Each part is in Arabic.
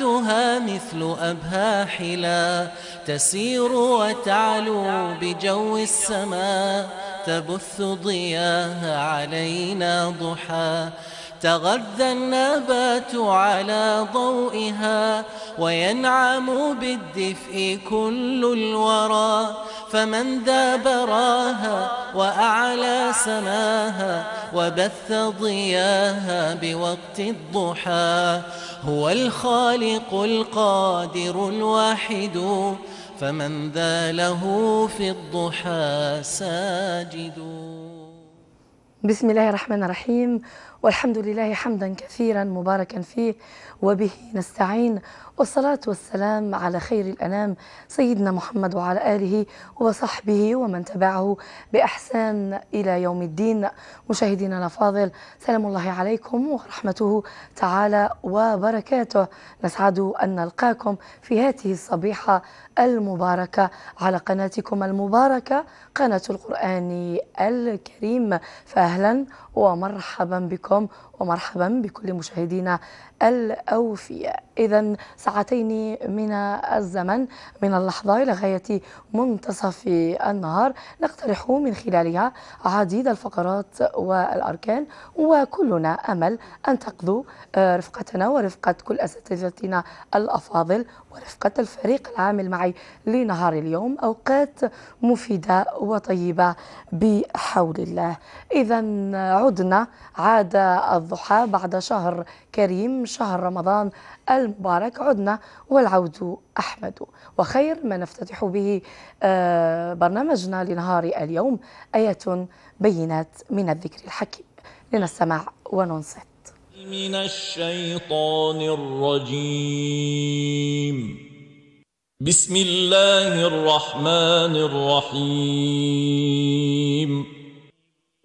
أبهتها مثل أبها حلا تسير وتعلو بجو السماء تبث ضياها علينا ضحى تغذى النبات على ضوئها وينعم بالدفء كل الورى فمن ذا براها وأعلى سماها وبث ضياها بوقت الضحى هو الخالق القادر الواحد فمن ذا له في الضحى ساجد بسم الله الرحمن الرحيم والحمد لله حمدا كثيرا مباركا فيه وبه نستعين والصلاة والسلام على خير الأنام سيدنا محمد وعلى آله وصحبه ومن تبعه بأحسان إلى يوم الدين مشاهدينا الفاضل سلام الله عليكم ورحمته تعالى وبركاته نسعد أن نلقاكم في هذه الصبيحة المباركة على قناتكم المباركة قناة القرآن الكريم فأهلا ومرحبا بكم ومرحبا بكل مشاهدينا الأوفياء إذا ساعتين من الزمن من اللحظة إلى غاية منتصف النهار نقترح من خلالها عديد الفقرات والأركان وكلنا أمل أن تقضوا آه، رفقتنا ورفقة كل أساتذتنا الأفاضل ورفقة الفريق العامل معي لنهار اليوم أوقات مفيدة وطيبة بحول الله إذا عدنا عاد الضحى بعد شهر كريم شهر رمضان المبارك عدنا والعود أحمد وخير ما نفتتح به آه، برنامجنا لنهار اليوم آية بينات من الذكر الحكيم لنستمع وننصت من الشيطان الرجيم بسم الله الرحمن الرحيم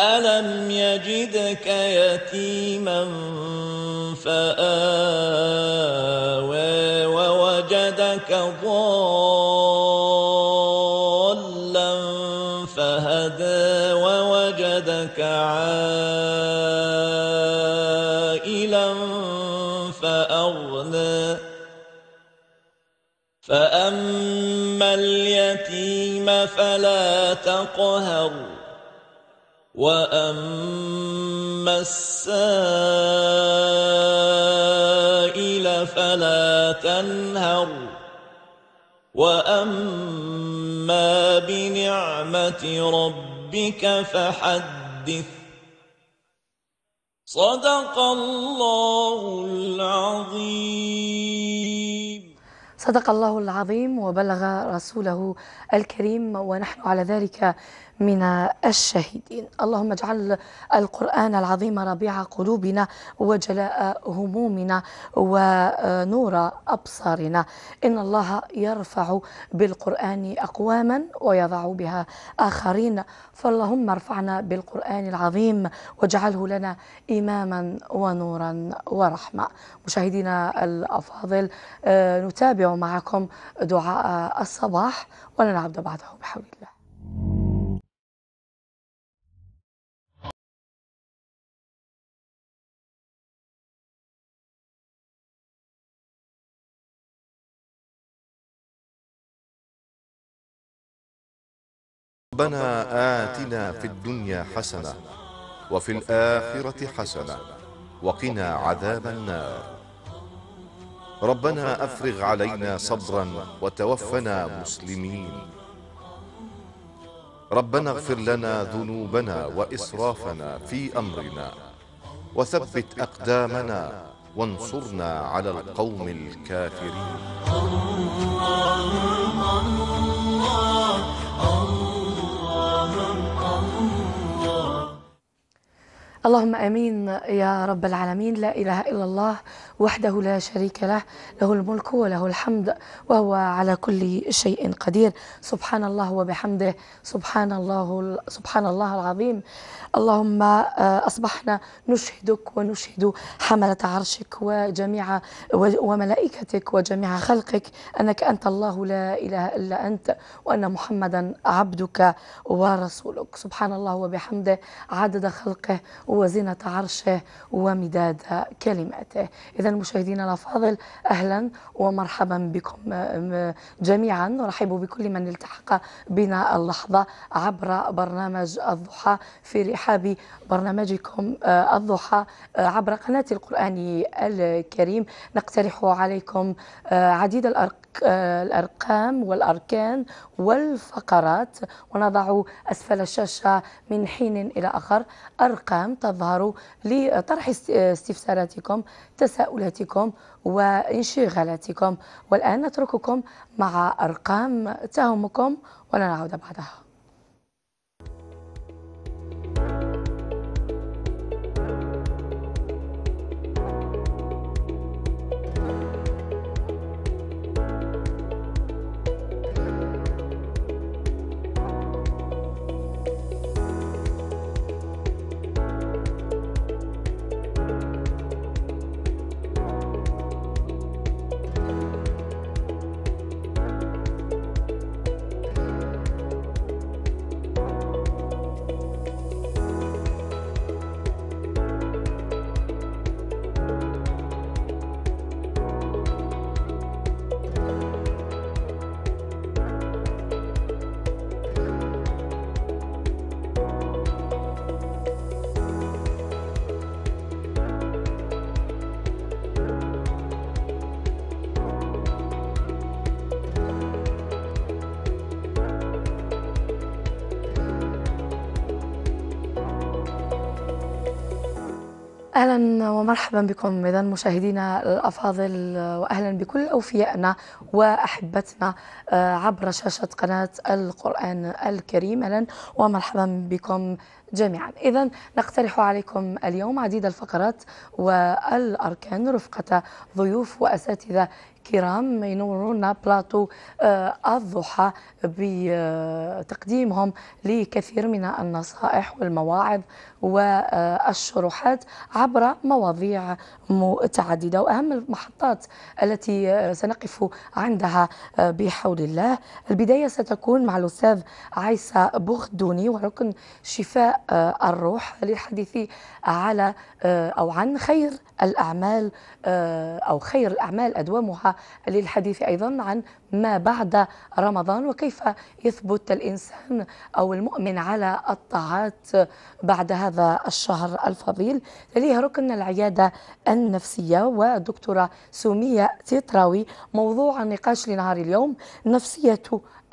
ألم يجدك يتيما فآوى ووجدك ضالا فهدى ووجدك عائلا فأغنى فأما اليتيم فلا تقهر وأما السائل فلا تنهر وأما بنعمة ربك فحدث صدق الله العظيم صدق الله العظيم وبلغ رسوله الكريم ونحن على ذلك من الشهيدين اللهم اجعل القرآن العظيم ربيع قلوبنا وجلاء همومنا ونور أبصارنا إن الله يرفع بالقرآن أقواما ويضع بها آخرين فاللهم ارفعنا بالقرآن العظيم واجعله لنا إماما ونورا ورحمة مشاهدينا الأفاضل آه، نتابع معكم دعاء الصباح ولنعبد بعده بحول الله ربنا آتنا في الدنيا حسنة وفي الآخرة حسنة وقنا عذاب النار ربنا أفرغ علينا صبرا وتوفنا مسلمين ربنا اغفر لنا ذنوبنا وإسرافنا في أمرنا وثبت أقدامنا وانصرنا على القوم الكافرين الله الله الله الله اللهم امين يا رب العالمين لا اله الا الله وحده لا شريك له له الملك وله الحمد وهو على كل شيء قدير سبحان الله وبحمده سبحان الله سبحان الله العظيم اللهم آه، اصبحنا نشهدك ونشهد حملة عرشك وجميع وملائكتك وجميع خلقك انك انت الله لا اله الا انت وان محمدا عبدك ورسولك سبحان الله وبحمده عدد خلقه وزينة عرشه ومداد كلماته إذا مشاهدينا الأفاضل أهلا ومرحبا بكم آه، آه، جميعا نرحب بكل من التحق بنا اللحظة عبر برنامج الضحى في رحاب برنامجكم آه، الضحى عبر قناة القرآن الكريم نقترح عليكم عديد الأرقام الارقام والاركان والفقرات ونضع أسفل الشاشة من حين إلى آخر أرقام تظهر لطرح استفساراتكم تساؤلاتكم وانشغالاتكم والآن نترككم مع أرقام تهمكم ونعود بعدها اهلا ومرحبا بكم اذا مشاهدينا الافاضل واهلا بكل اوفيائنا واحبتنا آه، عبر شاشه قناه القران الكريم اهلا ومرحبا بكم جميعا إذا نقترح عليكم اليوم عديد الفقرات والأركان رفقة ضيوف وأساتذة كرام ينورونا بلاطو آه، الضحى بتقديمهم لكثير من النصائح والمواعظ والشروحات عبر مواضيع متعددة وأهم المحطات التي سنقف عندها آه، بحول الله البداية ستكون مع الأستاذ عيسى بوخدوني وركن شفاء آه، الروح للحديث آه، على آه، أو عن خير الأعمال أو خير الأعمال أدومها للحديث أيضا عن ما بعد رمضان وكيف يثبت الإنسان أو المؤمن على الطاعات بعد هذا الشهر الفضيل لديها ركن العيادة النفسية والدكتورة سومية تيتراوي موضوع النقاش لنهار اليوم نفسية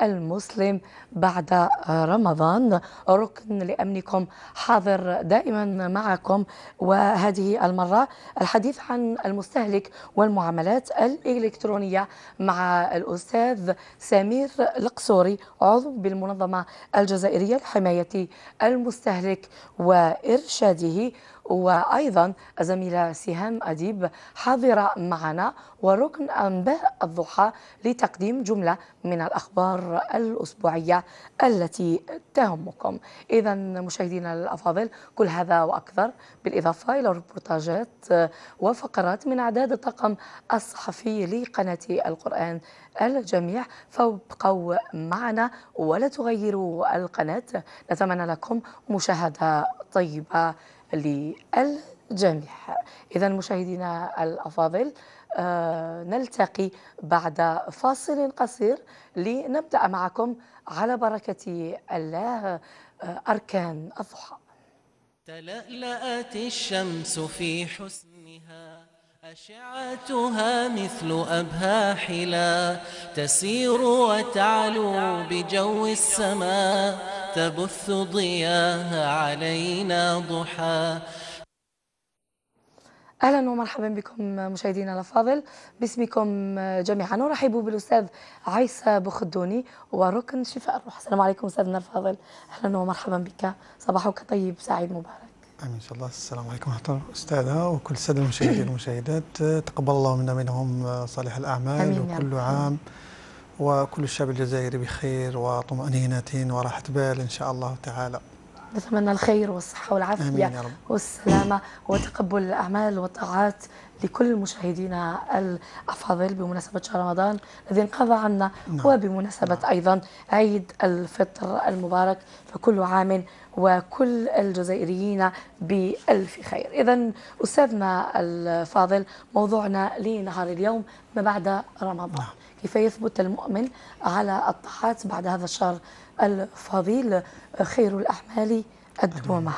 المسلم بعد آه، رمضان ركن لأمنكم حاضر دائما معكم وهذه المرة الحديث عن المستهلك والمعاملات الإلكترونية مع الأستاذ سمير القصوري عضو بالمنظمة الجزائرية لحماية المستهلك وإرشاده وأيضا الزميلة سهام أديب حاضرة معنا وركن أنباء الضحى لتقديم جملة من الأخبار الأسبوعية التي تهمكم إذا مشاهدينا الأفاضل كل هذا وأكثر بالإضافة إلى ريبورتاجات وفقرات من أعداد الطاقم الصحفي لقناة القرآن الجميع فابقوا معنا ولا تغيروا القناة نتمنى لكم مشاهدة طيبة للجميع إذا مشاهدينا الأفاضل آه، نلتقي بعد فاصل قصير لنبدأ معكم على بركة الله آه، أركان الضحى تلألأت الشمس في حسنها أشعتها مثل أبها حلا تسير وتعلو بجو السماء تبث ضياها علينا ضحى اهلا ومرحبا بكم مشاهدينا الافاضل باسمكم جميعا نرحب بالاستاذ عيسى بخدوني وركن شفاء الروح السلام عليكم استاذنا الفاضل اهلا ومرحبا بك صباحك طيب سعيد مبارك امين ان شاء الله السلام عليكم ورحمه الله استاذه وكل الساده المشاهدين والمشاهدات تقبل الله منا منهم صالح الاعمال وكل عام أمين. وكل الشعب الجزائري بخير وطمأنينة وراحة بال إن شاء الله تعالى نتمنى الخير والصحة والعافية والسلامة وتقبل الأعمال والطاعات لكل مشاهدينا الأفاضل بمناسبة شهر رمضان الذي انقضى عنا نعم. وبمناسبة نعم. أيضا عيد الفطر المبارك فكل عام وكل الجزائريين بألف خير إذا أستاذنا الفاضل موضوعنا لنهار اليوم ما بعد رمضان نعم. كيف يثبت المؤمن على الطاعات بعد هذا الشهر الفضيل خير الأعمال الدموع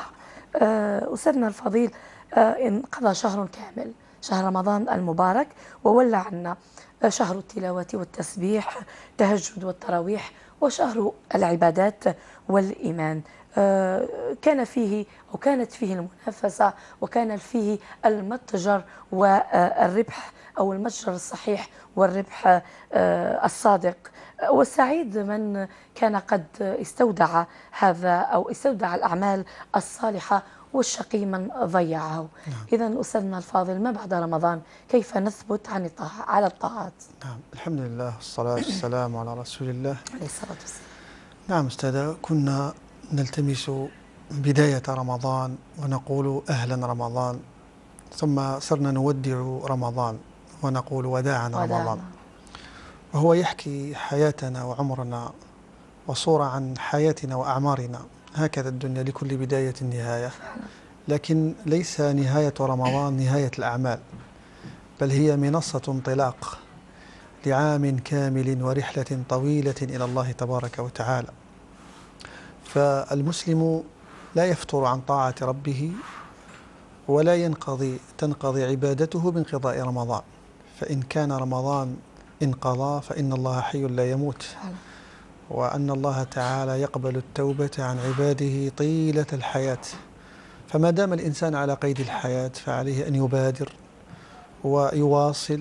آه، أستاذنا الفضيل آه، انقضى شهر كامل شهر رمضان المبارك وولى عنا آه، شهر التلاوة والتسبيح تهجد والتراويح وشهر العبادات والإيمان كان فيه وكانت فيه المنافسة وكان فيه المتجر والربح أو المتجر الصحيح والربح آه، الصادق والسعيد من كان قد استودع هذا أو استودع الأعمال الصالحة والشقي من ضيعه نعم. إذا أستاذنا الفاضل ما بعد رمضان كيف نثبت عن الطاعة على الطاعات نعم الحمد لله والصلاة والسلام على رسول الله عليه الصلاة والسلام نعم أستاذة كنا نلتمس بداية رمضان ونقول أهلا رمضان ثم صرنا نودع رمضان ونقول وداعا رمضان وهو يحكي حياتنا وعمرنا وصورة عن حياتنا وأعمارنا هكذا الدنيا لكل بداية نهاية لكن ليس نهاية رمضان نهاية الأعمال بل هي منصة انطلاق لعام كامل ورحلة طويلة إلى الله تبارك وتعالى فالمسلم لا يفتر عن طاعة ربه ولا ينقضي تنقضي عبادته بانقضاء رمضان فإن كان رمضان انقضى فإن الله حي لا يموت وأن الله تعالى يقبل التوبة عن عباده طيلة الحياة فما دام الإنسان على قيد الحياة فعليه أن يبادر ويواصل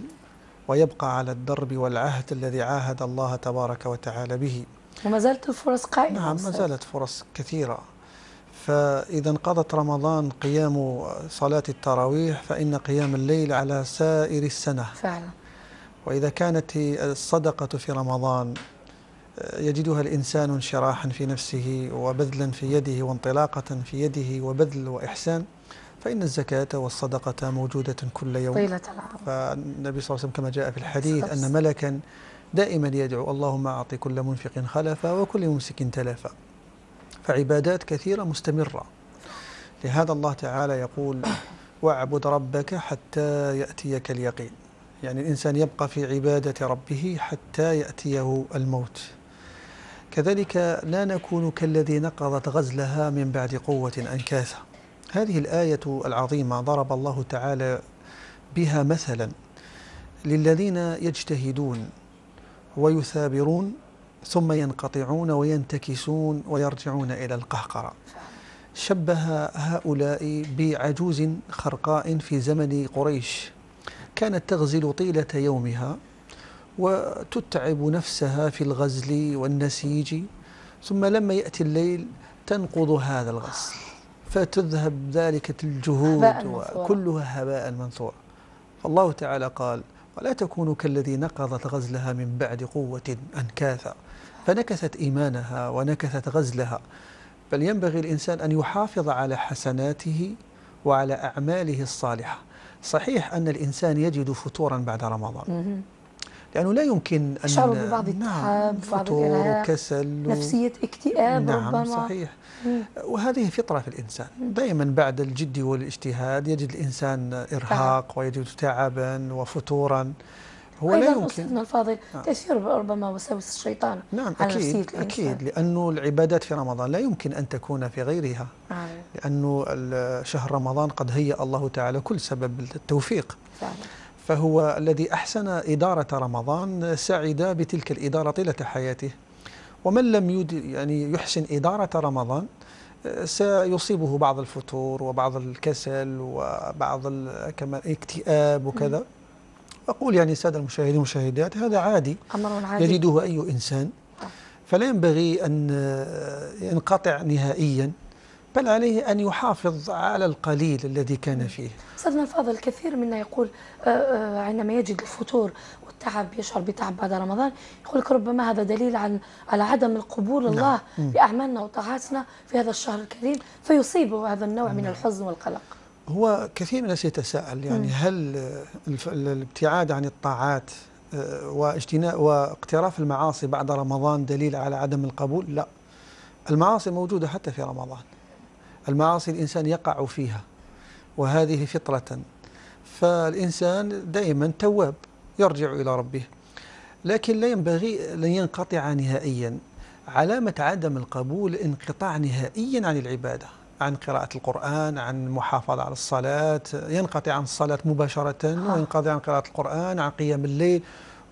ويبقى على الدرب والعهد الذي عاهد الله تبارك وتعالى به وما زالت الفرص قائمة نعم ما زالت فرص كثيرة فإذا انقضت رمضان قيام صلاة التراويح فإن قيام الليل على سائر السنة فعلا وإذا كانت الصدقة في رمضان يجدها الإنسان انشراحا في نفسه وبذلا في يده وانطلاقة في يده وبذل وإحسان فإن الزكاة والصدقة موجودة كل يوم طيلة فالنبي صلى الله عليه وسلم كما جاء في الحديث أن ملكا دائما يدعو اللهم أعطي كل منفق خلفا وكل ممسك تلفا فعبادات كثيرة مستمرة لهذا الله تعالى يقول واعبد ربك حتى يأتيك اليقين يعني الإنسان يبقى في عبادة ربه حتى يأتيه الموت كذلك لا نكون كالذي نقضت غزلها من بعد قوة أنكاثة هذه الآية العظيمة ضرب الله تعالى بها مثلا للذين يجتهدون ويثابرون ثم ينقطعون وينتكسون ويرجعون إلى القهقرة شبه هؤلاء بعجوز خرقاء في زمن قريش كانت تغزل طيلة يومها وتتعب نفسها في الغزل والنسيج ثم لما يأتي الليل تنقض هذا الغسل فتذهب ذلك الجهود وكلها هباء منثورا فالله تعالى قال ولا تكونوا كالذي نقضت غزلها من بعد قوة أنكاثا فنكثت إيمانها ونكثت غزلها بل ينبغي الإنسان أن يحافظ على حسناته وعلى أعماله الصالحة صحيح أن الإنسان يجد فتورا بعد رمضان لأنه لا يمكن أن شعر ببعض نعم، التعب فطور كسل نفسية اكتئاب نعم ربما صحيح وهذه فطرة في الإنسان دائما بعد الجد والاجتهاد يجد الإنسان إرهاق ويجد تعبا وفتورا هو لا يمكن أستاذنا الفاضل آه. تأثير ربما وساوس الشيطان نعم على أكيد نفسية الإنسان أكيد لأنه العبادات في رمضان لا يمكن أن تكون في غيرها آه. لأنه شهر رمضان قد هيأ الله تعالى كل سبب التوفيق فعلا. فهو الذي أحسن إدارة رمضان سعد بتلك الإدارة طيلة حياته ومن لم يد يعني يحسن إدارة رمضان آه، سيصيبه بعض الفتور وبعض الكسل وبعض كما الاكتئاب وكذا م. أقول يعني السادة المشاهدين والمشاهدات هذا عادي أمر عادي يجده أي إنسان فلا ينبغي أن آه، ينقطع نهائيا بل عليه أن يحافظ على القليل الذي كان فيه سيدنا الفاضل الكثير منا يقول آه، آه، عندما يجد الفتور والتعب يشعر بتعب بعد رمضان يقول لك ربما هذا دليل عن على عدم القبول نعم. الله بأعمالنا وطاعاتنا في هذا الشهر الكريم فيصيبه هذا النوع نعم. من الحزن والقلق هو كثير من الناس يتساءل يعني هل الابتعاد عن الطاعات آه، واجتناء واقتراف المعاصي بعد رمضان دليل على عدم القبول؟ لا. المعاصي موجوده حتى في رمضان. المعاصي الانسان يقع فيها وهذه فطره فالانسان دائما تواب يرجع الى ربه. لكن لا ينبغي ان ينقطع نهائيا. علامه عدم القبول انقطاع نهائيا عن العباده. عن قراءة القرآن عن محافظة على الصلاة ينقطع عن الصلاة مباشرة آه. وينقطع عن قراءة القرآن عن قيام الليل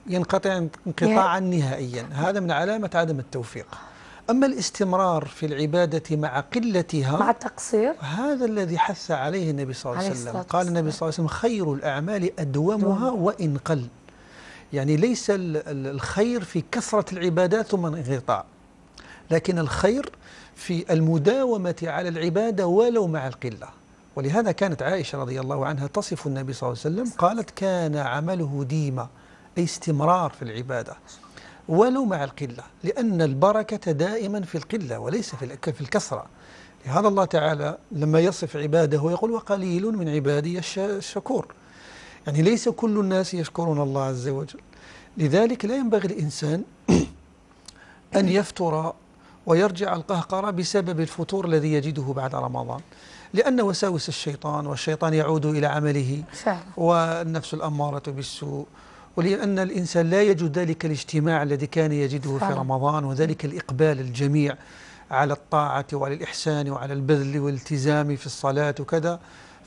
ينقطع انقطاعا نهائيا هذا من علامة عدم التوفيق آه. أما الاستمرار في العبادة مع قلتها مع التقصير هذا الذي حث عليه النبي صلى الله عليه وسلم قال النبي صلى الله عليه وسلم خير الأعمال أدومها وإن قل يعني ليس الخير في كثرة العبادات ثم انقطاع لكن الخير في المداومة على العبادة ولو مع القلة ولهذا كانت عائشة رضي الله عنها تصف النبي صلى الله عليه وسلم قالت كان عمله ديمة أي استمرار في العبادة ولو مع القلة لأن البركة دائما في القلة وليس في الكسرة لهذا الله تعالى لما يصف عباده ويقول وقليل من عبادي الشكور يعني ليس كل الناس يشكرون الله عز وجل لذلك لا ينبغي الإنسان أن يفتر ويرجع القهقرة بسبب الفتور الذي يجده بعد رمضان لأن وساوس الشيطان والشيطان يعود إلى عمله فعلا. والنفس الأمارة بالسوء ولأن الإنسان لا يجد ذلك الاجتماع الذي كان يجده فعلا. في رمضان وذلك الإقبال الجميع على الطاعة وعلى الإحسان وعلى البذل والالتزام في الصلاة وكذا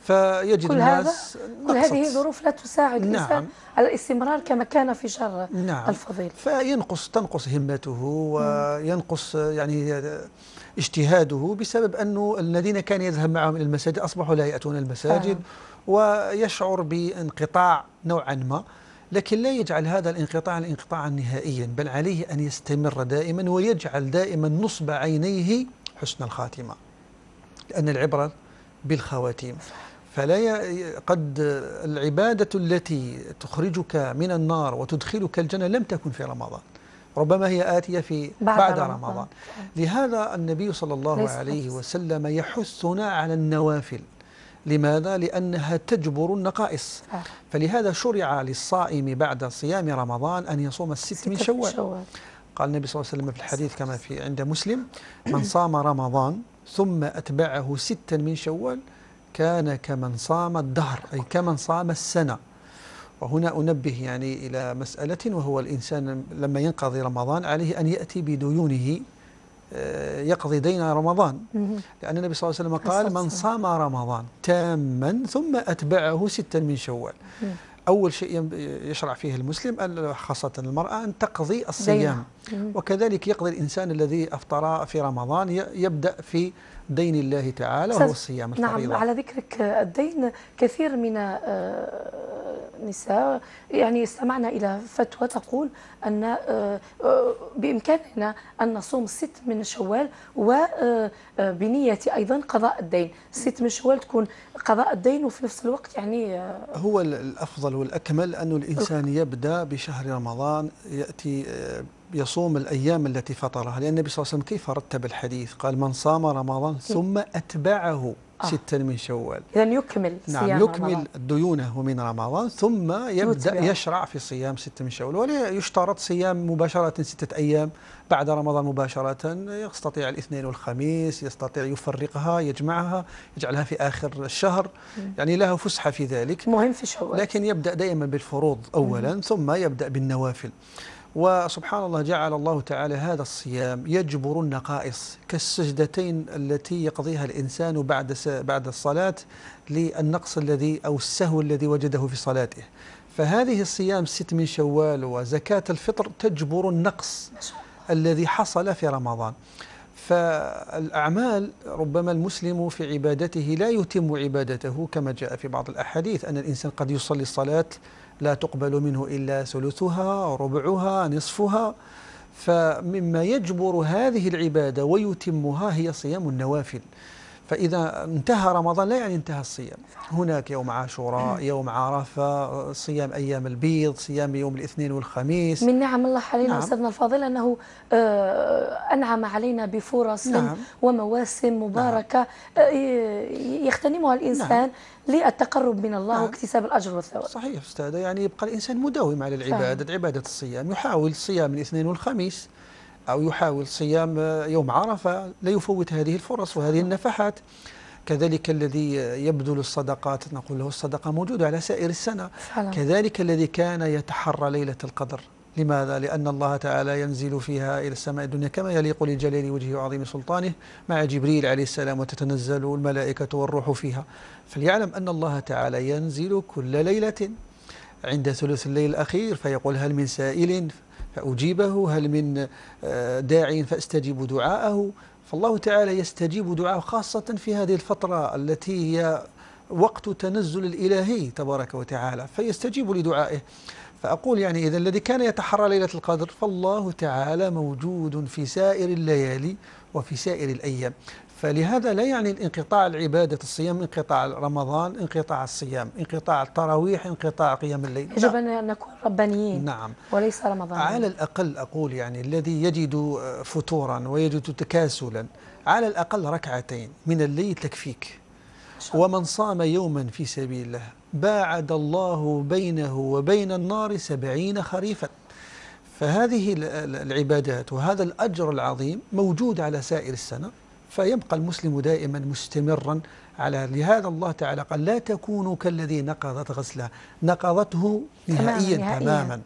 فيجد كل الناس هذا كل هذه ظروف لا تساعد نعم الإنسان على الاستمرار كما كان في شر نعم الفضيل فينقص تنقص همته وينقص يعني اجتهاده بسبب أنه الذين كان يذهب معهم إلى المساجد أصبحوا لا يأتون المساجد ويشعر بانقطاع نوعا ما لكن لا يجعل هذا الانقطاع انقطاعا نهائيا بل عليه أن يستمر دائما ويجعل دائما نصب عينيه حسن الخاتمة لأن العبرة بالخواتيم فلا ي... قد العبادة التي تخرجك من النار وتدخلك الجنة لم تكن في رمضان ربما هي آتية في بعد, بعد رمضان. رمضان لهذا النبي صلى الله عليه وسلم يحثنا على النوافل لماذا؟ لأنها تجبر النقائص فلهذا شرع للصائم بعد صيام رمضان أن يصوم الست من شوال قال النبي صلى الله عليه وسلم في الحديث كما في عند مسلم من صام رمضان ثم أتبعه ستا من شوال كان كمن صام الدهر أي كمن صام السنة وهنا أنبه يعني إلى مسألة وهو الإنسان لما ينقضي رمضان عليه أن يأتي بديونه آه، يقضي دين رمضان لأن النبي صلى الله عليه وسلم قال من صام رمضان تاما ثم أتبعه ستا من شوال أول شيء يشرع فيه المسلم خاصة المرأة أن تقضي الصيام وكذلك يقضي الإنسان الذي أفطر في رمضان يبدأ في دين الله تعالى وهو الصيام نعم، الفريضة نعم على ذكرك الدين كثير من آه، نساء يعني استمعنا إلى فتوى تقول أن آه، آه، بإمكاننا أن نصوم ست من شوال وبنية آه، أيضا قضاء الدين ست من شوال تكون قضاء الدين وفي نفس الوقت يعني هو الأفضل والأكمل أن الإنسان يبدأ بشهر رمضان يأتي يصوم الأيام التي فطرها لأن النبي صلى الله عليه وسلم كيف رتب الحديث قال من صام رمضان ثم أتبعه آه. ستا من شوال إذا يكمل نعم صيام يكمل رمضان. ديونه من رمضان ثم يبدأ يشرع في صيام ستة من شوال ولا يشترط صيام مباشرة ستة أيام بعد رمضان مباشرة يستطيع الاثنين والخميس يستطيع يفرقها يجمعها يجعلها في آخر الشهر مم. يعني له فسحة في ذلك مهم في شوال لكن يبدأ دائما بالفروض أولا مم. ثم يبدأ بالنوافل وسبحان الله جعل الله تعالى هذا الصيام يجبر النقائص كالسجدتين التي يقضيها الإنسان بعد بعد الصلاة للنقص الذي أو السهو الذي وجده في صلاته فهذه الصيام ست من شوال وزكاة الفطر تجبر النقص الذي حصل في رمضان فالأعمال ربما المسلم في عبادته لا يتم عبادته كما جاء في بعض الأحاديث أن الإنسان قد يصلي الصلاة لا تقبل منه إلا ثلثها ربعها نصفها فمما يجبر هذه العبادة ويتمها هي صيام النوافل فإذا انتهى رمضان لا يعني انتهى الصيام هناك يوم عاشوراء يوم عرفة صيام أيام البيض صيام يوم الاثنين والخميس من نعم الله علينا نعم. أستاذنا الفاضل أنه آه، أنعم علينا بفرص نعم. ومواسم مباركة نعم. آه، يغتنمها الإنسان نعم. للتقرب من الله نعم. واكتساب الأجر والثواب صحيح أستاذة يعني يبقى الإنسان مداوم على العبادة عبادة الصيام يحاول صيام الاثنين والخميس أو يحاول صيام يوم عرفة لا يفوت هذه الفرص وهذه النفحات كذلك الذي يبذل الصدقات نقول له الصدقة موجودة على سائر السنة سلام. كذلك الذي كان يتحرى ليلة القدر لماذا؟ لأن الله تعالى ينزل فيها إلى السماء الدنيا كما يليق لجلال وجهه وعظيم سلطانه مع جبريل عليه السلام وتتنزل الملائكة والروح فيها فليعلم أن الله تعالى ينزل كل ليلة عند ثلث الليل الأخير فيقول هل من سائل فأجيبه هل من آه، داع فاستجيب دعاءه فالله تعالى يستجيب دعاءه خاصة في هذه الفترة التي هي وقت تنزل الإلهي تبارك وتعالى فيستجيب لدعائه فأقول يعني إذا الذي كان يتحرى ليلة القدر فالله تعالى موجود في سائر الليالي وفي سائر الأيام فلهذا لا يعني الانقطاع العبادة الصيام انقطاع رمضان انقطاع الصيام انقطاع التراويح انقطاع قيام الليل يجب أن نكون ربانيين نعم وليس رمضان على الأقل أقول يعني الذي يجد فتورا ويجد تكاسلا على الأقل ركعتين من الليل تكفيك ومن صام يوما في سبيل الله باعد الله بينه وبين النار سبعين خريفا فهذه العبادات وهذا الأجر العظيم موجود على سائر السنة فيبقى المسلم دائما مستمرا على لهذا الله تعالى قال لا تكونوا كالذي نقضت غسله نقضته نهائيا تماما, تماماً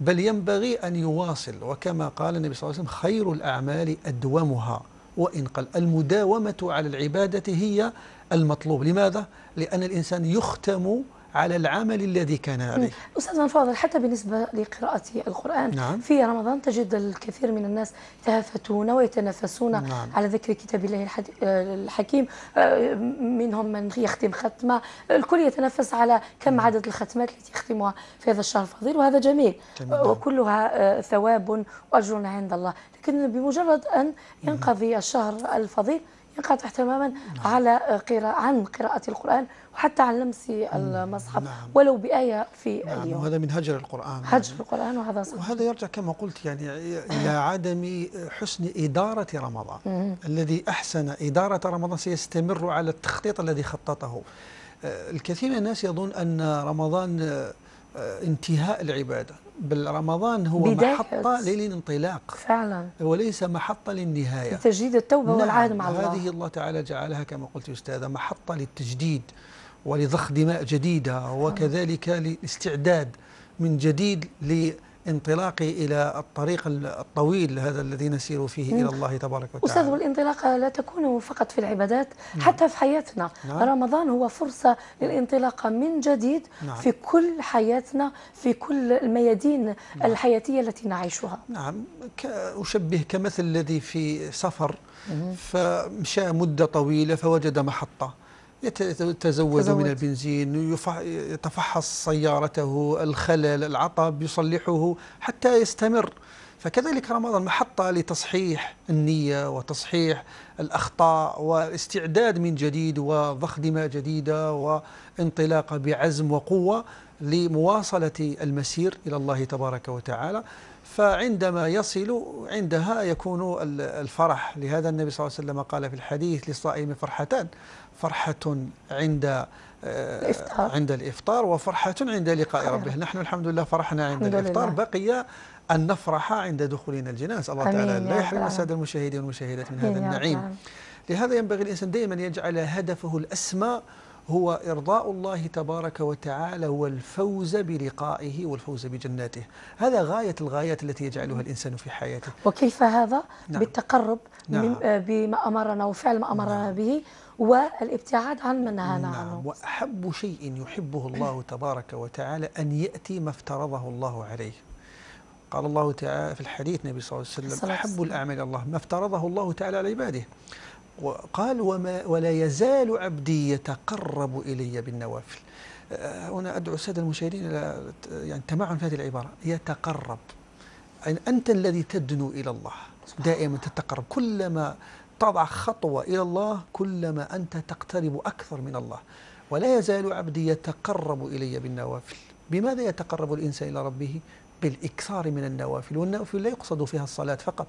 بل ينبغي أن يواصل وكما قال النبي صلى الله عليه وسلم خير الأعمال أدومها وإن قل المداومة على العبادة هي المطلوب لماذا؟ لأن الإنسان يختم على العمل الذي كان عليه أستاذنا الفاضل حتى بالنسبة لقراءة القرآن نعم. في رمضان تجد الكثير من الناس يتهافتون ويتنافسون نعم. على ذكر كتاب الله الحكيم آه، منهم من يختم ختمة الكل يتنافس على كم نعم. عدد الختمات التي يختمها في هذا الشهر الفضيل وهذا جميل, جميل. آه، وكلها آه، ثواب وأجر عند الله لكن بمجرد أن نعم. ينقضي الشهر الفضيل ينقطع تماما نعم. على قراءة عن قراءة القرآن وحتى عن لمس المصحف نعم. ولو بآية في نعم. اليوم وهذا من هجر القرآن هجر يعني القرآن وهذا صحيح وهذا يرجع كما قلت يعني إلى عدم حسن إدارة رمضان مم. الذي أحسن إدارة رمضان سيستمر على التخطيط الذي خططه آه، الكثير من الناس يظن أن رمضان آه، آه، انتهاء العبادة بالرمضان هو محطة للانطلاق فعلا وليس محطة للنهاية لتجديد التوبة نعم والعهد مع الله هذه الله تعالى جعلها كما قلت يا أستاذة محطة للتجديد ولضخ دماء جديدة وكذلك للاستعداد من جديد لتجديد انطلاقي إلى الطريق الطويل هذا الذي نسير فيه إلى الله تبارك وتعالى أستاذ والانطلاق لا تكون فقط في العبادات مم. نعم. حتى في حياتنا نعم. رمضان هو فرصة للانطلاق من جديد نعم. في كل حياتنا في كل الميادين نعم. الحياتية التي نعيشها نعم أشبه كمثل الذي في سفر فمشى مدة طويلة فوجد محطة يتزود من البنزين يتفحص سيارته الخلل العطب يصلحه حتى يستمر فكذلك رمضان محطة لتصحيح النية وتصحيح الأخطاء والاستعداد من جديد وضخ دماء جديدة وانطلاقة بعزم وقوة لمواصلة المسير إلى الله تبارك وتعالى فعندما يصل عندها يكون الفرح لهذا النبي صلى الله عليه وسلم قال في الحديث للصائم فرحتان فرحة عند آه، الإفطار. عند الإفطار وفرحة عند لقاء خير. ربه نحن الحمد لله فرحنا عند الإفطار لله. بقي أن نفرح عند دخولنا الجناس الله تعالى لا يحرم السادة المشاهدين والمشاهدات من هذا النعيم لهذا ينبغي الإنسان دائما يجعل هدفه الأسمى هو إرضاء الله تبارك وتعالى والفوز بلقائه والفوز بجناته هذا غاية الغايات التي يجعلها الإنسان في حياته وكيف هذا نعم. بالتقرب نعم. آه، بما أمرنا وفعل ما أمرنا نعم. به والابتعاد عن من هان نعم عنه وأحب شيء يحبه الله أه. تبارك وتعالى أن يأتي ما افترضه الله عليه قال الله تعالى في الحديث النبي صلى الله عليه وسلم أحب الأعمال الله ما افترضه الله تعالى على عباده وقال وما ولا يزال عبدي يتقرب إلي بالنوافل أه، هنا أدعو السادة المشاهدين إلى يعني تمعن في هذه العبارة يتقرب يعني أنت الذي تدنو إلى الله دائما تتقرب كلما تضع خطوة إلى الله كلما أنت تقترب أكثر من الله ولا يزال عبدي يتقرب إلي بالنوافل بماذا يتقرب الإنسان إلى ربه؟ بالإكثار من النوافل والنوافل لا يقصد فيها الصلاة فقط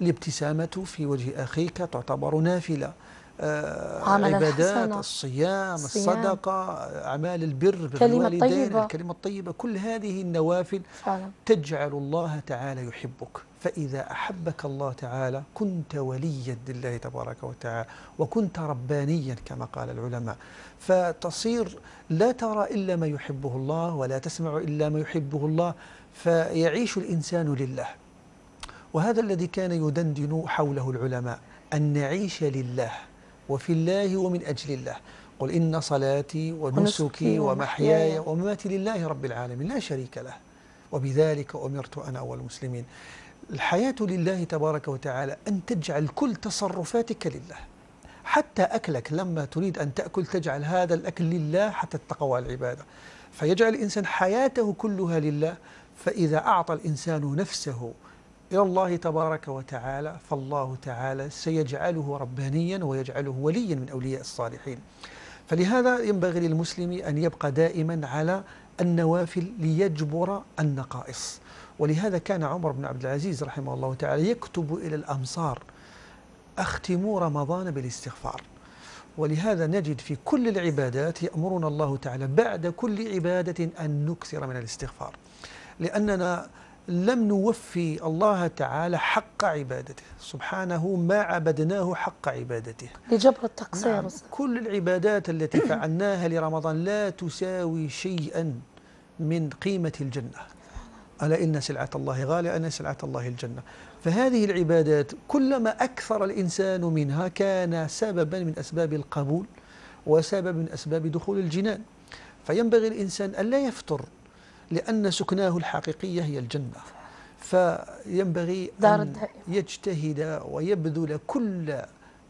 الابتسامة في وجه أخيك تعتبر نافلة آه، عبادات الصيام, الصيام الصدقة أعمال البر كلمة بالوالدين الكلمة الطيبة كل هذه النوافل فعلا. تجعل الله تعالى يحبك فإذا أحبك الله تعالى كنت وليا لله تبارك وتعالى وكنت ربانيا كما قال العلماء فتصير لا ترى إلا ما يحبه الله ولا تسمع إلا ما يحبه الله فيعيش الإنسان لله وهذا الذي كان يدندن حوله العلماء أن نعيش لله وفي الله ومن أجل الله قل إن صلاتي ونسكي ومحياي ومماتي لله رب العالمين لا شريك له وبذلك أمرت أنا والمسلمين الحياة لله تبارك وتعالى أن تجعل كل تصرفاتك لله حتى أكلك لما تريد أن تأكل تجعل هذا الأكل لله حتى التقوى العبادة فيجعل الإنسان حياته كلها لله فإذا أعطى الإنسان نفسه إلى الله تبارك وتعالى فالله تعالى سيجعله ربانيا ويجعله وليا من أولياء الصالحين فلهذا ينبغي للمسلم أن يبقى دائما على النوافل ليجبر النقائص ولهذا كان عمر بن عبد العزيز رحمه الله تعالى يكتب إلى الأمصار أختموا رمضان بالاستغفار ولهذا نجد في كل العبادات يأمرنا الله تعالى بعد كل عبادة أن نكثر من الاستغفار لأننا لم نوفي الله تعالى حق عبادته سبحانه ما عبدناه حق عبادته لجبر التقصير نعم كل العبادات التي فعلناها لرمضان لا تساوي شيئا من قيمة الجنة ألا إن سلعة الله غالية أن سلعة الله الجنة فهذه العبادات كلما أكثر الإنسان منها كان سببا من أسباب القبول وسبب من أسباب دخول الجنان فينبغي الإنسان ألا يفتر لأن سكناه الحقيقية هي الجنة فينبغي أن يجتهد ويبذل كل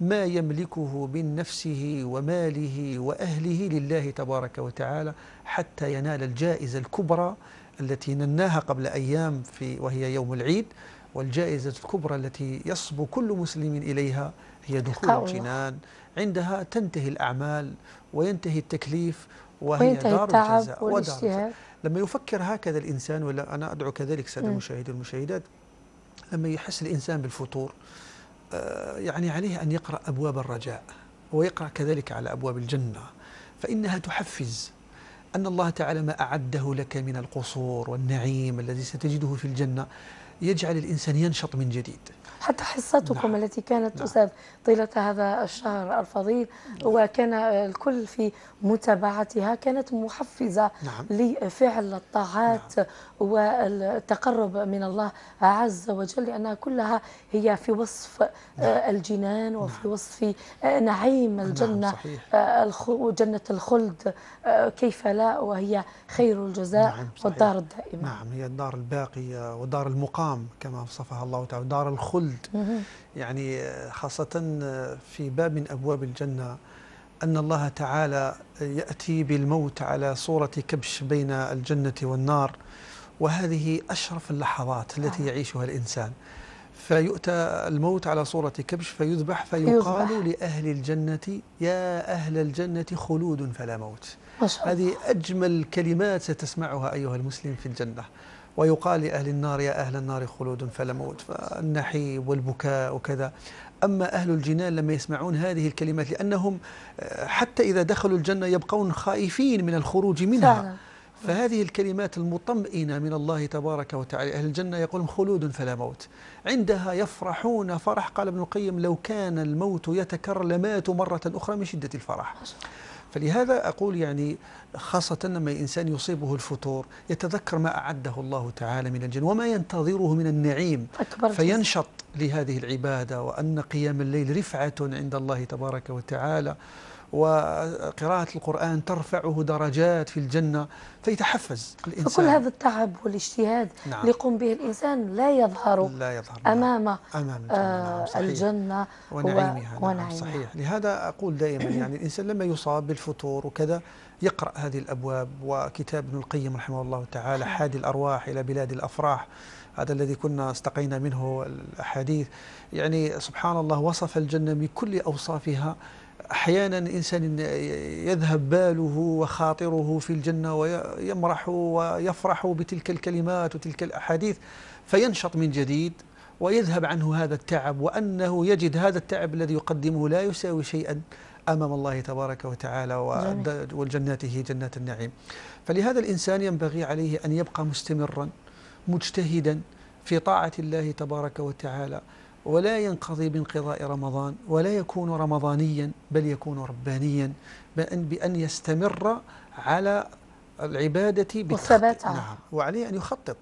ما يملكه من نفسه وماله وأهله لله تبارك وتعالى حتى ينال الجائزة الكبرى التي نناها قبل أيام في وهي يوم العيد والجائزة الكبرى التي يصبو كل مسلم إليها هي دخول الجنان عندها تنتهي الأعمال وينتهي التكليف وهي وينتهي دار الجزاء والاجتهاد لما يفكر هكذا الإنسان ولا أنا أدعو كذلك سادة المشاهدين والمشاهدات لما يحس الإنسان بالفطور آه، يعني عليه أن يقرأ أبواب الرجاء ويقرأ كذلك على أبواب الجنة فإنها تحفز أن الله تعالى ما أعده لك من القصور والنعيم الذي ستجده في الجنة يجعل الإنسان ينشط من جديد حتى حصتكم نعم. التي كانت نعم. تساب طيلة هذا الشهر الفضيل نعم. وكان الكل في متابعتها كانت محفزة نعم. لفعل الطاعات نعم. والتقرب من الله عز وجل لأنها كلها هي في وصف آه، نعم. الجنان وفي نعم. وصف آه، نعيم نعم، الجنة نعم. صحيح. آه، جنة الخلد كيف لا وهي خير الجزاء نعم والدار الدائمة نعم هي الدار الباقية ودار المقام كما وصفها الله تعالى دار الخلد يعني خاصة في باب من أبواب الجنة أن الله تعالى يأتي بالموت على صورة كبش بين الجنة والنار وهذه أشرف اللحظات التي نعم. يعيشها الإنسان فيؤتى الموت على صورة كبش فيذبح فيقال لأهل الجنة يا أهل الجنة خلود فلا موت هذه أجمل كلمات ستسمعها أيها المسلم في الجنة ويقال لأهل النار يا أهل النار خلود فلا موت فالنحي والبكاء وكذا أما أهل الجنان لما يسمعون هذه الكلمات لأنهم آه، حتى إذا دخلوا الجنة يبقون خائفين من الخروج منها فعلا. فهذه الكلمات المطمئنة من الله تبارك وتعالى أهل الجنة يقول خلود فلا موت عندها يفرحون فرح قال ابن القيم لو كان الموت يتكرر لماتوا مرة أخرى من شدة الفرح فلهذا أقول يعني خاصة لما الإنسان يصيبه الفتور يتذكر ما أعده الله تعالى من الجنة وما ينتظره من النعيم أكبر فينشط لهذه العبادة وأن قيام الليل رفعة عند الله تبارك وتعالى وقراءة القرآن ترفعه درجات في الجنة فيتحفز الإنسان فكل هذا التعب والاجتهاد نعم. اللي يقوم به الإنسان لا يظهر, لا يظهر أمام, نعم. أمام نعم، آه نعم. الجنة ونعيمها, نعم، ونعيمها. نعم. صحيح لهذا أقول دائما يعني الإنسان لما يصاب بالفتور وكذا يقرأ هذه الأبواب وكتاب ابن القيم رحمه الله تعالى حادي الأرواح إلى بلاد الأفراح هذا الذي كنا استقينا منه الأحاديث يعني سبحان الله وصف الجنة بكل أوصافها أحيانا الإنسان يذهب باله وخاطره في الجنة ويمرح ويفرح بتلك الكلمات وتلك الأحاديث فينشط من جديد ويذهب عنه هذا التعب وأنه يجد هذا التعب الذي يقدمه لا يساوي شيئا أمام الله تبارك وتعالى والجنات هي جنات النعيم فلهذا الإنسان ينبغي عليه أن يبقى مستمرا مجتهدا في طاعة الله تبارك وتعالى ولا ينقضي بانقضاء رمضان ولا يكون رمضانيا بل يكون ربانيا بأن, بأن يستمر على العبادة والثبات آه. نعم وعليه أن يخطط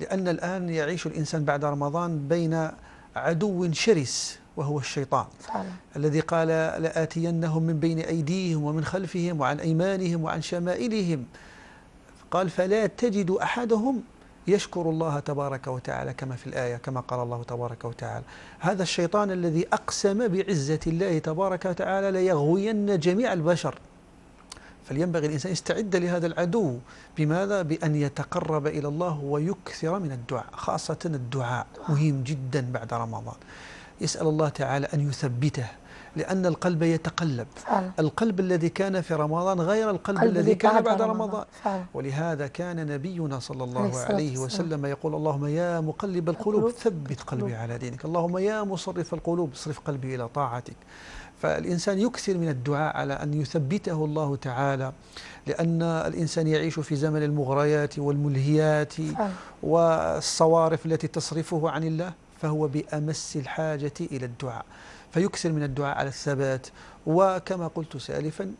لأن الآن يعيش الإنسان بعد رمضان بين عدو شرس وهو الشيطان فعلا. الذي قال لآتينهم من بين أيديهم ومن خلفهم وعن أيمانهم وعن شمائلهم قال فلا تجد أحدهم يشكر الله تبارك وتعالى كما في الآية كما قال الله تبارك وتعالى هذا الشيطان الذي أقسم بعزة الله تبارك وتعالى ليغوين جميع البشر فلينبغي الإنسان يستعد لهذا العدو بماذا؟ بأن يتقرب إلى الله ويكثر من الدعاء خاصة الدعاء مهم جدا بعد رمضان يسأل الله تعالى أن يثبته لأن القلب يتقلب فعلا. القلب الذي كان في رمضان غير القلب الذي كان بعد رمضان, رمضان. ولهذا كان نبينا صلى الله عليه وسلم يقول اللهم يا مقلب القلوب ثبت قلبي على دينك اللهم يا مصرف القلوب اصرف قلبي إلى طاعتك فالإنسان يكثر من الدعاء على أن يثبته الله تعالى لأن الإنسان يعيش في زمن المغريات والملهيات والصوارف التي تصرفه عن الله فهو بأمس الحاجة إلى الدعاء فيكثر من الدعاء على الثبات وكما قلت سالفا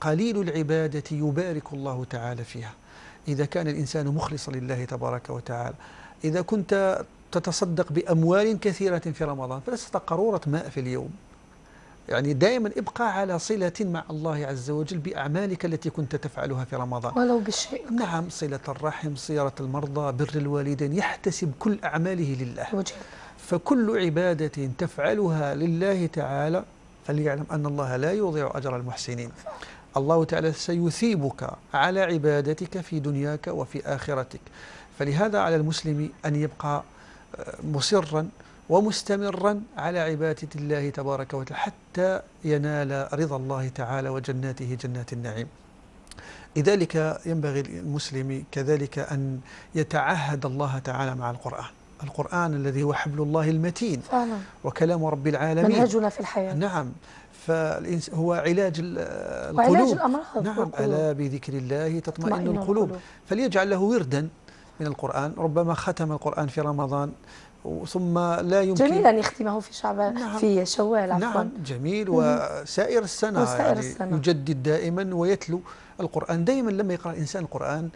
قليل العبادة يبارك الله تعالى فيها إذا كان الإنسان مخلصا لله تبارك وتعالى إذا كنت تتصدق بأموال كثيرة في رمضان فلست قرورة ماء في اليوم يعني دائما ابقى على صلة مع الله عز وجل بأعمالك التي كنت تفعلها في رمضان ولو بشيء نعم صلة الرحم صيرة المرضى بر الوالدين يحتسب كل أعماله لله وجه. فكل عبادة تفعلها لله تعالى فليعلم أن الله لا يضيع أجر المحسنين الله تعالى سيثيبك على عبادتك في دنياك وفي آخرتك فلهذا على المسلم أن يبقى آه، مصرا ومستمرا على عبادة الله تبارك وتعالى حتى ينال رضا الله تعالى وجناته جنات النعيم لذلك ينبغي المسلم كذلك أن يتعهد الله تعالى مع القرآن القرآن الذي هو حبل الله المتين فعلا. وكلام رب العالمين منهجنا في الحياة نعم فالإنس هو علاج القلوب وعلاج الأمراض نعم ألا بذكر الله تطمئن القلوب. القلوب فليجعل له وردا من القرآن ربما ختم القرآن في رمضان ثم لا يمكن جميل أن يختمه في شعبان نعم في شوال عفوا نعم جميل وسائر السنة وسائر يعني السنة يجدد دائما ويتلو القرآن دائما لما يقرأ الإنسان القرآن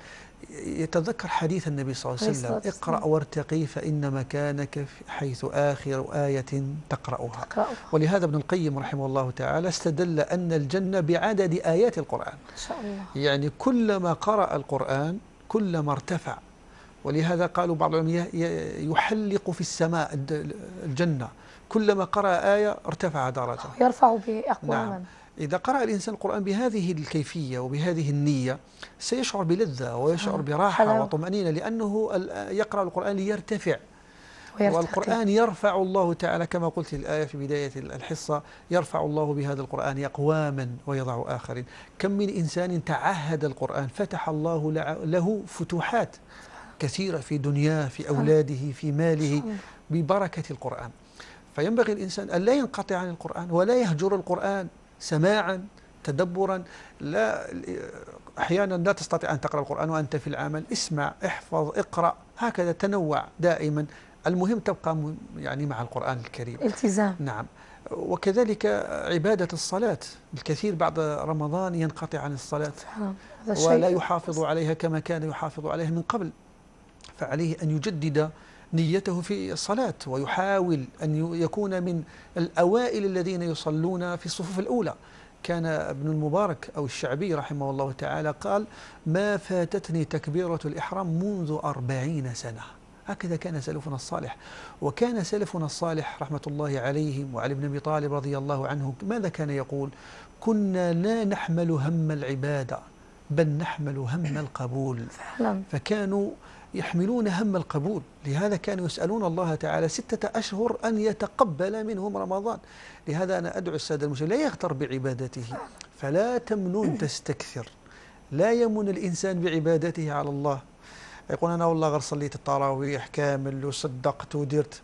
يتذكر حديث النبي صلى الله عليه وسلم اقرأ وارتقي فإن مكانك حيث آخر آية تقرأها ولهذا ابن القيم رحمه الله تعالى استدل أن الجنة بعدد آيات القرآن إن شاء الله. يعني كلما قرأ القرآن كلما ارتفع ولهذا قالوا بعض العلماء يحلق في السماء الجنة كلما قرأ آية ارتفع درجة يرفع بأقواما نعم. إذا قرأ الإنسان القرآن بهذه الكيفية وبهذه النية سيشعر بلذة ويشعر براحة وطمأنينة لأنه يقرأ القرآن ليرتفع والقرآن يرفع الله تعالى كما قلت الآية في بداية الحصة يرفع الله بهذا القرآن أقواما ويضع آخرين كم من إنسان تعهد القرآن فتح الله له فتوحات كثيرة في دنياه في أولاده في ماله ببركة القرآن فينبغي الإنسان أن لا ينقطع عن القرآن ولا يهجر القرآن سماعا تدبرا لا أحيانا لا تستطيع أن تقرأ القرآن وأنت في العمل اسمع احفظ اقرأ هكذا تنوع دائما المهم تبقى يعني مع القرآن الكريم التزام نعم وكذلك عبادة الصلاة الكثير بعد رمضان ينقطع عن الصلاة ولا يحافظ عليها كما كان يحافظ عليها من قبل فعليه أن يجدد نيته في الصلاة ويحاول أن يكون من الأوائل الذين يصلون في الصفوف الأولى كان ابن المبارك أو الشعبي رحمه الله تعالى قال ما فاتتني تكبيرة الإحرام منذ أربعين سنة هكذا كان سلفنا الصالح وكان سلفنا الصالح رحمة الله عليهم وعلي بن أبي طالب رضي الله عنه ماذا كان يقول كنا لا نحمل هم العبادة بل نحمل هم القبول فكانوا يحملون هم القبول لهذا كانوا يسألون الله تعالى ستة أشهر أن يتقبل منهم رمضان لهذا أنا أدعو السادة المسلمين لا يغتر بعبادته فلا تمنون تستكثر لا يمن الإنسان بعبادته على الله يقول أنا والله غير صليت التراويح كامل وصدقت ودرت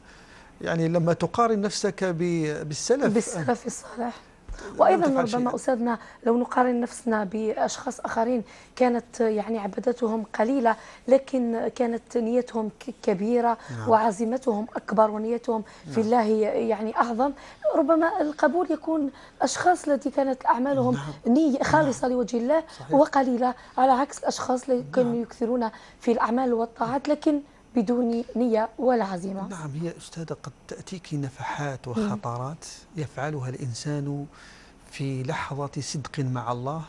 يعني لما تقارن نفسك بالسلف بالسلف الصالح وايضا ربما استاذنا لو نقارن نفسنا باشخاص اخرين كانت يعني عبادتهم قليله لكن كانت نيتهم كبيره نعم. وعزيمتهم اكبر ونيتهم نعم. في الله يعني اعظم ربما القبول يكون اشخاص التي كانت اعمالهم نعم. نيه نعم. خالصه نعم. لوجه الله صحيح. وقليله على عكس الاشخاص كانوا نعم. يكثرون في الاعمال والطاعات لكن بدون نية ولا عزيمة نعم هي أستاذة قد تأتيك نفحات وخطرات يفعلها الإنسان في لحظة صدق مع الله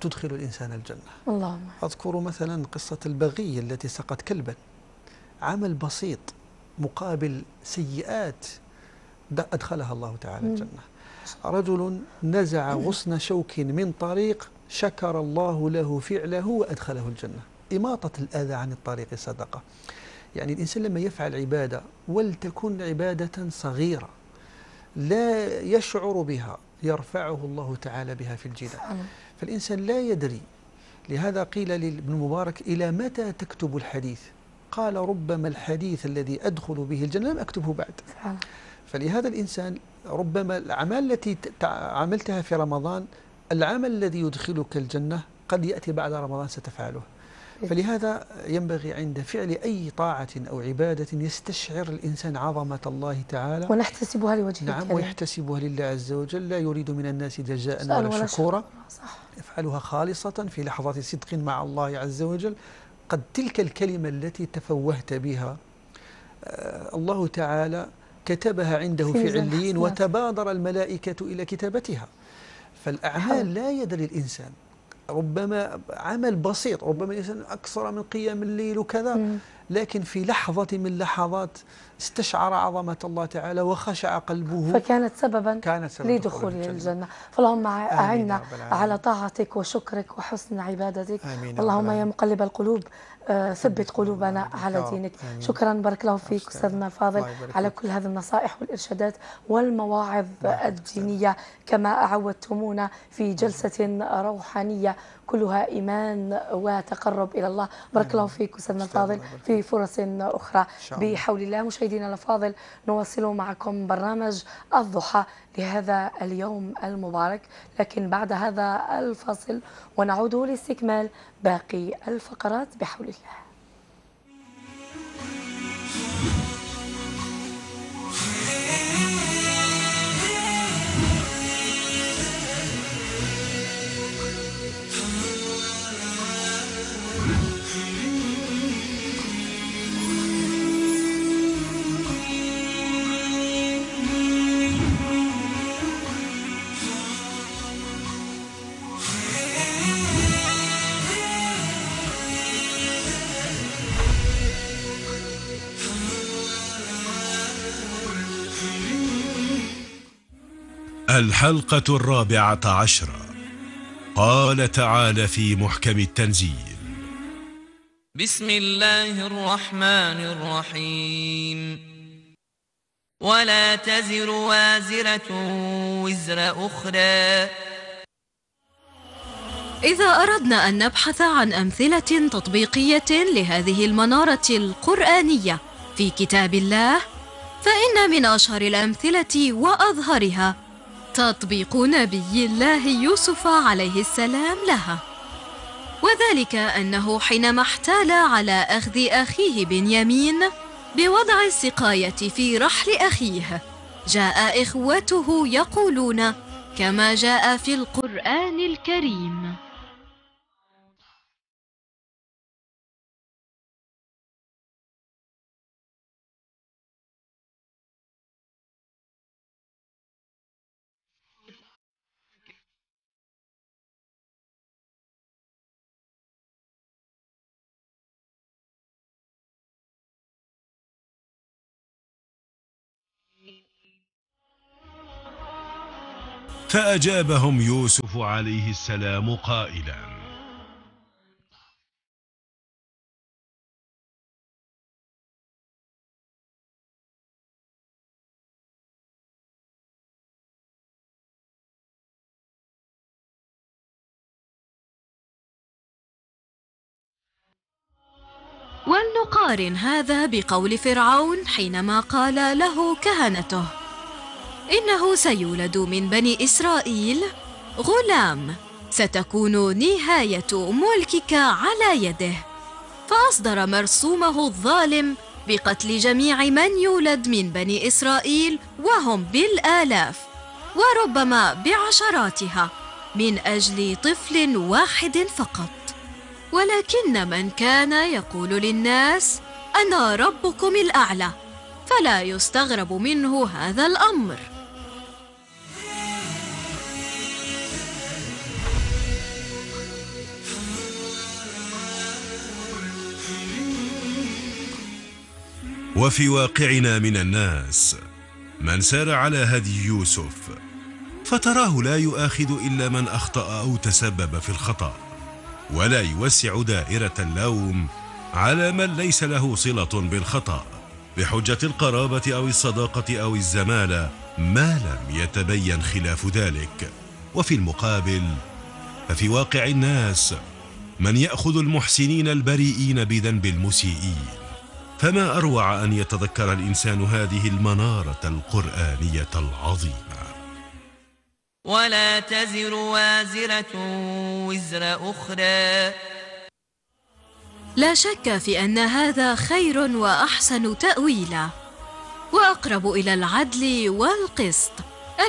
تدخل الإنسان الجنة اللهم أذكر مثلا قصة البغي التي سقت كلبا عمل بسيط مقابل سيئات أدخلها الله تعالى الجنة رجل نزع غصن شوك من طريق شكر الله له فعله وأدخله الجنة إماطة الأذى عن الطريق صدقة يعني الإنسان لما يفعل عبادة ولتكن عبادة صغيرة لا يشعر بها يرفعه الله تعالى بها في الجنة فالإنسان لا يدري لهذا قيل لابن مبارك إلى متى تكتب الحديث قال ربما الحديث الذي أدخل به الجنة لم أكتبه بعد فلهذا الإنسان ربما الأعمال التي عملتها في رمضان العمل الذي يدخلك الجنة قد يأتي بعد رمضان ستفعله فلهذا ينبغي عند فعل أي طاعة أو عبادة يستشعر الإنسان عظمة الله تعالى ونحتسبها لوجه نعم ويحتسبها لله عز وجل لا يريد من الناس جزاء ولا شكورا آه، صح يفعلها خالصة في لحظة صدق مع الله عز وجل قد تلك الكلمة التي تفوهت بها آه، الله تعالى كتبها عنده في عليين وتبادر الملائكة إلى كتابتها فالأعمال لا يدري الإنسان ربما عمل بسيط ربما الإنسان أكثر من قيام الليل وكذا لكن في لحظة من لحظات استشعر عظمة الله تعالى وخشع قلبه فكانت سببا كانت سببا لدخول الجنة. الجنة فاللهم أعنا على طاعتك وشكرك وحسن عبادتك آمين اللهم يا مقلب القلوب آه، ثبت قلوبنا على دينك آمين. شكرا بارك الله فيك أستاذنا فاضل على كل هذه النصائح والإرشادات والمواعظ نعم، الدينية كما أعودتمونا في جلسة روحانية كلها إيمان وتقرب إلى الله بارك الله فيك أستاذنا الفاضل في فرص أخرى بحول الله مشاهدينا الفاضل نواصل معكم برنامج الضحى لهذا اليوم المبارك لكن بعد هذا الفصل ونعود لاستكمال باقي الفقرات بحول الله الحلقة الرابعة عشرة قال تعالى في محكم التنزيل بسم الله الرحمن الرحيم ولا تزر وازرة وزر أخرى إذا أردنا أن نبحث عن أمثلة تطبيقية لهذه المنارة القرآنية في كتاب الله فإن من أشهر الأمثلة وأظهرها تطبيق نبي الله يوسف عليه السلام لها وذلك أنه حينما احتال على أخذ أخيه بنيامين بوضع السقاية في رحل أخيه جاء إخوته يقولون كما جاء في القرآن الكريم فأجابهم يوسف عليه السلام قائلا ولنقارن هذا بقول فرعون حينما قال له كهنته إنه سيولد من بني إسرائيل غلام ستكون نهاية ملكك على يده فأصدر مرسومه الظالم بقتل جميع من يولد من بني إسرائيل وهم بالآلاف وربما بعشراتها من أجل طفل واحد فقط ولكن من كان يقول للناس أنا ربكم الأعلى فلا يستغرب منه هذا الأمر وفي واقعنا من الناس من سار على هدي يوسف فتراه لا يؤاخذ إلا من أخطأ أو تسبب في الخطأ ولا يوسع دائرة اللوم على من ليس له صلة بالخطأ بحجة القرابة أو الصداقة أو الزمالة ما لم يتبين خلاف ذلك وفي المقابل ففي واقع الناس من يأخذ المحسنين البريئين بذنب المسيئين فما اروع ان يتذكر الانسان هذه المناره القرانيه العظيمه ولا تزر وازره وزر اخرى لا شك في ان هذا خير واحسن تاويلا واقرب الى العدل والقسط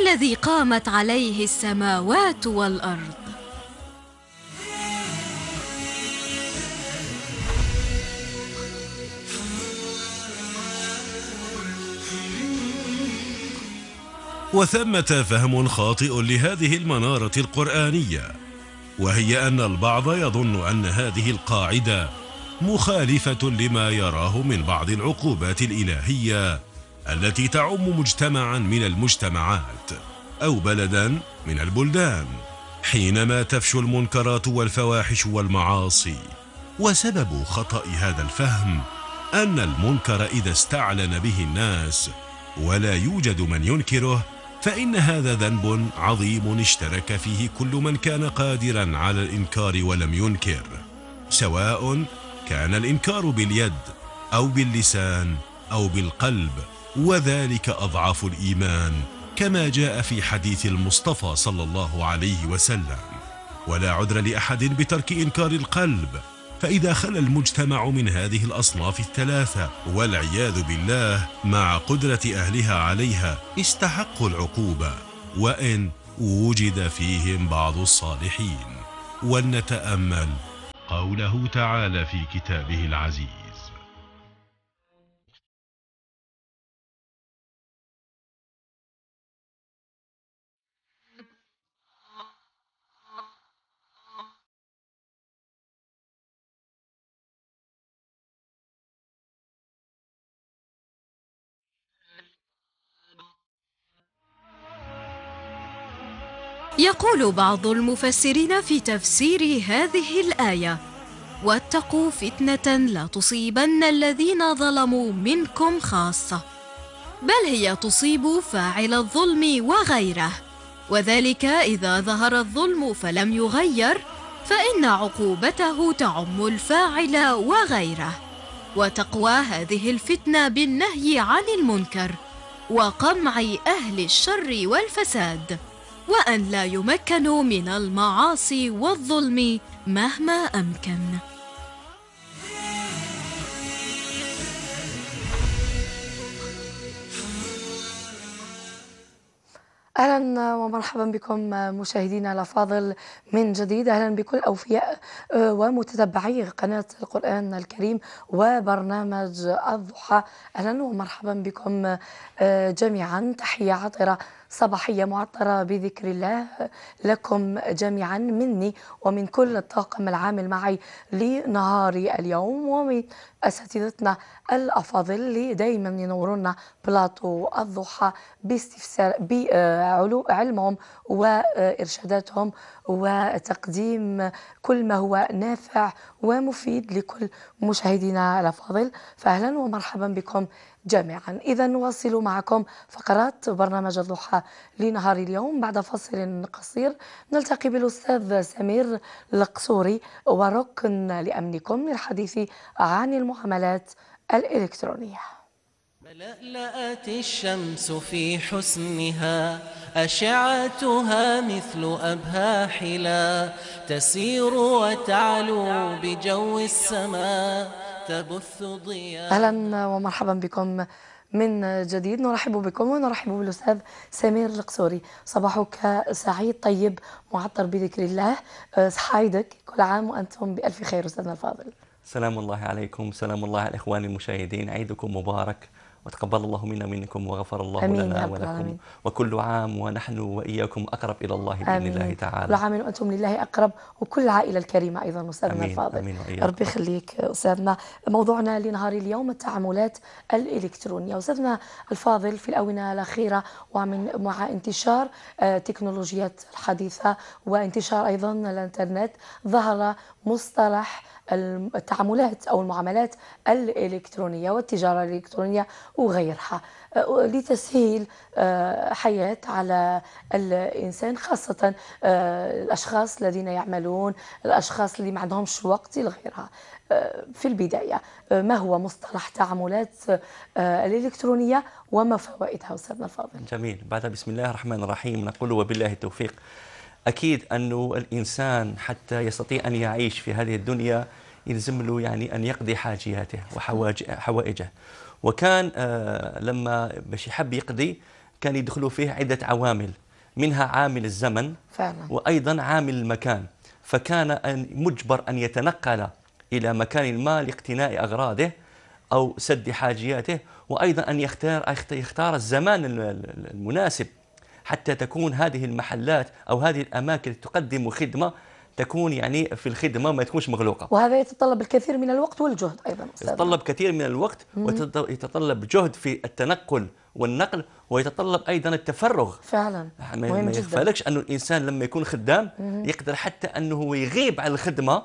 الذي قامت عليه السماوات والارض وثمة فهم خاطئ لهذه المنارة القرآنية وهي أن البعض يظن أن هذه القاعدة مخالفة لما يراه من بعض العقوبات الإلهية التي تعم مجتمعا من المجتمعات أو بلدا من البلدان حينما تفشو المنكرات والفواحش والمعاصي وسبب خطأ هذا الفهم أن المنكر إذا استعلن به الناس ولا يوجد من ينكره فإن هذا ذنب عظيم اشترك فيه كل من كان قادرا على الإنكار ولم ينكر سواء كان الإنكار باليد أو باللسان أو بالقلب وذلك أضعف الإيمان كما جاء في حديث المصطفى صلى الله عليه وسلم ولا عذر لأحد بترك إنكار القلب فإذا خل المجتمع من هذه الأصناف الثلاثة والعياذ بالله مع قدرة أهلها عليها استحقوا العقوبة وإن وجد فيهم بعض الصالحين ولنتأمل قوله تعالى في كتابه العزيز يقول بعض المفسرين في تفسير هذه الآية واتقوا فتنة لا تصيبن الذين ظلموا منكم خاصة بل هي تصيب فاعل الظلم وغيره وذلك إذا ظهر الظلم فلم يغير فإن عقوبته تعم الفاعل وغيره وتقوى هذه الفتنة بالنهي عن المنكر وقمع أهل الشر والفساد وأن لا يمكنوا من المعاصي والظلم مهما أمكن اهلا ومرحبا بكم مشاهدينا الافاضل من جديد اهلا بكل اوفياء آه، ومتتبعي قناه القران الكريم وبرنامج الضحى اهلا ومرحبا بكم آه، جميعا تحيه عطره صباحيه معطره بذكر الله لكم جميعا مني ومن كل الطاقم العامل معي لنهار اليوم ومن اساتذتنا الافاضل اللي دائما ينورونا بلاطو الضحى باستفسار بعلمهم وارشاداتهم وتقديم كل ما هو نافع ومفيد لكل مشاهدينا الافاضل فاهلا ومرحبا بكم جميعا إذا نواصل معكم فقرات برنامج الضحى لنهار اليوم بعد فاصل قصير نلتقي بالأستاذ سمير القصوري وركن لأمنكم للحديث عن المعاملات الإلكترونية لألأت الشمس في حسنها أشعتها مثل أبها حلا تسير وتعلو بجو السماء تبث ضياء أهلا ومرحبا بكم من جديد نرحب بكم ونرحب بالأستاذ سمير القصوري صباحك سعيد طيب معطر بذكر الله حايدك كل عام وأنتم بألف خير أستاذنا الفاضل سلام الله عليكم سلام الله على الاخوان المشاهدين عيدكم مبارك وتقبل الله منا ومنكم وغفر الله أمين لنا ولكم أمين. وكل عام ونحن وإياكم أقرب إلى الله بإذن أمين. الله تعالى كل عام وأنتم لله أقرب وكل العائلة الكريمة أيضا أستاذنا الفاضل أمين ربي يخليك أستاذنا موضوعنا لنهار اليوم التعاملات الإلكترونية أستاذنا الفاضل في الآونة الأخيرة ومن مع انتشار آه، تكنولوجيات الحديثة وانتشار أيضا الإنترنت ظهر مصطلح التعاملات أو المعاملات الإلكترونية والتجارة الإلكترونية وغيرها لتسهيل حياة على الإنسان خاصة الأشخاص الذين يعملون الأشخاص اللي ما عندهمش وقت لغيرها في البداية ما هو مصطلح تعاملات الإلكترونية وما فوائدها أستاذنا الفاضل جميل بعد بسم الله الرحمن الرحيم نقول وبالله التوفيق أكيد أنه الإنسان حتى يستطيع أن يعيش في هذه الدنيا يلزم له يعني أن يقضي حاجياته وحوائجه وكان آه، لما باش يحب يقضي كان يدخلوا فيه عدة عوامل منها عامل الزمن فعلا. وأيضا عامل المكان فكان أن مجبر أن يتنقل إلى مكان ما لاقتناء أغراضه أو سد حاجياته وأيضا أن يختار يختار الزمان المناسب حتى تكون هذه المحلات أو هذه الأماكن تقدم خدمة تكون يعني في الخدمة ما تكونش مغلوقة وهذا يتطلب الكثير من الوقت والجهد أيضا أستاذ يتطلب كثير من الوقت ويتطلب جهد في التنقل والنقل ويتطلب أيضا التفرغ فعلا ما, مهم ما يخفالكش أنه الإنسان لما يكون خدام يقدر حتى أنه يغيب عن الخدمة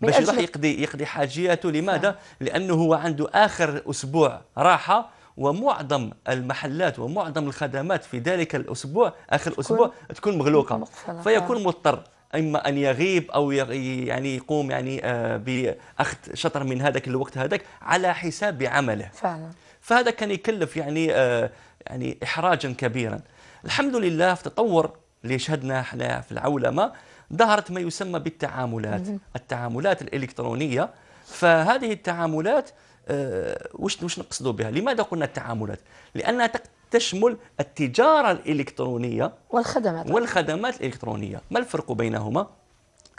باش يروح يقضي يقضي حاجياته لماذا؟ نعم. لأنه هو عنده آخر أسبوع راحة ومعظم المحلات ومعظم الخدمات في ذلك الأسبوع آخر الأسبوع تكون مغلوقة فيكون نعم. مضطر اما ان يغيب او يعني يقوم يعني آه، باخذ شطر من هذاك الوقت هذاك على حساب عمله فعلا فهذا كان يكلف يعني آه، يعني احراجا كبيرا الحمد لله في تطور اللي شهدنا احنا في العولمه ظهرت ما يسمى بالتعاملات التعاملات الالكترونيه فهذه التعاملات آه، واش واش نقصدوا بها لماذا قلنا التعاملات لانها تشمل التجاره الالكترونيه والخدمات والخدمات الالكترونيه ما الفرق بينهما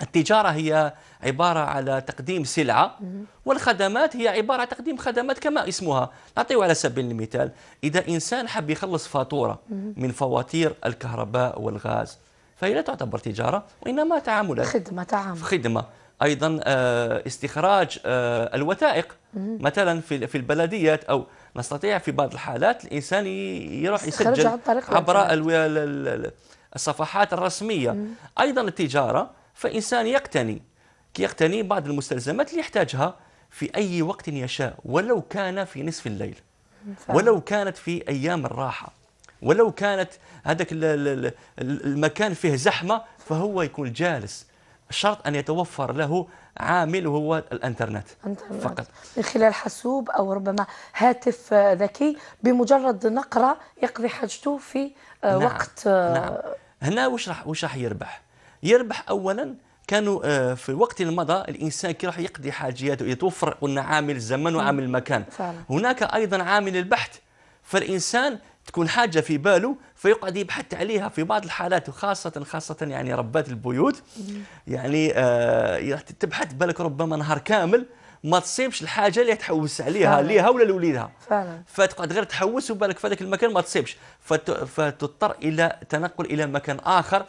التجارة هي عبارة على تقديم سلعة والخدمات هي عبارة عن تقديم خدمات كما اسمها نعطيه على سبيل المثال إذا إنسان حب يخلص فاتورة من فواتير الكهرباء والغاز فهي لا تعتبر تجارة وإنما تعاملات خدمة تعامل خدمة ايضا آه، استخراج آه، الوثائق مثلا في البلديات او نستطيع في بعض الحالات الانسان يروح يسجل عبر الصفحات الرسميه ايضا التجاره فانسان يقتني يقتني بعض المستلزمات اللي يحتاجها في اي وقت يشاء ولو كان في نصف الليل ولو كانت في ايام الراحه ولو كانت هذاك المكان فيه زحمه فهو يكون جالس شرط أن يتوفر له عامل وهو الانترنت, الانترنت فقط من خلال حاسوب او ربما هاتف ذكي بمجرد نقره يقضي حاجته في آه، نعم. وقت آه، نعم. هنا واش راح واش راح يربح يربح اولا كانوا آه، في الوقت المضى الانسان كي راح يقضي حاجياته يتوفر قلنا عامل الزمن وعامل المكان نعم. فعلا. هناك ايضا عامل البحث فالانسان تكون حاجه في باله فيقعد يبحث عليها في بعض الحالات وخاصه خاصه يعني ربات البيوت يعني آه تبحث بالك ربما نهار كامل ما تصيبش الحاجه اللي تحوس عليها فعلا. ليها ولا لوليدها فعلا فتقعد غير تحوس وبالك في هذاك المكان ما تصيبش فت... فتضطر الى تنقل الى مكان اخر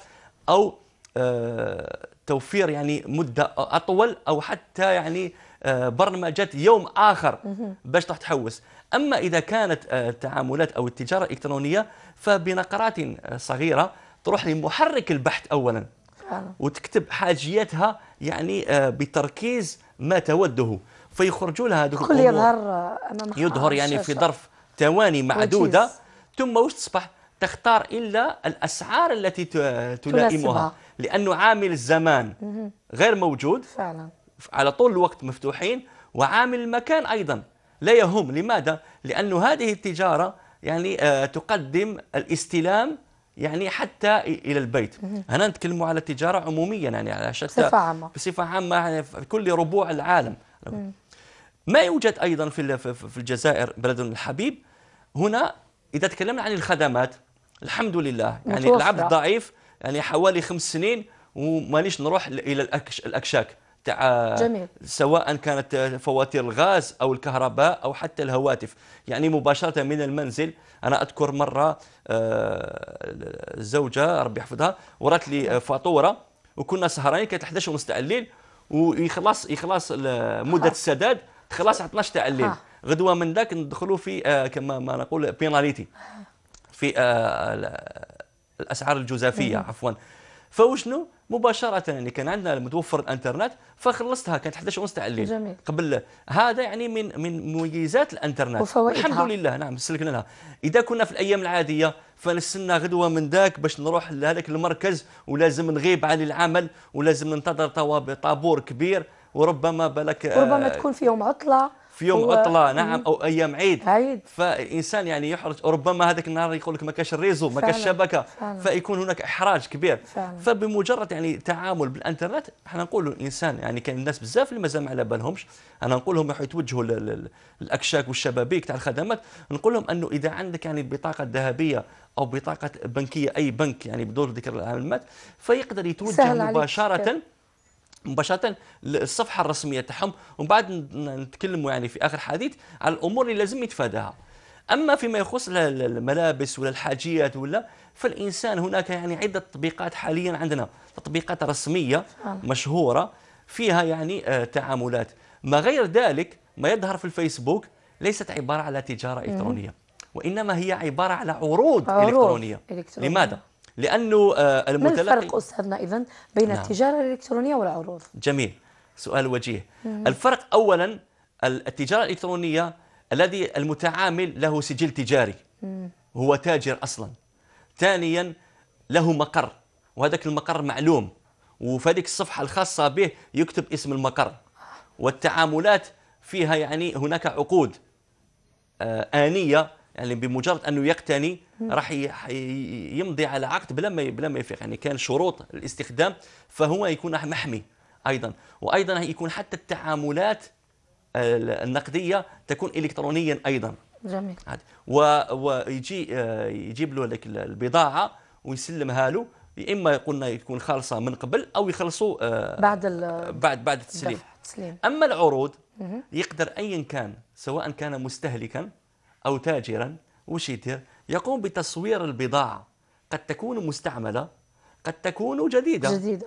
او آه توفير يعني مده اطول او حتى يعني آه برمجه يوم اخر باش تروح تحوس أما إذا كانت آه، التعاملات أو التجارة الإلكترونية فبنقرات آه، صغيرة تروح لمحرك البحث أولا وتكتب حاجياتها يعني آه، بتركيز ما توده فيخرجوا لها هذوك الامور يظهر امامها يظهر يعني في ظرف ثواني معدوده ثم واش تصبح تختار الا الاسعار التي تلائمها لانه عامل الزمان غير موجود فعلا على طول الوقت مفتوحين وعامل المكان ايضا لا يهم لماذا؟ لأن هذه التجارة يعني آه، تقدم الاستلام يعني حتى الى البيت هنا نتكلم على التجاره عموميا يعني على شتى بصفه عامه بصفه عامه يعني في كل ربوع العالم ما يوجد ايضا في في الجزائر بلد الحبيب هنا اذا تكلمنا عن الخدمات الحمد لله يعني العبد ضعيف يعني حوالي خمس سنين ومانيش نروح الى الأكش الاكشاك تاع سواء كانت فواتير الغاز او الكهرباء او حتى الهواتف يعني مباشره من المنزل انا اذكر مره الزوجه آه، ربي يحفظها ورات لي فاتوره وكنا سهرانين كانت 11 ونص تاع الليل ويخلص يخلص مده السداد تخلص 12 تاع الليل غدوه من ذاك ندخلوا في آه، كما ما نقول بيناليتي في آه، الاسعار الجزافيه عفوا فوشنو مباشره يعني كان عندنا متوفر الانترنت فخلصتها كانت 11 ونص تاع الليل جميل. قبل هذا يعني من من مميزات الانترنت وفوائدها. الحمد لله نعم سلكنا لها اذا كنا في الايام العاديه فنستنى غدوه من ذاك باش نروح لهذاك المركز ولازم نغيب عن العمل ولازم ننتظر طابور كبير وربما بالك ربما آه، تكون في يوم عطله في يوم عطله نعم إيه؟ او ايام عيد عيد فالانسان يعني يحرج ربما هذاك النهار يقول لك ما كاش الريزو ما كاش الشبكه فيكون هناك احراج كبير فعلا. فبمجرد يعني تعامل بالانترنت احنا نقولوا الانسان يعني كان الناس بزاف اللي مازال ما على بالهمش انا نقول لهم راح يتوجهوا للاكشاك والشبابيك تاع الخدمات نقول لهم انه اذا عندك يعني بطاقه ذهبيه او بطاقه بنكيه اي بنك يعني بدون ذكر المعلومات فيقدر يتوجه مباشره مباشرة للصفحة الرسمية تاعهم ومن بعد نتكلموا يعني في آخر حديث على الأمور اللي لازم يتفاداها أما فيما يخص الملابس ولا الحاجيات ولا فالإنسان هناك يعني عدة تطبيقات حاليا عندنا تطبيقات رسمية مشهورة فيها يعني آه، تعاملات ما غير ذلك ما يظهر في الفيسبوك ليست عبارة على تجارة إلكترونية وإنما هي عبارة على عروض, عروض إلكترونية. إلكترونية لماذا؟ لانه آه، المتلقي ما الفرق استاذنا اذا بين نعم. التجاره الالكترونيه والعروض جميل سؤال وجيه مم. الفرق اولا التجاره الالكترونيه الذي المتعامل له سجل تجاري مم. هو تاجر اصلا ثانيا له مقر وهذاك المقر معلوم وفي هذيك الصفحه الخاصه به يكتب اسم المقر والتعاملات فيها يعني هناك عقود آه، آنيه يعني بمجرد انه يقتني راح يمضي على عقد بلا ما بلا ما يفيق يعني كان شروط الاستخدام فهو يكون محمي ايضا وايضا يكون حتى التعاملات آه، النقديه تكون الكترونيا ايضا جميل و ويجي آه، يجيب له البضاعه ويسلمها له يا اما قلنا يكون خالصه من قبل او يخلصوا آه، بعد بعد بعد التسليم اما العروض يقدر ايا كان سواء كان مستهلكا أو تاجرا وش يدير يقوم بتصوير البضاعة قد تكون مستعملة قد تكون جديدة جديدة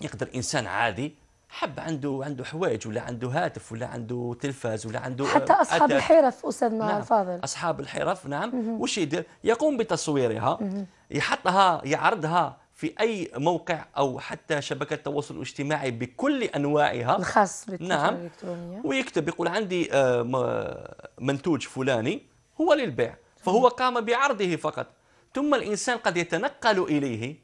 يقدر إنسان عادي حب عنده عنده حوايج ولا عنده هاتف ولا عنده تلفاز ولا عنده حتى اصحاب أتف. الحرف استاذنا نعم. الفاضل اصحاب الحرف نعم وش يدير يقوم بتصويرها مم. يحطها يعرضها في اي موقع او حتى شبكه التواصل الاجتماعي بكل انواعها الخاص بالتجاره نعم الالكترونيه ويكتب يقول عندي آه، منتوج فلاني هو للبيع فهو قام بعرضه فقط ثم الانسان قد يتنقل اليه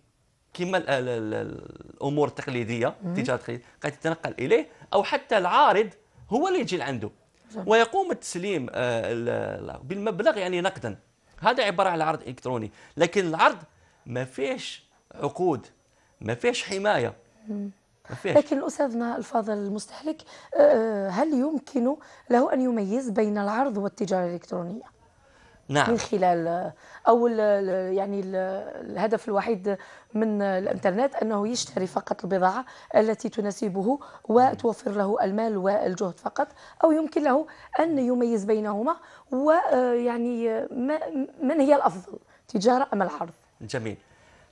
كما الامور التقليديه التجاره التقليديه قد يتنقل اليه او حتى العارض هو اللي يجي لعنده ويقوم التسليم آه، بالمبلغ يعني نقدا هذا عباره عن عرض الكتروني لكن العرض ما فيهش عقود ما فيش حمايه ما فيش. لكن استاذنا الفاضل المستهلك آه، آه، هل يمكن له ان يميز بين العرض والتجاره الالكترونيه نعم من خلال آه، او يعني الهدف الوحيد من الانترنت انه يشتري فقط البضاعه التي تناسبه وتوفر له المال والجهد فقط او يمكن له ان يميز بينهما ويعني من هي الافضل تجاره ام العرض جميل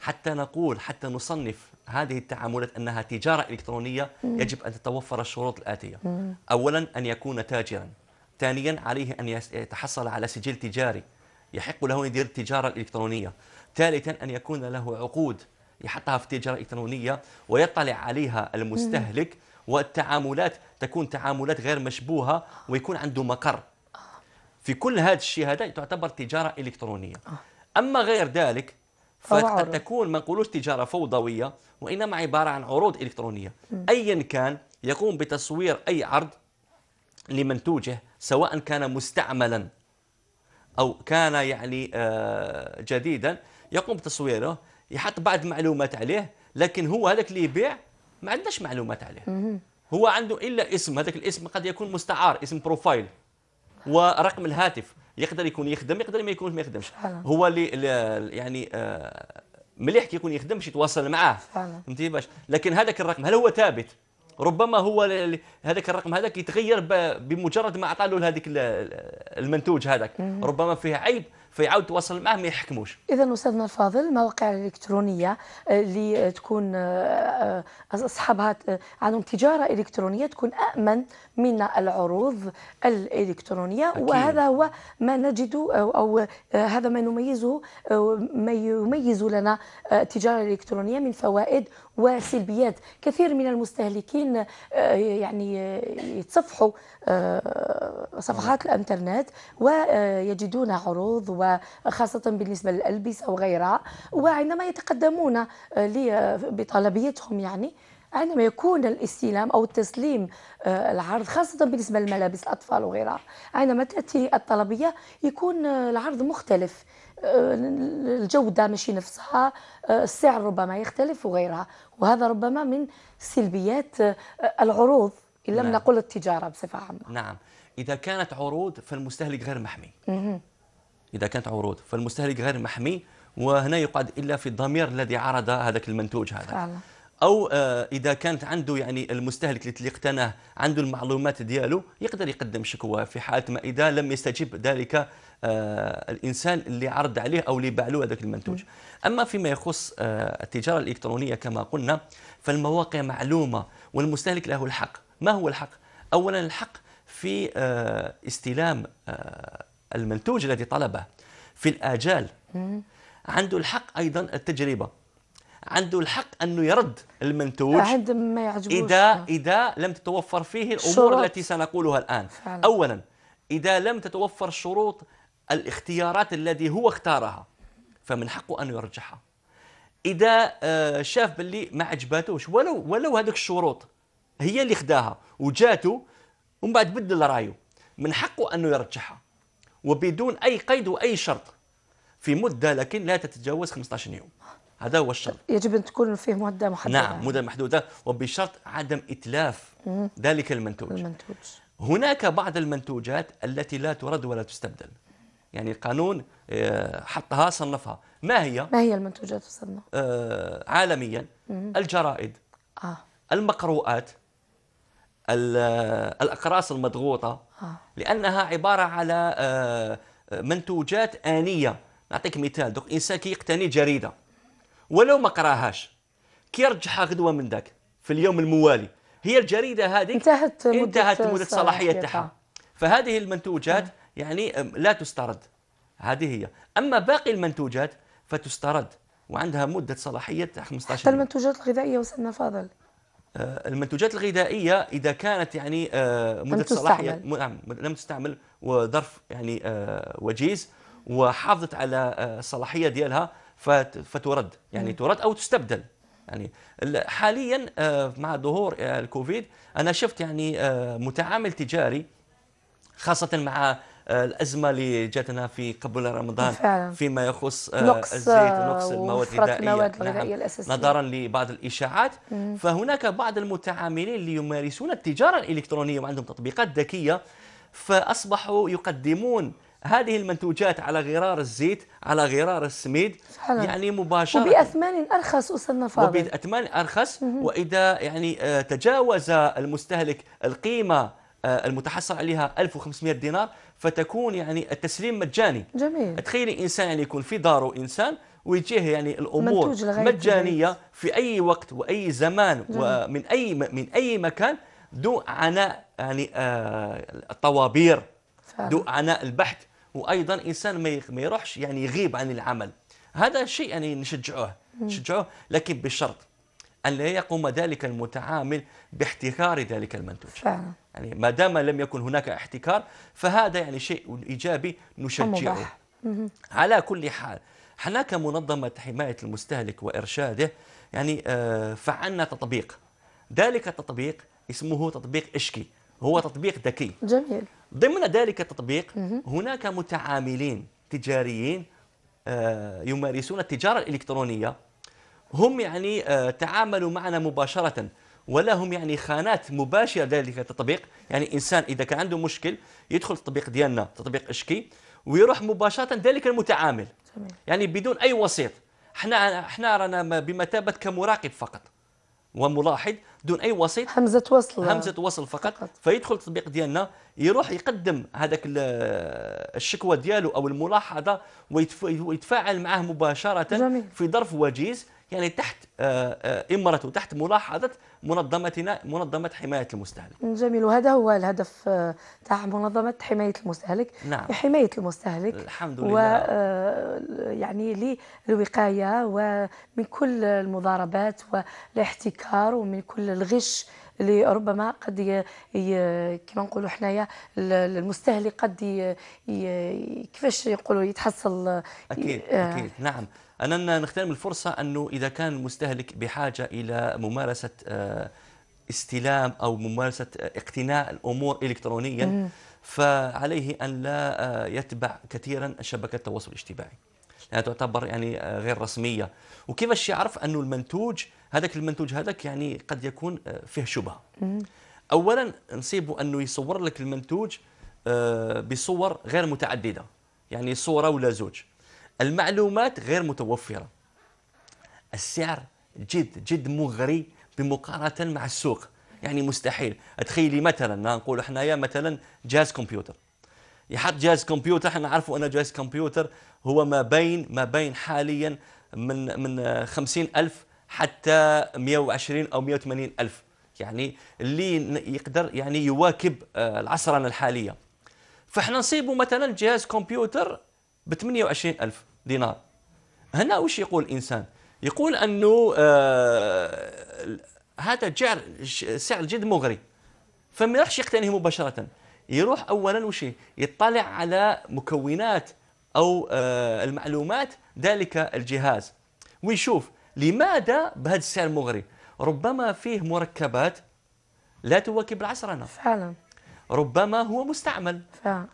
حتى نقول حتى نصنف هذه التعاملات أنها تجارة إلكترونية يجب أن تتوفر الشروط الآتية أولا أن يكون تاجرا ثانيا عليه أن يتحصل على سجل تجاري يحق له أن يدير التجارة الإلكترونية ثالثا أن يكون له عقود يحطها في التجارة الإلكترونية ويطلع عليها المستهلك والتعاملات تكون تعاملات غير مشبوهة ويكون عنده مقر في كل هذا الشيء هذا تعتبر تجارة إلكترونية آه. أما غير ذلك فقد تكون ما نقولوش تجاره فوضويه وانما عباره عن عروض الكترونيه ايا كان يقوم بتصوير اي عرض لمنتوجه سواء كان مستعملا او كان يعني آه، جديدا يقوم بتصويره يحط بعض المعلومات عليه لكن هو هذاك اللي يبيع ما عندناش معلومات عليه هو عنده الا اسم هذاك الاسم قد يكون مستعار اسم بروفايل ورقم الهاتف يقدر يكون يخدم يقدر ما يكونش ما يخدمش هو اللي يعني آه، مليح كيكون يخدم باش يتواصل معاه فهمتي باش لكن هذاك الرقم هل هو ثابت ربما هو هذاك الرقم هذاك يتغير بمجرد ما اعطى له هذيك المنتوج هذاك ربما فيه عيب فيعاود يتواصل معه ما يحكموش اذا استاذنا الفاضل المواقع الالكترونيه آه، اللي تكون آه، آه، اصحابها عندهم تجاره الكترونيه تكون امن من العروض الالكترونيه أكيد. وهذا هو ما نجد او هذا ما نميزه ما يميز لنا التجاره الالكترونيه من فوائد وسلبيات كثير من المستهلكين آه، يعني آه، يتصفحوا آه، صفحات الانترنت ويجدون عروض وخاصة بالنسبة للألبسة وغيرها وعندما يتقدمون بطلبيتهم يعني عندما يكون الاستلام او التسليم العرض خاصه بالنسبه للملابس الاطفال وغيرها عندما تاتي الطلبيه يكون العرض مختلف الجودة ماشي نفسها آه، السعر ربما يختلف وغيرها وهذا ربما من سلبيات آه، العروض إن لم نعم. نقل التجارة بصفة عامة نعم إذا كانت عروض فالمستهلك غير محمي مه. إذا كانت عروض فالمستهلك غير محمي وهنا يقعد إلا في الضمير الذي عرض هذاك المنتوج هذا فعلا. او آه، اذا كانت عنده يعني المستهلك اللي اقتناه عنده المعلومات دياله يقدر يقدم شكوى في حاله ما اذا لم يستجب ذلك آه، الانسان اللي عرض عليه او اللي باع له هذاك المنتوج اما فيما يخص آه، التجاره الالكترونيه كما قلنا فالمواقع معلومه والمستهلك له الحق ما هو الحق اولا الحق في آه، استلام المنتوج الذي طلبه في الاجال عنده الحق ايضا التجربه عنده الحق انه يرد المنتوج عند ما يعجبوش اذا اذا لم تتوفر فيه الامور التي سنقولها الان فعلا. اولا اذا لم تتوفر الشروط الاختيارات الذي هو اختارها فمن حقه أن يرجحها إذا آه، شاف باللي ما عجباتوش ولو ولو هذوك الشروط هي اللي خداها وجاتو ومن بعد بدل رايه من حقه أنه يرجحها وبدون أي قيد وأي شرط في مدة لكن لا تتجاوز 15 يوم هذا هو الشرط يجب أن تكون فيه مدة محددة نعم مدة محدودة وبشرط عدم إتلاف ذلك المنتوج المنتوج هناك بعض المنتوجات التي لا ترد ولا تستبدل يعني القانون آه، حطها صنفها ما هي ما هي المنتوجات الصنف آه، عالميا الجرائد آه. المقروءات آه، الأقراص المضغوطة آه. لأنها عبارة على منتوجات آنية نعطيك مثال دوك إنسان كي يقتني جريدة ولو ما قراهاش كي يرجعها غدوة من ذاك في اليوم الموالي هي الجريدة هذه انتهت مدة انتهت مدة صلاحية فهذه المنتوجات آه. يعني لا تسترد هذه هي أما باقي المنتوجات فتسترد وعندها مدة صلاحية 15 حتى المنتوجات الغذائية وسنة فاضل أه، المنتوجات الغذائية إذا كانت يعني أه، مدة صلاحية نعم، لم تستعمل وظرف يعني أه، وجيز وحافظت على الصلاحية ديالها فترد يعني ترد أو تستبدل يعني حاليا مع ظهور الكوفيد أنا شفت يعني متعامل تجاري خاصة مع آه، الازمه اللي جاتنا في قبل رمضان فعلا. فيما يخص آه، نقص الزيت ونقص آه، المواد الغذائيه نعم الأساسية. نظرا لبعض الاشاعات مم. فهناك بعض المتعاملين اللي يمارسون التجاره الالكترونيه وعندهم تطبيقات ذكيه فاصبحوا يقدمون هذه المنتوجات على غرار الزيت على غرار السميد فعلا. يعني مباشرة وبأثمان أرخص وصلنا فاضل وبأثمان أرخص مم. وإذا يعني تجاوز المستهلك القيمة آه، المتحصل عليها 1500 دينار فتكون يعني التسليم مجاني جميل تخيلي انسان يعني يكون في داره انسان ويجيه يعني الامور مجانيه في اي وقت واي زمان جميل. ومن اي من اي مكان دون عناء يعني آه الطوابير دون عناء البحث وايضا انسان ما يروحش يعني يغيب عن العمل هذا شيء يعني نشجعوه نشجعوه لكن بشرط ان لا يقوم ذلك المتعامل باحتكار ذلك المنتوج فعلا. يعني ما دام لم يكن هناك احتكار فهذا يعني شيء إيجابي نشجعه على كل حال احنا كمنظمه حماية المستهلك وإرشاده يعني آه، فعلنا تطبيق ذلك التطبيق اسمه تطبيق إشكي هو تطبيق ذكي جميل ضمن ذلك التطبيق هناك متعاملين تجاريين آه، يمارسون التجارة الإلكترونية هم يعني آه، تعاملوا معنا مباشرة ولهم يعني خانات مباشره ذلك التطبيق يعني انسان اذا كان عنده مشكل يدخل التطبيق ديالنا تطبيق اشكي ويروح مباشره ذلك المتعامل يعني بدون اي وسيط احنا احنا رانا بمثابه كمراقب فقط وملاحظ دون اي وسيط همزه وصل همزه وصل فقط, فقط. فيدخل التطبيق ديالنا يروح يقدم هذاك الشكوى ديالو او الملاحظه ويتفاعل معه مباشره جميل. في ظرف وجيز يعني تحت آه، آه، إمرته تحت ملاحظة منظمتنا منظمة حماية المستهلك جميل وهذا هو الهدف آه، تاع منظمة حماية المستهلك نعم. حماية المستهلك الحمد لله و يعني للوقاية ومن كل المضاربات والاحتكار ومن كل الغش اللي ربما قد كما نقولوا حنايا المستهلك قد كيفاش يقولوا يتحصل اكيد اكيد نعم أننا نغتنم الفرصة أنه إذا كان المستهلك بحاجة إلى ممارسة آه، استلام أو ممارسة آه، اقتناء الأمور إلكترونيا فعليه أن لا آه، يتبع كثيرا شبكة التواصل الاجتماعي لأنها يعني تعتبر يعني غير رسمية وكيفاش يعرف أنه المنتوج هذاك المنتوج هذاك يعني قد يكون فيه شبهة أولا نصيب أنه يصور لك المنتوج بصور غير متعددة يعني صورة ولا زوج المعلومات غير متوفرة السعر جد جد مغري بمقارنة مع السوق يعني مستحيل تخيلي مثلا احنا حنايا مثلا جهاز كمبيوتر يحط جهاز كمبيوتر حنا نعرفوا ان جهاز كمبيوتر هو ما بين ما بين حاليا من من 50000 حتى 120 او 180 الف يعني اللي يقدر يعني يواكب آه، العصرنه الحاليه فاحنا نصيبوا مثلا جهاز كمبيوتر ب 28000 دينار هنا وش يقول الانسان يقول انه آه هذا سعر جد مغري فما راحش يقتنيه مباشره يروح اولا وش يطلع على مكونات او آه المعلومات ذلك الجهاز ويشوف لماذا بهذا السعر المغري ربما فيه مركبات لا تواكب العصرنه فعلا ربما هو مستعمل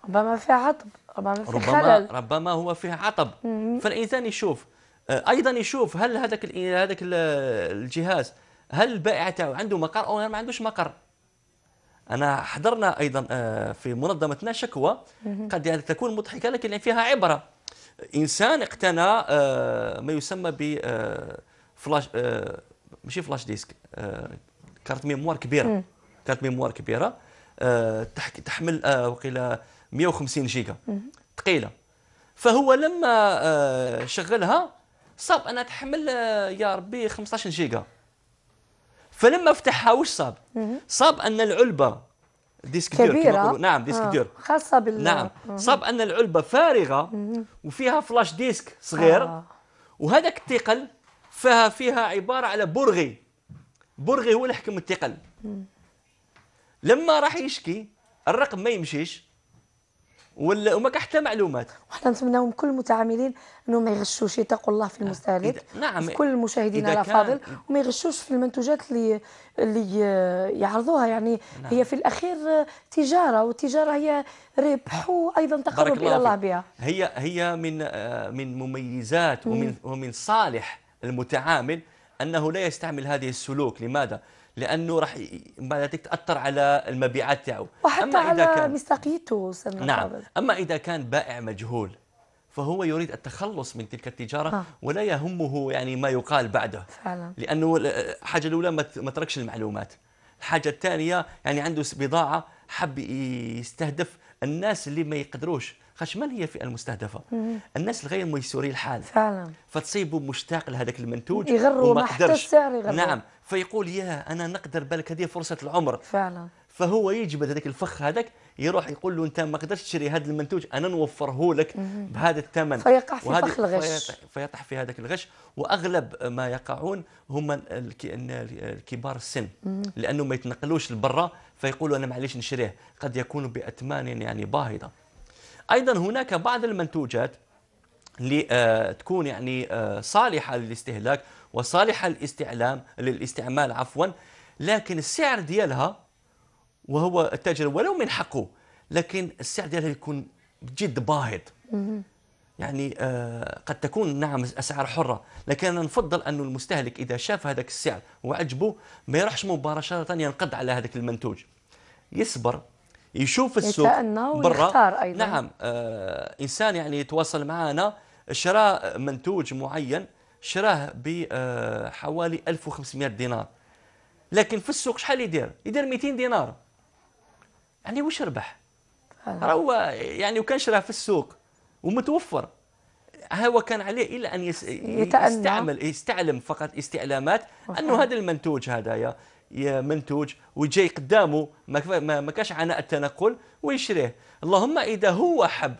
ربما فيها عطب ربما فيه ربما, خلل. ربما هو فيه عطب مم. فالانسان يشوف آه، ايضا يشوف هل هذاك هذاك الجهاز هل البائع تاعو عنده مقر او ما عندوش مقر انا حضرنا ايضا آه، في منظمتنا شكوى قد يعني تكون مضحكه لكن يعني فيها عبره انسان اقتنى آه، ما يسمى ب فلاش ماشي فلاش ديسك كارت ميموار كبيره كارت ميموار كبيره آه، تحمل آه، وقيله 150 جيجا ثقيله فهو لما آه، شغلها صاب انها تحمل يا ربي 15 جيجا فلما فتحها واش صاب صاب ان العلبه ديسك دير كبيرة نعم ديسك آه. دير خاصة بال نعم صاب ان العلبة فارغة وفيها فلاش ديسك صغير آه. وهذاك الثقل فيها فيها عبارة على برغي برغي هو اللي حكم الثقل لما راح يشكي الرقم ما يمشيش ولا وما كان حتى معلومات وحنا نتمناهم من كل المتعاملين انهم ما يغشوش يتقوا الله في المستهلك نعم كل المشاهدين الافاضل وما يغشوش في المنتوجات اللي اللي يعرضوها يعني نعم. هي في الاخير تجاره والتجاره هي ربح وايضا تقرب الى الله بها هي هي من من مميزات ومن ومن صالح المتعامل انه لا يستعمل هذه السلوك لماذا لانه راح ذلك تاثر على المبيعات تاعو وحتى أما على مصداقيته نعم قابل. اما اذا كان بائع مجهول فهو يريد التخلص من تلك التجاره ها. آه. ولا يهمه يعني ما يقال بعده فعلا لانه الحاجه الاولى ما تركش المعلومات الحاجه الثانيه يعني عنده بضاعه حب يستهدف الناس اللي ما يقدروش خاش من هي الفئه المستهدفه الناس الغير ميسوري الحال فعلا فتصيبوا مشتاق لهذاك المنتوج يغروا ما حتى السعر يغروا نعم فيقول يا انا نقدر بالك هذه فرصه العمر فعلا فهو يجبد هذاك الفخ هذاك يروح يقول له انت ما قدرتش تشري هذا المنتوج انا نوفره لك بهذا الثمن فيقع في فخ الغش فيطح في هذاك الغش واغلب ما يقعون هم الكبار السن لانه ما يتنقلوش لبرا فيقولوا انا معليش نشريه قد يكون باثمان يعني باهظه ايضا هناك بعض المنتوجات اللي آه، تكون يعني آه، صالحه للاستهلاك وصالحة للاستعلام للاستعمال عفوا لكن السعر ديالها وهو التاجر ولو من حقه لكن السعر ديالها يكون جد باهظ يعني آه قد تكون نعم اسعار حره لكن انا نفضل انه المستهلك اذا شاف هذاك السعر وعجبه ما يروحش مباشره ينقض على هذاك المنتوج يصبر يشوف السوق برا ايضا نعم آه انسان يعني يتواصل معنا شراء منتوج معين شراه بحوالي آه، 1500 دينار لكن في السوق شحال يدير يدير 200 دينار يعني واش ربح هو يعني وكان شراه في السوق ومتوفر هو كان عليه الا ان يس... يستعمل يستعلم فقط استعلامات انه هذا المنتوج هذايا منتوج وجاي قدامه ما, ما كاش عناء التنقل ويشريه اللهم اذا هو حب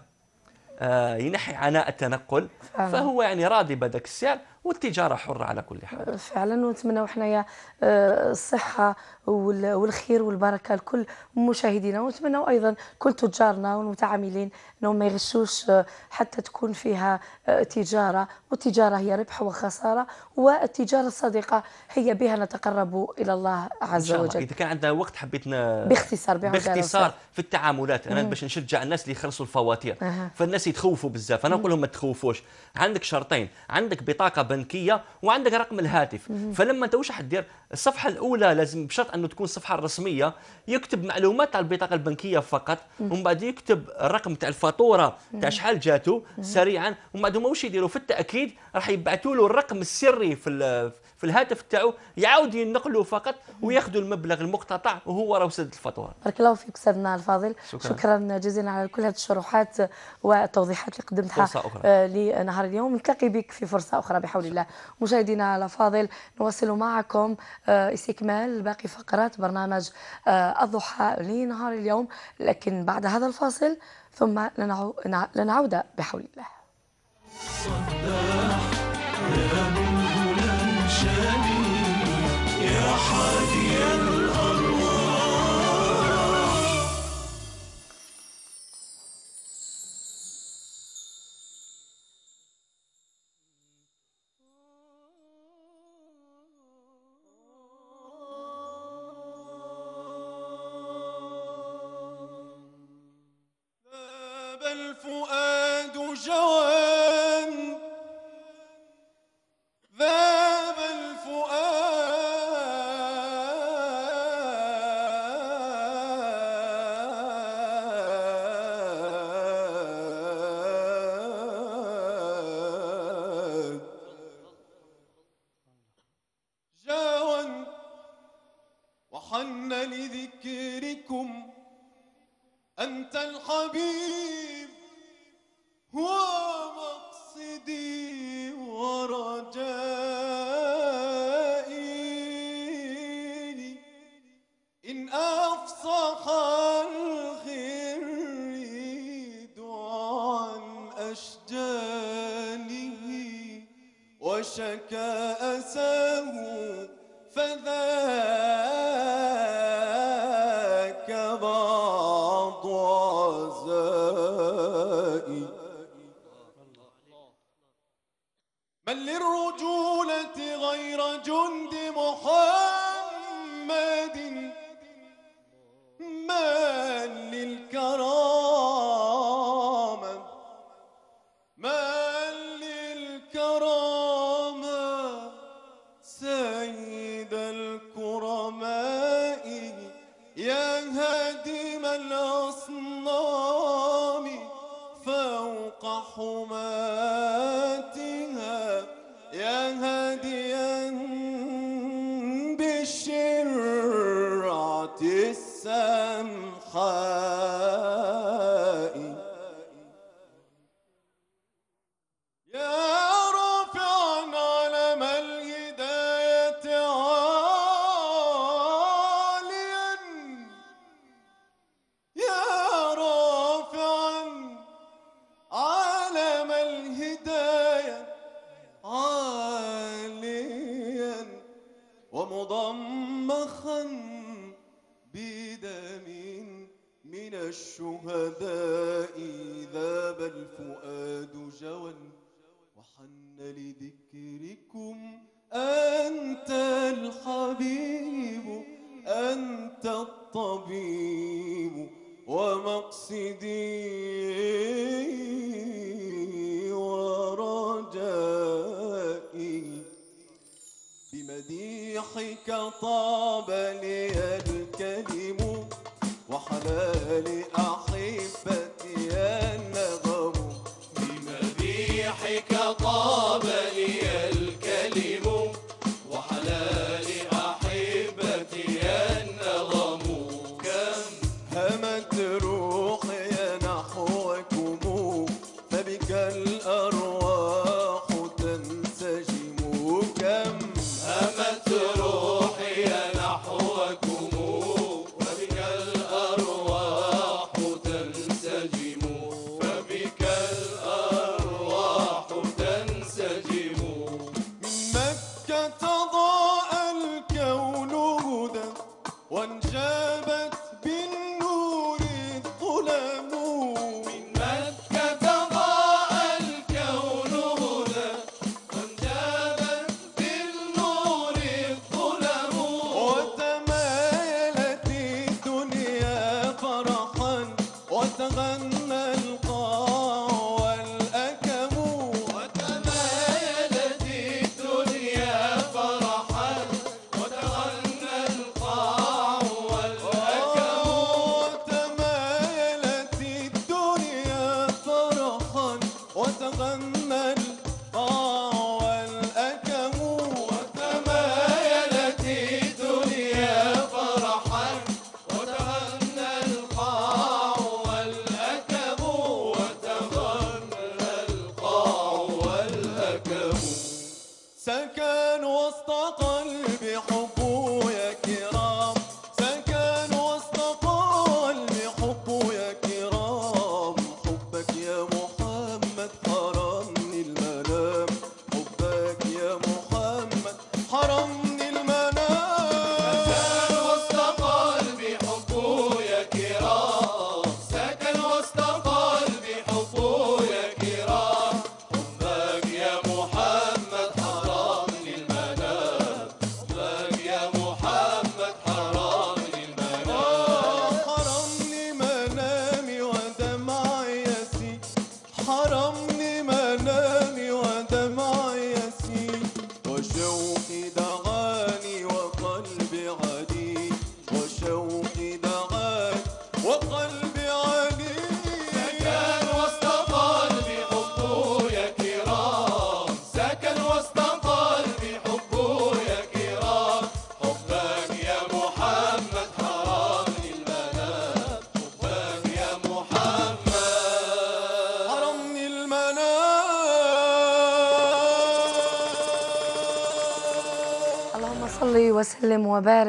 آه، ينحي عناء التنقل فهو يعني راضي بهذاك السعر والتجاره حره على كل حال فعلا ونتمنوا حنايا آه، الصحه والخير والبركه لكل مشاهدينا ونتمنى ايضا كل تجارنا والمتعاملين انهم ما يغشوش آه، حتى تكون فيها آه، تجاره والتجاره هي ربح وخساره والتجاره الصادقه هي بها نتقرب الى الله عز وجل اذا كان عندنا وقت حبيت باختصار باختصار في التعاملات انا باش نشجع الناس اللي يخلصوا الفواتير أه. فالناس يتخوفوا بزاف انا نقول لهم ما تخوفوش عندك شرطين عندك بطاقه البنكيه وعندك رقم الهاتف فلما انت واش حدير الصفحه الاولى لازم بشرط انه تكون الصفحه الرسميه يكتب معلومات تاع البطاقه البنكيه فقط ومن بعد يكتب الرقم تاع الفاتوره تاع شحال جاتو سريعا ومن بعد هما واش يديروا في التاكيد راح يبعثوا له الرقم السري في في الهاتف تاعو يعاود ينقلوا فقط وياخذوا المبلغ المقتطع وهو راه سد الفاتوره بارك الله فيك استاذنا الفاضل شكرا, شكرا جزيلا على كل هذه الشروحات والتوضيحات اللي قدمتها فرصة أخرى. آه، لنهار اليوم نلتقي بك في فرصه اخرى بحول الله مشاهدينا الافاضل نواصل معكم آه، استكمال باقي فقرات برنامج آه، الضحى لنهار اليوم لكن بعد هذا الفاصل ثم لنعود بحول الله هاديا ضحك طاب لي الكلم وحلال أعلم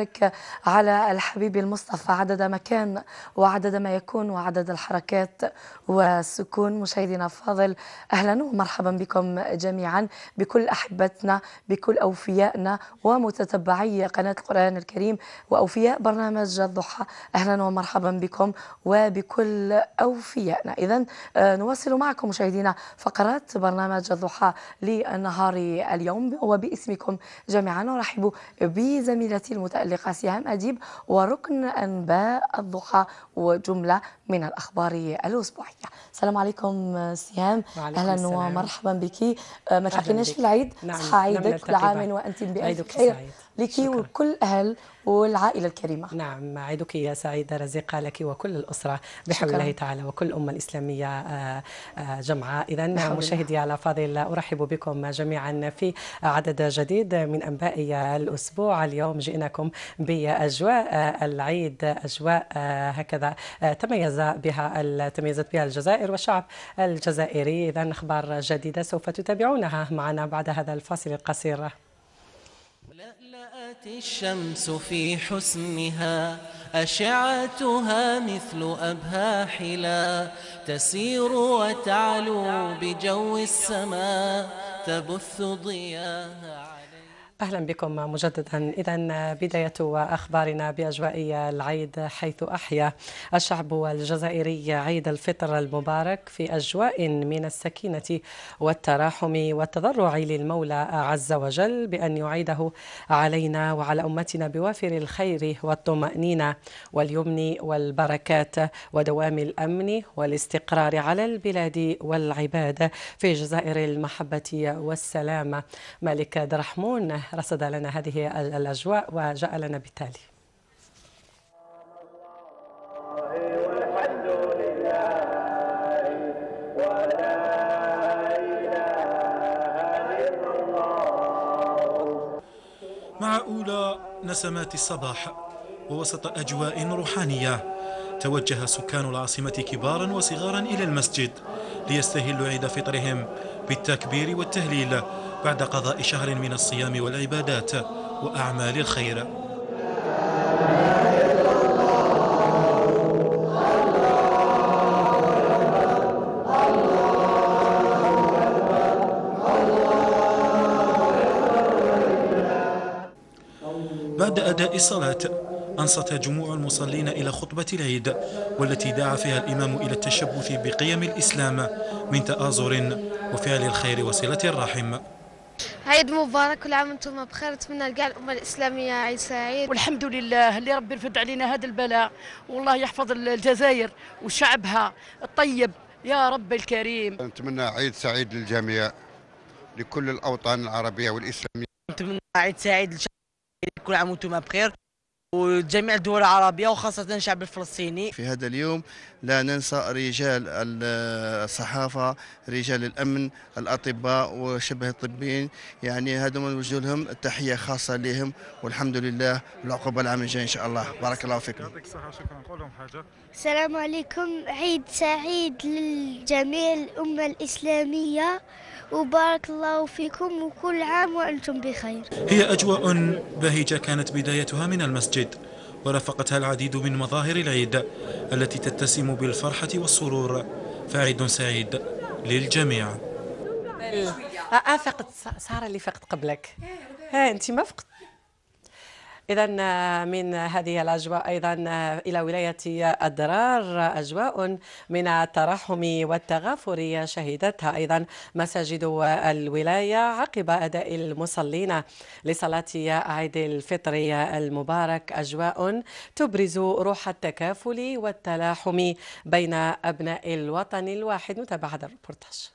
cerca, على الحبيب المصطفى عدد مكان وعدد ما يكون وعدد الحركات والسكون مشاهدينا الفاضل أهلا ومرحبا بكم جميعا بكل أحبتنا بكل أوفيائنا ومتتبعي قناة القرآن الكريم وأوفياء برنامج الضحى أهلا ومرحبا بكم وبكل أوفيائنا إذا آه، نواصل معكم مشاهدينا فقرات برنامج الضحى للنهار اليوم وباسمكم جميعا أرحب بزميلتي المتألقة سهام أديب وركن أنباء الضحى وجملة من الأخبار الأسبوعية السلام عليكم سهام اهلا ومرحبا بك آه، ما تلاقيناش في العيد نعم. صحه نعم، عيدك كل عام وانت بألف خير لك وكل أهل والعائلة الكريمة نعم عيدك يا سعيدة رزيقة لك وكل الأسرة بحول الله تعالى وكل أمة الإسلامية آه، آه، جمعاء إذا مشاهدي على فاضل أرحب بكم جميعا في عدد جديد من أنباء الأسبوع اليوم جئناكم بأجواء العيد أجواء هكذا تميز بها تميزت بها الجزائر الجزائر والشعب الجزائري إذا أخبار جديدة سوف تتابعونها معنا بعد هذا الفاصل القصير لألأت الشمس في حسنها أشعتها مثل أبها حلا تسير وتعلو بجو السماء تبث ضياها أهلا بكم مجددا إذا بداية أخبارنا بأجواء العيد حيث أحيا الشعب الجزائري عيد الفطر المبارك في أجواء من السكينة والتراحم والتضرع للمولى عز وجل بأن يعيده علينا وعلى أمتنا بوافر الخير والطمأنينة واليمن والبركات ودوام الأمن والاستقرار على البلاد والعباد في جزائر المحبة والسلامة مالك درحمون رصد لنا هذه الأجواء وجاء لنا بالتالي مع أولى نسمات الصباح ووسط أجواء روحانية توجه سكان العاصمة كبارا وصغارا إلى المسجد ليستهلوا عيد فطرهم بالتكبير والتهليل بعد قضاء شهر من الصيام والعبادات وأعمال الخير بعد أداء الصلاة أنصت جموع المصلين إلى خطبة العيد والتي دعا فيها الإمام إلى التشبث بقيم الإسلام من تآزر وفعل الخير وصلة الرحم عيد مبارك كل عام وانتم بخير نتمنى لكاع الامه الاسلاميه عيد سعيد والحمد لله اللي ربي رفد علينا هذا البلاء والله يحفظ الجزائر وشعبها الطيب يا رب الكريم نتمنى عيد سعيد للجميع لكل الاوطان العربيه والاسلاميه نتمنى عيد سعيد لكل عام وانتم بخير وجميع الدول العربية وخاصة الشعب الفلسطيني في هذا اليوم لا ننسى رجال الصحافة رجال الأمن الأطباء وشبه الطبيين يعني هذا من لهم التحية خاصة لهم والحمد لله والعقوبة العام الجاي إن شاء الله بارك الله فيكم يعطيك الصحة شكرا نقول لهم حاجة السلام عليكم عيد سعيد للجميع الأمة الإسلامية وبارك الله فيكم وكل عام وأنتم بخير هي أجواء بهجة كانت بدايتها من المسجد ورافقتها العديد من مظاهر العيد التي تتسم بالفرحة والسرور فعيد سعيد للجميع اه, أه، فقدت ساره اللي فقت قبلك ها انت ما فقت إذا آه، من هذه الأجواء أيضا آه، إلى ولاية الدرار أجواء من الترحم والتغافر شهدتها أيضا مساجد الولاية عقب أداء المصلين لصلاة عيد الفطر المبارك أجواء تبرز روح التكافل والتلاحم بين أبناء الوطن الواحد نتابع هذا البرتاج.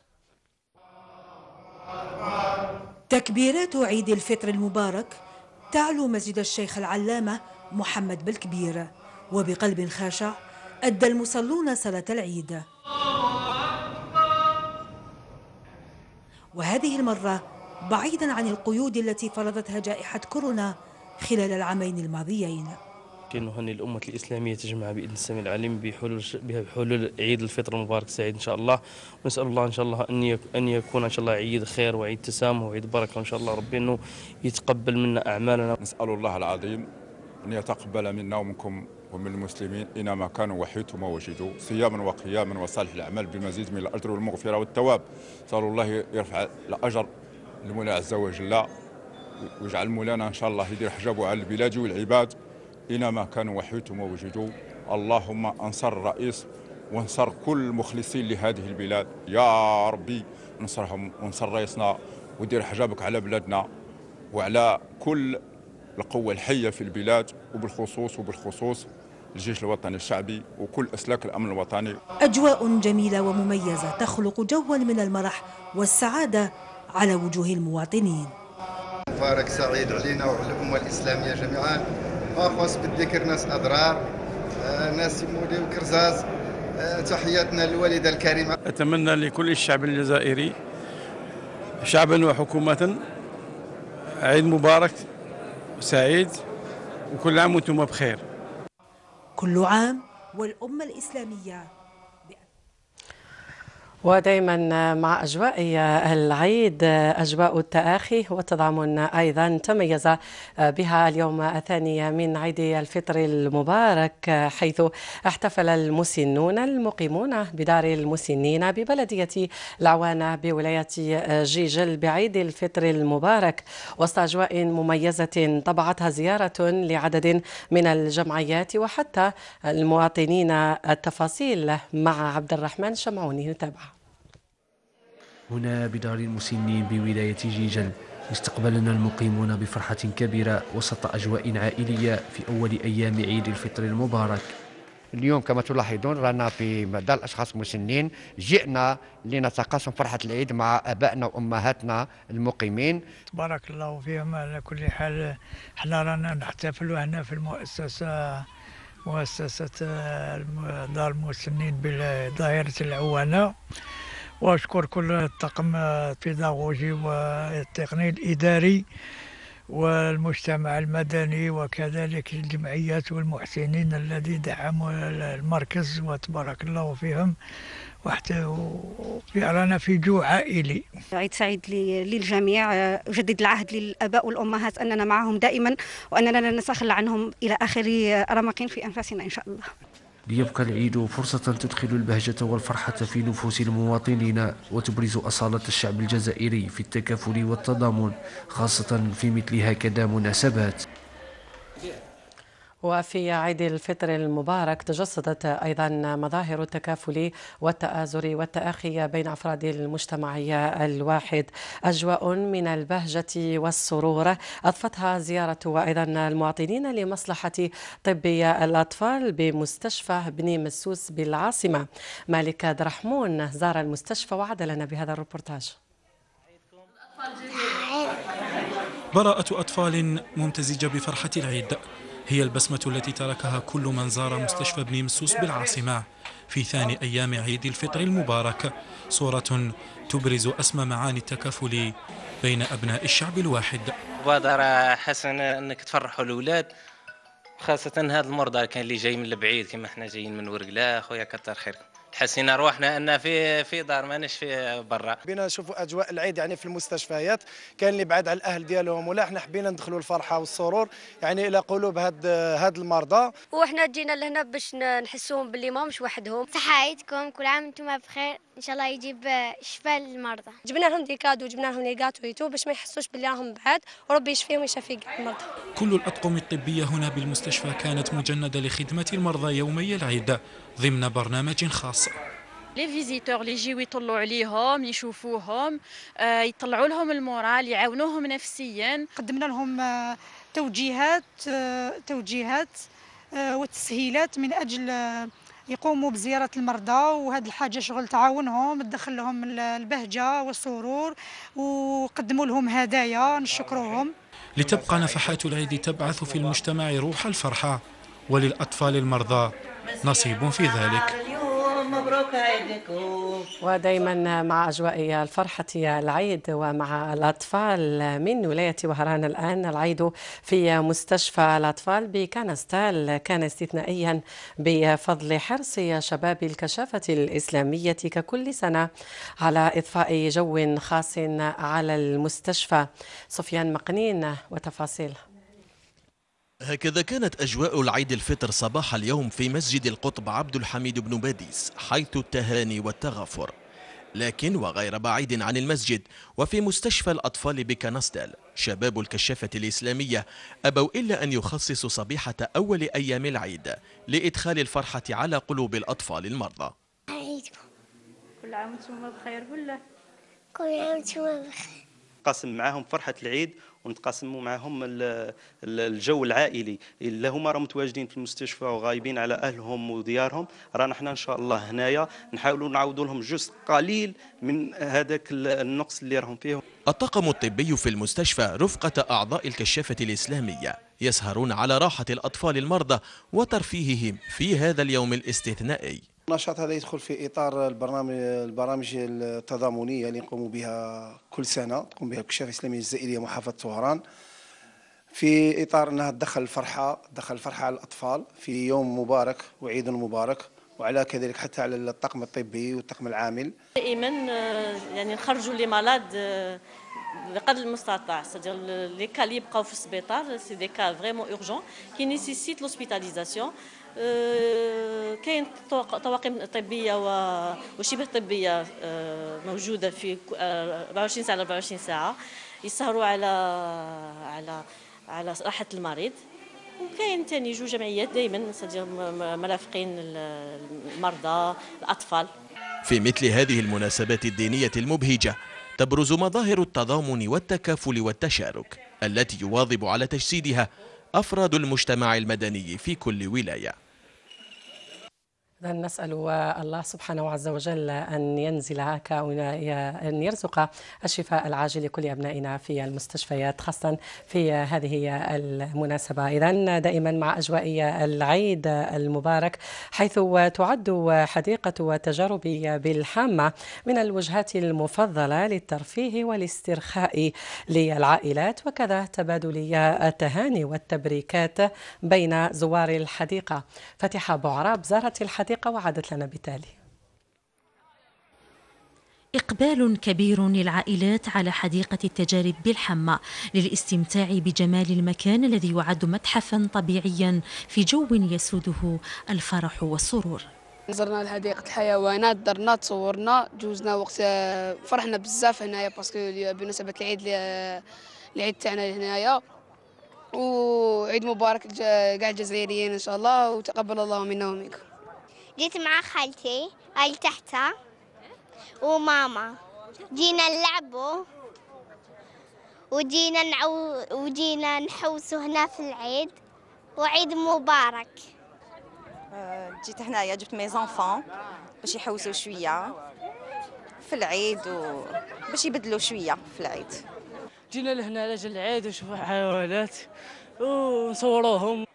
تكبيرات عيد الفطر المبارك تعلو مسجد الشيخ العلامة محمد بالكبير وبقلب خاشع أدى المصلون صلاة العيد وهذه المرة بعيدا عن القيود التي فرضتها جائحة كورونا خلال العامين الماضيين نهني الأمة الإسلامية تجمع بإذن السميع العليم بحلول بحلول عيد الفطر المبارك سعيد إن شاء الله ونسأل الله إن شاء الله أن أن يكون إن شاء الله عيد خير وعيد تسامح وعيد بركة إن شاء الله ربي أنه يتقبل منا أعمالنا نسأل الله العظيم أن يتقبل منا ومنكم ومن المسلمين إنما كانوا وحيتم وجدوا صياما وقياما وصالح الأعمال بمزيد من الأجر والمغفرة والتواب نسأل الله يرفع الأجر لمولى عز وجل ويجعل مولانا إن شاء الله يدير حجابه على البلاد والعباد إنما كانوا وحيثما ووجدوا اللهم انصر الرئيس وانصر كل المخلصين لهذه البلاد يا ربي انصرهم وانصر رئيسنا ودير حجابك على بلادنا وعلى كل القوة الحية في البلاد وبالخصوص وبالخصوص الجيش الوطني الشعبي وكل أسلاك الأمن الوطني أجواء جميلة ومميزة تخلق جوا من المرح والسعادة على وجوه المواطنين مبارك سعيد علينا وعلى الأمة الإسلامية جميعا اخوس بالذكر ناس اضرار آه، ناس مولي وكرزاز آه، تحياتنا للوالده الكريمه اتمنى لكل الشعب الجزائري شعبا وحكومه عيد مبارك سعيد وكل عام وانتم بخير كل عام والامه الاسلاميه ودائما مع أجواء العيد أجواء التآخي وتضامن أيضا تميز بها اليوم الثاني من عيد الفطر المبارك حيث احتفل المسنون المقيمون بدار المسنين ببلدية العوانة بولاية جيجل بعيد الفطر المبارك وسط أجواء مميزة طبعتها زيارة لعدد من الجمعيات وحتى المواطنين التفاصيل مع عبد الرحمن شمعوني نتابعه هنا بدار المسنين بولاية جيجل استقبلنا المقيمون بفرحة كبيرة وسط أجواء عائلية في أول أيام عيد الفطر المبارك اليوم كما تلاحظون رانا في دار الاشخاص المسنين جئنا لنتقاسم فرحه العيد مع ابائنا وامهاتنا المقيمين تبارك الله فيهم على كل حال حنا رانا نحتفلوا هنا في المؤسسه مؤسسه دار المسنين بظاهرة العوانه واشكر كل الطاقم البيداغوجي والتقني الاداري والمجتمع المدني وكذلك الجمعيات والمحسنين الذي دعموا المركز وتبارك الله فيهم وحتى رانا في جو عائلي عيد سعيد للجميع جدد العهد للاباء والامهات اننا معهم دائما واننا لا نتخلى عنهم الى اخر رمق في انفاسنا ان شاء الله ليبقى العيد فرصة تدخل البهجة والفرحة في نفوس المواطنين وتبرز أصالة الشعب الجزائري في التكافل والتضامن خاصة في مثل هكذا مناسبات وفي عيد الفطر المبارك تجسدت أيضا مظاهر التكافل والتآزر والتآخي بين أفراد المجتمع الواحد أجواء من البهجة والسرور أضفتها زيارة أيضا المواطنين لمصلحة طب الأطفال بمستشفى بن مسوس بالعاصمة مالك درحمون زار المستشفى وعد لنا بهذا الروبورتاج براءة أطفال ممتزجة بفرحة العيد هي البسمة التي تركها كل من زار مستشفى ابن مسوس بالعاصمة في ثاني أيام عيد الفطر المبارك صورة تبرز أسمى معاني التكافل بين أبناء الشعب الواحد مبادرة حسنة أنك تفرحوا الأولاد خاصة هذا المرضى كان اللي جاي من البعيد كما احنا جايين من ورقلا خويا كتر خيركم حسينا روحنا ان في في دار مانيش في برا بينا نشوفوا اجواء العيد يعني في المستشفيات كان اللي بعد على الاهل ديالهم ولا احنا حبينا ندخلوا الفرحه والسرور يعني الى قلوب هاد هاد المرضى وحنا جينا لهنا باش نحسوهم باللي ماهمش وحدهم صحه عيدكم كل عام وانتم بخير ان شاء الله يجيب شفاء للمرضى جبنا لهم دي كادو جبنا لهم لي كاتويتو باش ما يحسوش باللي راهم بعاد وربي يشفيهم ويشفي كاع المرضى كل الاطقم الطبيه هنا بالمستشفى كانت مجنده لخدمه المرضى يومي العيد ضمن برنامج خاص لي فيزيتور اللي يجيو يطلعوا عليهم يشوفوهم آه، يطلعوا لهم المورال يعاونوهم نفسيا قدمنا لهم آه، توجيهات آه، توجيهات وتسهيلات من اجل يقوموا بزيارة المرضى وهذه الحاجة شغل تعاونهم تدخل لهم البهجة والسرور وقدموا لهم هدايا نشكروهم لتبقى نفحات العيد تبعث في المجتمع روح الفرحة وللأطفال المرضى نصيب في ذلك ودائما مع أجواء الفرحة العيد ومع الأطفال من ولاية وهران الآن العيد في مستشفى الأطفال بكنستال كان استثنائيا بفضل حرص شباب الكشافة الإسلامية ككل سنة على إضفاء جو خاص على المستشفى سفيان مقنين وتفاصيل هكذا كانت أجواء العيد الفطر صباح اليوم في مسجد القطب عبد الحميد بن باديس حيث التهاني والتغافر لكن وغير بعيد عن المسجد وفي مستشفى الأطفال بكنستال شباب الكشافة الإسلامية أبوا إلا أن يخصصوا صبيحة أول أيام العيد لإدخال الفرحة على قلوب الأطفال المرضى عيدكم كل عام وانتم بخير بالله كل عام وانتم بخير قاسم معاهم فرحة العيد ونتقاسموا معهم الجو العائلي الا هما راهم متواجدين في المستشفى وغايبين على اهلهم وديارهم رانا حنا ان شاء الله هنايا نحاولوا نعوضوا لهم جزء قليل من هذاك النقص اللي راهم فيه الطاقم الطبي في المستشفى رفقة أعضاء الكشافة الإسلامية يسهرون على راحة الأطفال المرضى وترفيههم في هذا اليوم الاستثنائي النشاط هذا يدخل في اطار البرنامج البرامج التضامنيه اللي نقوم بها كل سنه تقوم بها الكشافه الاسلاميه الجزائريه محافظه طهران في اطار انها تدخل الفرحه تدخل الفرحه على الاطفال في يوم مبارك وعيد مبارك وعلى كذلك حتى على الطاقم الطبي والطاقم العامل دائما آه، يعني نخرجوا لي مالاد بقدر آه، المستطاع cest لي dire يبقاو في السبيطار سي دي كا فريمون اورجون كي نيسيسيت لوسبيتاليزاسيون آه، كاين طواقم طبيه وشبه طبيه آه، موجوده في 24 آه، ساعه 24 ساعه يسهروا على على على راحه المريض وكاين ثاني جو جمعيات دائما مرافقين المرضى الاطفال في مثل هذه المناسبات الدينيه المبهجه تبرز مظاهر التضامن والتكافل والتشارك التي يواظب على تجسيدها أفراد المجتمع المدني في كل ولاية إذا نسأل الله سبحانه عز وجل أن ينزل أن يرزق الشفاء العاجل لكل أبنائنا في المستشفيات خاصة في هذه المناسبة إذا دائما مع أجواء العيد المبارك حيث تعد حديقة وتجارب بالحامة من الوجهات المفضلة للترفيه والاسترخاء للعائلات وكذا تبادل التهاني والتبريكات بين زوار الحديقة فتح أبو عراب زارت الحديقة الوثيقة وعادت لنا بالتالي إقبال كبير للعائلات على حديقة التجارب بالحمة للاستمتاع بجمال المكان الذي يعد متحفا طبيعيا في جو يسوده الفرح والسرور زرنا لحديقة الحيوانات درنا تصورنا جوزنا وقت آه، فرحنا بزاف هنايا باسكو بمناسبة العيد العيد تاعنا هنايا وعيد مبارك كاع الجزائريين ان شاء الله وتقبل الله منا ومنكم جيت مع خالتي اللي تحتها وماما جينا نلعبوا وجينا نعو وجينا نحوسوا هنا في العيد وعيد مبارك آه، جيت هنايا جبت مي زونفون باش يحوسوا شويه في العيد و باش يبدلوا شويه في العيد جينا لهنا لاجل العيد وشوفوا حيوانات ونصوروهم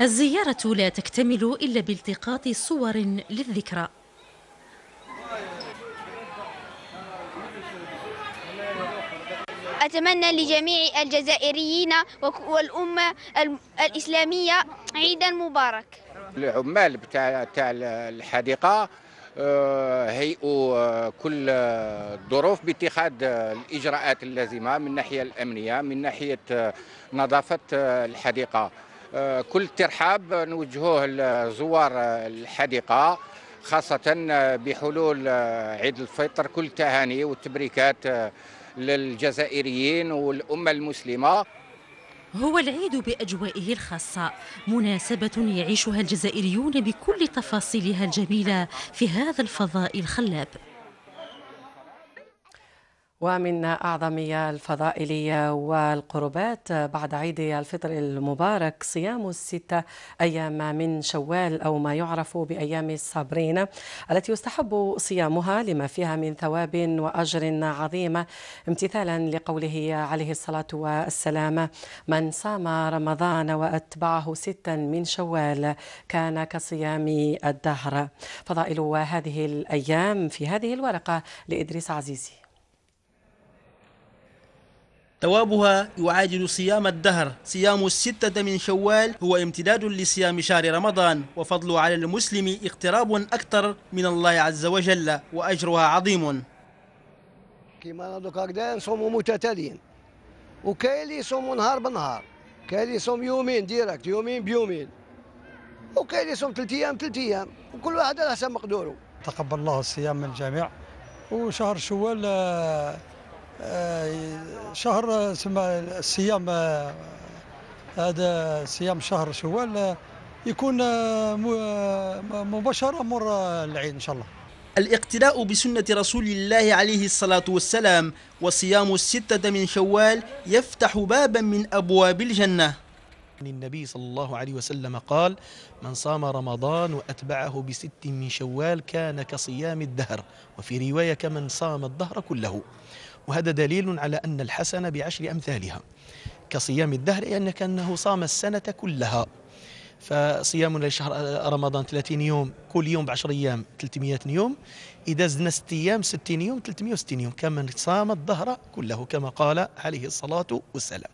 الزيارة لا تكتمل إلا بالتقاط صور للذكرى أتمنى لجميع الجزائريين والأمة الإسلامية عيدا مبارك العمال بتاع الحديقة آه، هيئوا آه، كل الظروف آه، باتخاذ الإجراءات اللازمة من ناحية الأمنية من ناحية نظافة الحديقة آه، كل ترحاب نوجهوه لزوار الحديقه خاصه آه، بحلول آه، عيد الفطر كل التهاني والتبريكات للجزائريين والامه المسلمه هو العيد بأجوائه الخاصة مناسبة يعيشها الجزائريون بكل تفاصيلها الجميلة في هذا الفضاء الخلاب ومن أعظم الفضائل والقربات بعد عيد الفطر المبارك صيام الستة أيام من شوال أو ما يعرف بأيام الصابرين التي يستحب صيامها لما فيها من ثواب وأجر عظيم امتثالا لقوله عليه الصلاة والسلام من صام رمضان وأتبعه ستا من شوال كان كصيام الدهر فضائل هذه الأيام في هذه الورقة لإدريس عزيزي ثوابها يعادل صيام الدهر صيام الستة من شوال هو امتداد لصيام شهر رمضان وفضل على المسلم اقتراب أكثر من الله عز وجل وأجرها عظيم كما دوكاك هكذا نصوموا متتالين وكاين اللي يصوموا نهار بنهار كاين اللي يصوم يومين ديركت يومين بيومين وكاين اللي يصوم ثلاث ايام ثلاث ايام وكل واحد على حسب مقدوره تقبل الله الصيام من الجميع وشهر شوال آه، آه، شهر سما الصيام آه، هذا صيام شهر شوال آه، يكون مباشره مر العيد ان شاء الله الاقتداء بسنة رسول الله عليه الصلاة والسلام وصيام الستة من شوال يفتح بابا من أبواب الجنة النبي صلى الله عليه وسلم قال من صام رمضان وأتبعه بست من شوال كان كصيام الدهر وفي رواية كمن صام الدهر كله وهذا دليل على أن الحسنة بعشر أمثالها كصيام الدهر لأن يعني كأنه صام السنة كلها فصيامنا لشهر رمضان 30 يوم كل يوم ب 10 ايام 300 يوم اذا زدنا 6 ايام 60 يوم 360 يوم كمن صام الدهر كله كما قال عليه الصلاه والسلام.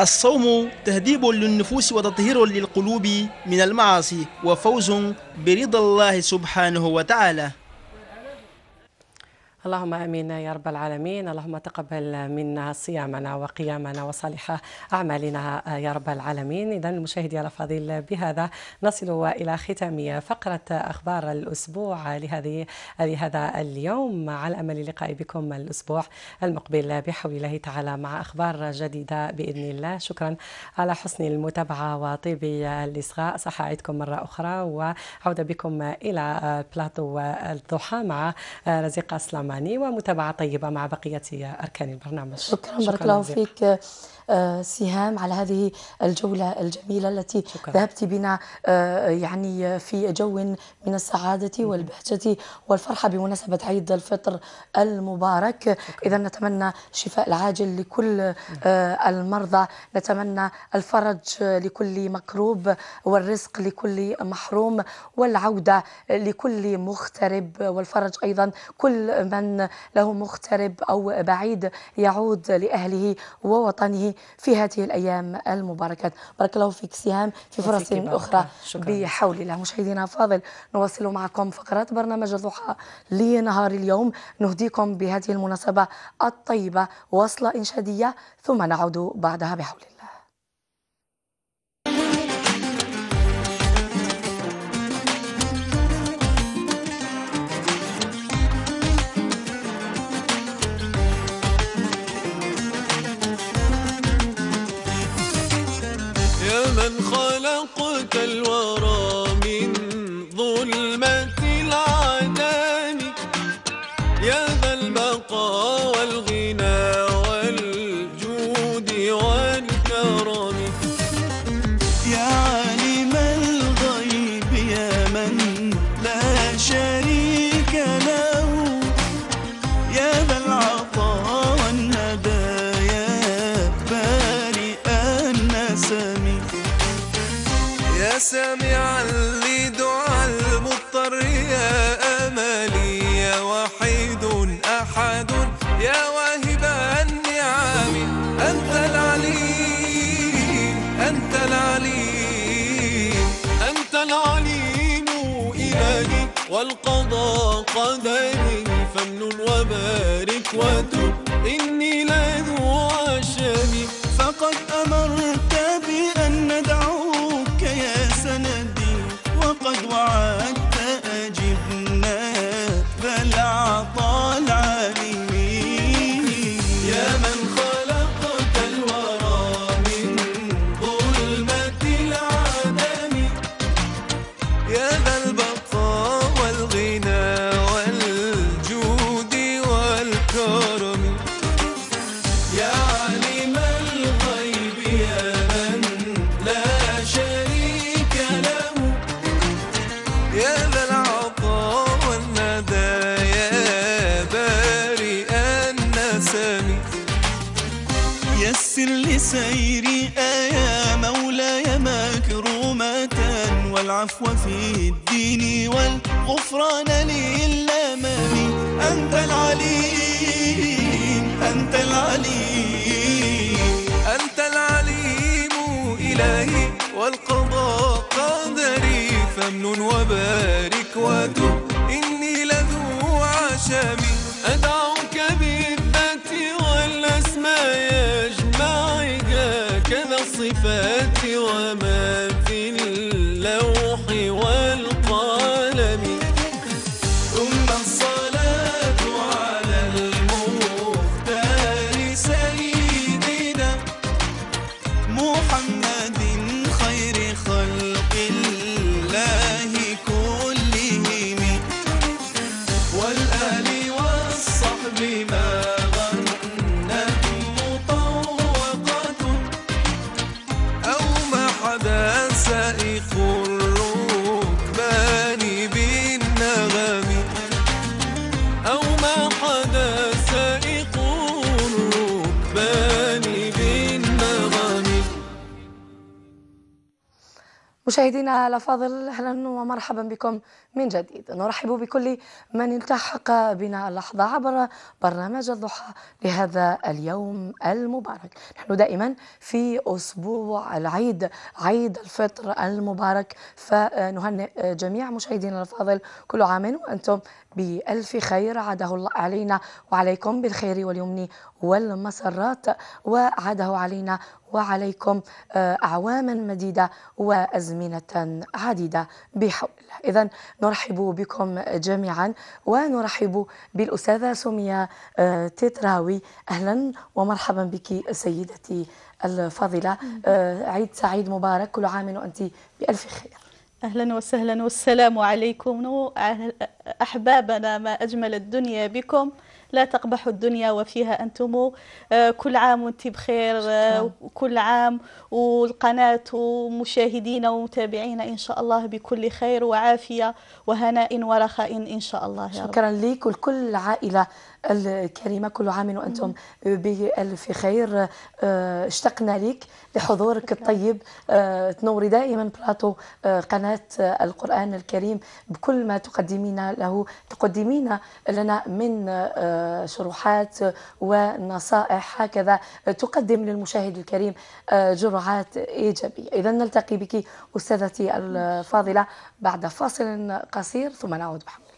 الصوم تهذيب للنفوس وتطهير للقلوب من المعاصي وفوز برضا الله سبحانه وتعالى. اللهم امين يا رب العالمين، اللهم تقبل منا صيامنا وقيامنا وصالح اعمالنا يا رب العالمين، اذا مشاهدي الافاضل بهذا نصل الى ختام فقره اخبار الاسبوع لهذه لهذا اليوم على امل اللقاء بكم الاسبوع المقبل بحول الله تعالى مع اخبار جديده باذن الله، شكرا على حسن المتابعه وطيب الاصغاء، صحائتكم مره اخرى وعوده بكم الى بلاطو الضحى مع رزيق اسلام الماني ومتابعة طيبة مع بقية أركان البرنامج شكرا بارك الله فيك آه، سهام على هذه الجولة الجميلة التي شكرا. ذهبت بنا آه، يعني في جو من السعادة والبهجة والفرحة بمناسبة عيد الفطر المبارك إذا نتمنى الشفاء العاجل لكل آه، المرضى نتمنى الفرج لكل مكروب والرزق لكل محروم والعودة لكل مغترب والفرج أيضا كل من له مغترب أو بعيد يعود لأهله ووطنه في هذه الأيام المباركات بارك الله فيك سهام في فرص أخرى بحول الله مشاهدينا فاضل نواصل معكم فقرات برنامج الضحى لنهار اليوم نهديكم بهذه المناسبة الطيبة وصلة إنشادية ثم نعود بعدها بحول الله من خلق قدري فمن وبارك وتب إن مشاهدينا الافاضل اهلا ومرحبا بكم من جديد نرحب بكل من التحق بنا اللحظة عبر برنامج الضحى لهذا اليوم المبارك نحن دائما في أسبوع العيد عيد الفطر المبارك فنهنئ جميع مشاهدينا الفاضل كل عام وأنتم بألف خير عاده الله علينا وعليكم بالخير واليمن والمسرات وعاده علينا وعليكم آه، أعواما مديدة وأزمنة عديدة بحول الله إذا نرحب بكم جميعا ونرحب بالأستاذة سمية آه، تتراوي أهلا ومرحبا بك سيدتي الفاضلة آه، عيد سعيد مبارك كل عام وأنت بألف خير أهلا وسهلا والسلام عليكم أحبابنا ما أجمل الدنيا بكم لا تقبح الدنيا وفيها أنتم آه، كل عام وانت بخير آه، كل عام والقناة ومشاهدين ومتابعين إن شاء الله بكل خير وعافية وهناء ورخاء إن شاء الله يا رب. شكرا لك ولكل عائلة الكريمة كل عام وأنتم بألف خير آه، اشتقنا لك لحضورك الطيب آه، تنوري دائما بلاتو آه، قناة القرآن الكريم بكل ما تقدمين له تقدمين لنا من شروحات ونصائح هكذا تقدم للمشاهد الكريم جرعات إيجابية إذا نلتقي بك أستاذتي الفاضلة بعد فاصل قصير ثم نعود بحمد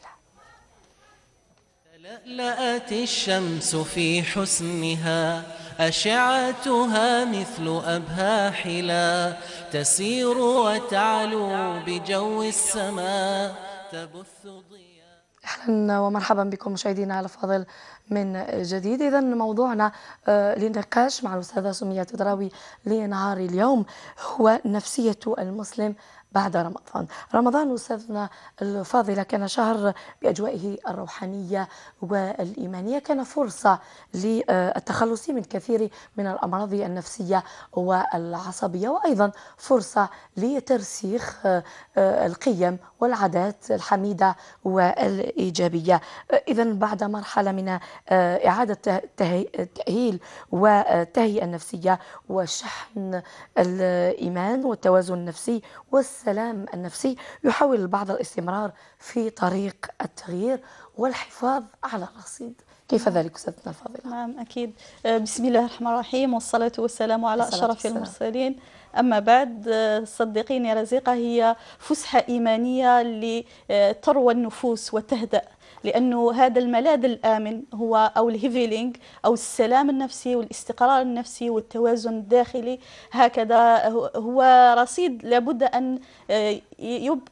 تلألأت الشمس في حسنها أشعتها مثل أبها حلا تسير وتعلو بجو السماء تبث ضياء أهلا ومرحبا بكم مشاهدينا على فاضل من جديد إذا موضوعنا آه، للنقاش مع الأستاذة سمية تدراوي لنهار اليوم هو نفسية المسلم بعد رمضان رمضان أستاذنا الفاضلة كان شهر بأجوائه الروحانية والإيمانية كان فرصة للتخلص من كثير من الأمراض النفسية والعصبية وأيضا فرصة لترسيخ آه، القيم والعادات الحميدة والإيجابية إذا بعد مرحلة من آه، إعادة تأهيل والتهيئة النفسية وشحن الإيمان والتوازن النفسي والس السلام النفسي يحاول البعض الاستمرار في طريق التغيير والحفاظ على الرصيد كيف نعم. ذلك أستاذتنا الفاضلة؟ نعم أكيد آه، بسم الله الرحمن الرحيم والصلاة والسلام على أشرف المرسلين أما بعد آه، صدقيني رزيقة هي فسحة إيمانية لتروى النفوس وتهدأ لأنه هذا الملاذ الآمن هو أو الهيفيلينج أو السلام النفسي والاستقرار النفسي والتوازن الداخلي هكذا هو رصيد لابد أن آه،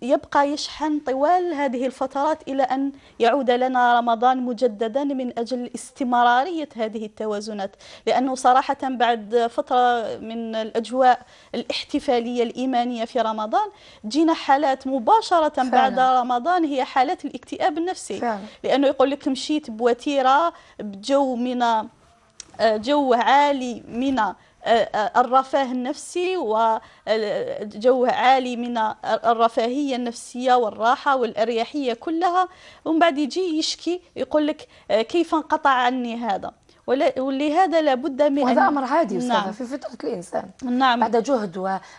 يبقى يشحن طوال هذه الفترات إلى أن يعود لنا رمضان مجددا من أجل استمرارية هذه التوازنات لأنه صراحة بعد فترة من الأجواء الاحتفالية الإيمانية في رمضان جينا حالات مباشرة فعلا. بعد رمضان هي حالات الاكتئاب النفسي فعلا. نعم. لانه يقول لك مشيت بوتيره بجو من آه، جو عالي من آه، آه، الرفاه النفسي وجو عالي من الرفاهيه النفسيه والراحه والاريحيه كلها ومن بعد يجي يشكي يقول لك كيف انقطع عني هذا ولهذا لابد من وهذا أمر عادي أستاذة نعم. في فطرة الإنسان نعم. بعد جهد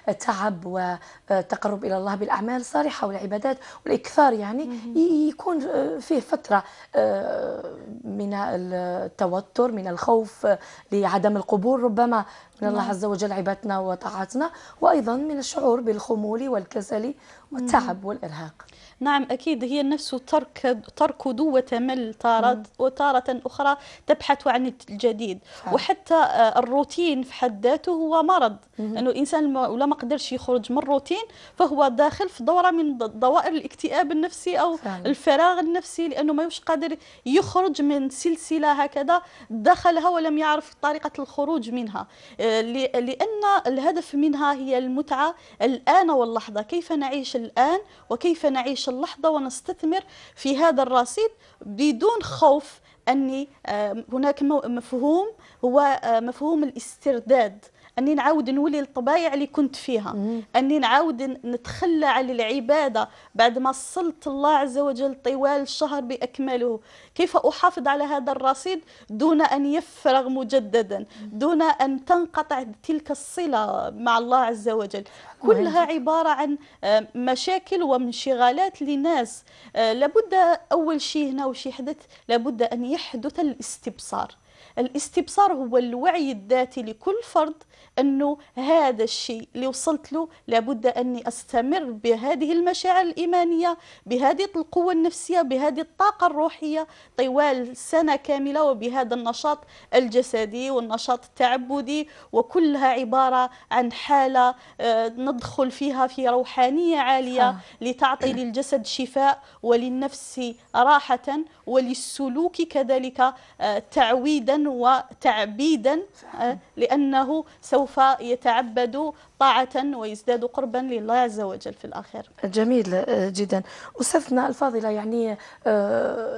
وتعب وتقرب إلى الله بالأعمال الصالحة والعبادات والإكثار يعني مم. يكون فيه فترة آه، من التوتر من الخوف آه، لعدم القبول ربما من الله نعم. عز وجل عبادتنا وطاعتنا وأيضا من الشعور بالخمول والكسل والتعب والإرهاق نعم أكيد هي النفس ترك تركض وتمل تارة وتارة أخرى تبحث عن الجديد صح. وحتى آه، الروتين في حد ذاته هو مرض لأنه الإنسان ولا ما قدرش يخرج من الروتين فهو داخل في دورة من دوائر الاكتئاب النفسي أو فعلا. الفراغ النفسي لأنه ما يوش قادر يخرج من سلسلة هكذا دخلها ولم يعرف طريقة الخروج منها آه، لأن الهدف منها هي المتعة الآن واللحظة كيف نعيش الآن وكيف نعيش اللحظة ونستثمر في هذا الرصيد بدون خوف أن آه، هناك مفهوم هو آه، مفهوم الاسترداد اني نعاود نولي للطبايع اللي كنت فيها مم. اني نعاود نتخلى على العباده بعد ما صلت الله عز وجل طوال الشهر باكمله كيف احافظ على هذا الرصيد دون ان يفرغ مجددا دون ان تنقطع تلك الصله مع الله عز وجل كلها عباره عن آه، مشاكل وانشغالات لناس آه، لابد اول شيء هنا وشي حدث لابد ان يحدث الاستبصار الاستبصار هو الوعي الذاتي لكل فرد أنه هذا الشيء اللي وصلت له لابد أني أستمر بهذه المشاعر الإيمانية بهذه القوة النفسية بهذه الطاقة الروحية طوال سنة كاملة وبهذا النشاط الجسدي والنشاط التعبدي وكلها عبارة عن حالة آه، ندخل فيها في روحانية عالية لتعطي للجسد شفاء وللنفس راحة وللسلوك كذلك آه، تعويدا وتعبيدا آه، لأنه سوف يتعبد طاعة ويزداد قربا لله عز وجل في الآخر جميل آه، جدا أستاذنا الفاضلة يعني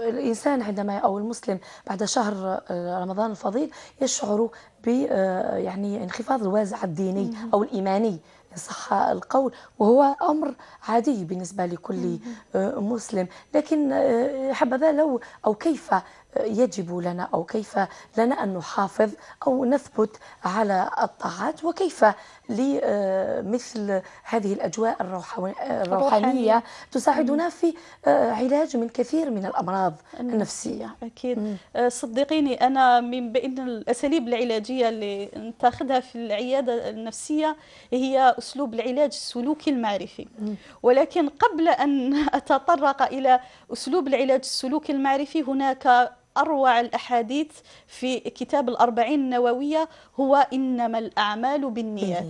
الإنسان عندما أو المسلم بعد شهر رمضان الفضيل يشعر ب يعني انخفاض الوازع الديني أو الإيماني صح القول وهو أمر عادي بالنسبة لكل آه، مسلم لكن آه، حبذا لو أو كيف آه، يجب لنا أو كيف لنا أن نحافظ أو نثبت على الطاعات وكيف لمثل آه، هذه الأجواء الروحانية آه، تساعدنا في آه، علاج من كثير من الأمراض النفسية أكيد مم. صدقيني أنا من بين الأساليب العلاجية اللي نتاخذها في العيادة النفسية هي أسلوب العلاج السلوكي المعرفي مم. ولكن قبل أن أتطرق إلى أسلوب العلاج السلوكي المعرفي هناك أروع الأحاديث في كتاب الأربعين النووية هو إنما الأعمال بالنيات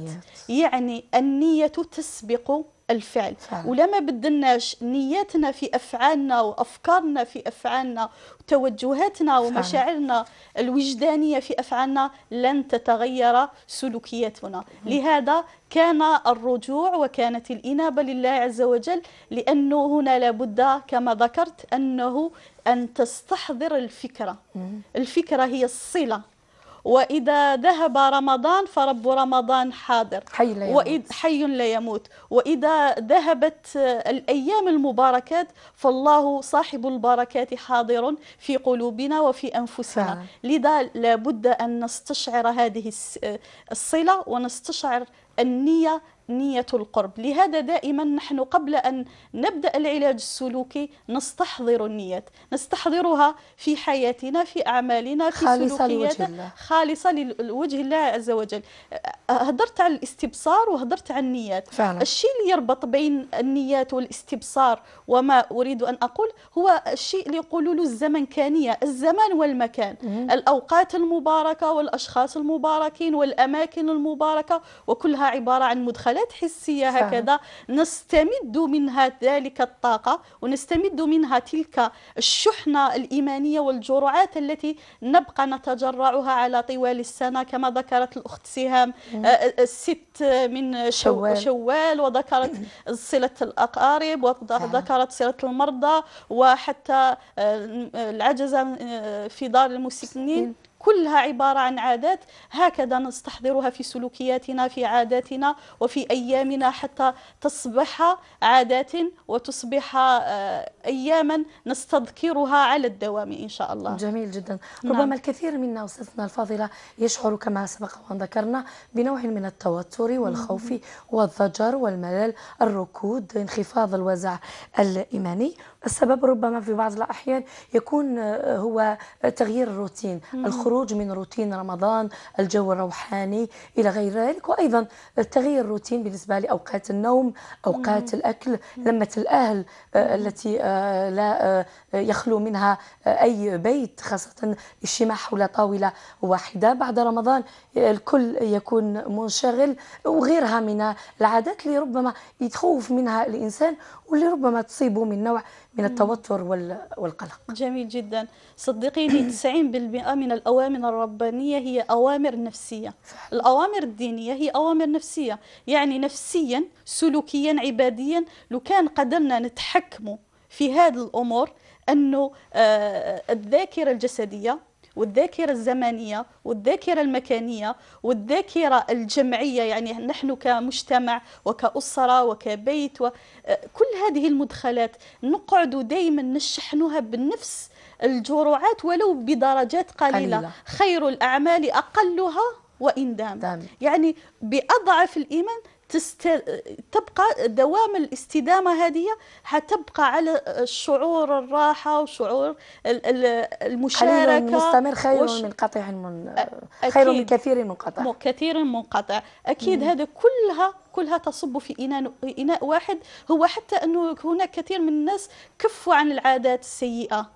يعني النية تسبق الفعل ولما بدلناش نياتنا في افعالنا وافكارنا في افعالنا وتوجهاتنا ومشاعرنا الوجدانيه في افعالنا لن تتغير سلوكياتنا لهذا كان الرجوع وكانت الانابه لله عز وجل لانه هنا لابد كما ذكرت انه أن تستحضر الفكرة الفكرة هي الصلة وإذا ذهب رمضان فرب رمضان حاضر حي لا يموت, وإذ حي لا يموت وإذا ذهبت الأيام المباركات فالله صاحب البركات حاضر في قلوبنا وفي أنفسنا فعلا. لذا لابد أن نستشعر هذه الصلة ونستشعر النية نية القرب لهذا دائما نحن قبل أن نبدأ العلاج السلوكي نستحضر النية نستحضرها في حياتنا في أعمالنا في خالصة لوجه الله. خالصة لوجه الله عز وجل هدرت على الاستبصار وهدرت عن النيات فعلا. الشيء اللي يربط بين النيات والاستبصار وما أريد أن أقول هو الشيء اللي يقولوا له كانية الزمان والمكان مم. الأوقات المباركة والأشخاص المباركين والأماكن المباركة وكلها عبارة عن مدخل مقابلات حسية هكذا نستمد منها ذلك الطاقة ونستمد منها تلك الشحنة الإيمانية والجرعات التي نبقى نتجرعها على طوال السنة كما ذكرت الأخت سهام آه، آه، الست من شوال, شوال وذكرت صلة الأقارب وذكرت صلة المرضى وحتى آه، العجزة في دار المسكنين كلها عبارة عن عادات هكذا نستحضرها في سلوكياتنا في عاداتنا وفي أيامنا حتى تصبح عادات وتصبح آه، أياما نستذكرها على الدوام إن شاء الله جميل جدا نعم. ربما الكثير منا أستاذنا الفاضلة يشعر كما سبق وأن ذكرنا بنوع من التوتر والخوف والضجر والملل الركود انخفاض الوزع الإيماني السبب ربما في بعض الأحيان يكون آه، هو تغيير الروتين الخروج الخروج من روتين رمضان الجو الروحاني إلى غير ذلك وأيضا تغيير الروتين بالنسبة لأوقات النوم أوقات الأكل لمة الأهل آه، التي آه، لا آه، يخلو منها أي بيت خاصة الاجتماع حول طاولة واحدة بعد رمضان الكل يكون منشغل وغيرها من العادات اللي ربما يتخوف منها الإنسان واللي ربما تصيبه من نوع من التوتر والقلق جميل جدا صدقيني 90% من الأوامر الربانية هي أوامر نفسية الأوامر الدينية هي أوامر نفسية يعني نفسيا سلوكيا عباديا لو كان قدرنا نتحكموا في هذه الأمور أنه آه، الذاكرة الجسدية والذاكرة الزمنية والذاكرة المكانية والذاكرة الجمعية يعني نحن كمجتمع وكأسرة وكبيت وكل هذه المدخلات نقعد دائما نشحنها بنفس الجرعات ولو بدرجات قليلة, قليلة. خير الأعمال أقلها وإن دام, دام. يعني بأضعف الإيمان تست... تبقى دوام الاستدامة هذه حتبقى على الشعور الراحة وشعور المشاركة قليل مستمر خير وش... من قطع من... خير من كثير منقطع كثير منقطع أكيد هذا كلها كلها تصب في إناء, إناء واحد هو حتى أنه هناك كثير من الناس كفوا عن العادات السيئة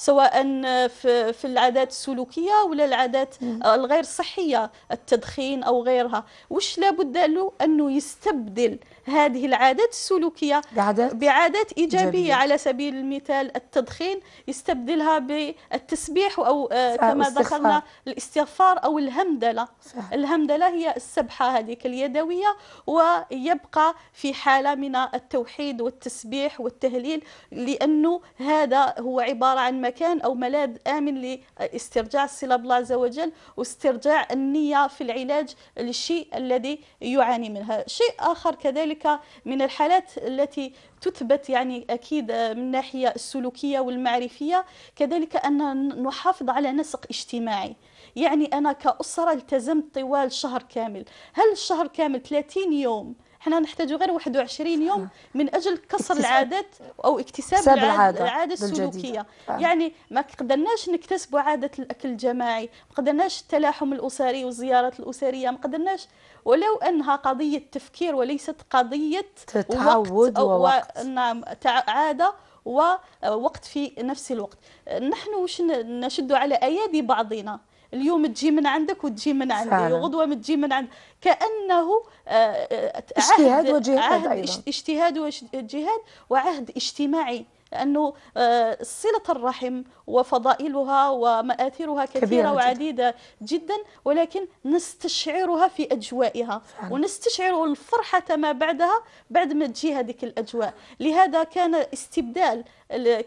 سواء في, العادات السلوكيه ولا العادات آه، الغير صحيه التدخين او غيرها واش لابد له انه يستبدل هذه العادات السلوكية بعادات, بعادات إيجابية, جميل. على سبيل المثال التدخين يستبدلها بالتسبيح أو آه، كما ذكرنا الاستغفار أو الهمدلة صح. الهمدلة هي السبحة هذه اليدوية ويبقى في حالة من التوحيد والتسبيح والتهليل لأنه هذا هو عبارة عن مكان أو ملاذ آمن لاسترجاع الصلة بالله عز وجل واسترجاع النية في العلاج للشيء الذي يعاني منها شيء آخر كذلك هنالك من الحالات التي تثبت يعني اكيد من الناحيه السلوكيه والمعرفيه كذلك ان نحافظ على نسق اجتماعي يعني انا كاسره التزمت طوال شهر كامل هل الشهر كامل 30 يوم حنا نحتاج غير 21 يوم من اجل كسر العادات او اكتساب العاده, العادة السلوكيه آه. يعني ما قدرناش نكتسبوا عاده الاكل الجماعي ما قدرناش التلاحم الاسري والزيارات الاسريه ما قدرناش ولو انها قضيه تفكير وليست قضيه تعود نعم عاده ووقت في نفس الوقت نحن واش نشد على ايادي بعضنا اليوم تجي من عندك وتجي من عندي وغدوه تجي من عند كانه آه، آه، اجتهاد وجهاد اجتهاد وجهاد وعهد اجتماعي لأنه آه، صلة الرحم وفضائلها ومآثرها كثيرة, كبيرة وعديدة جدا. جدا ولكن نستشعرها في أجوائها فعلا. ونستشعر الفرحة ما بعدها بعد ما تجي هذيك الأجواء لهذا كان استبدال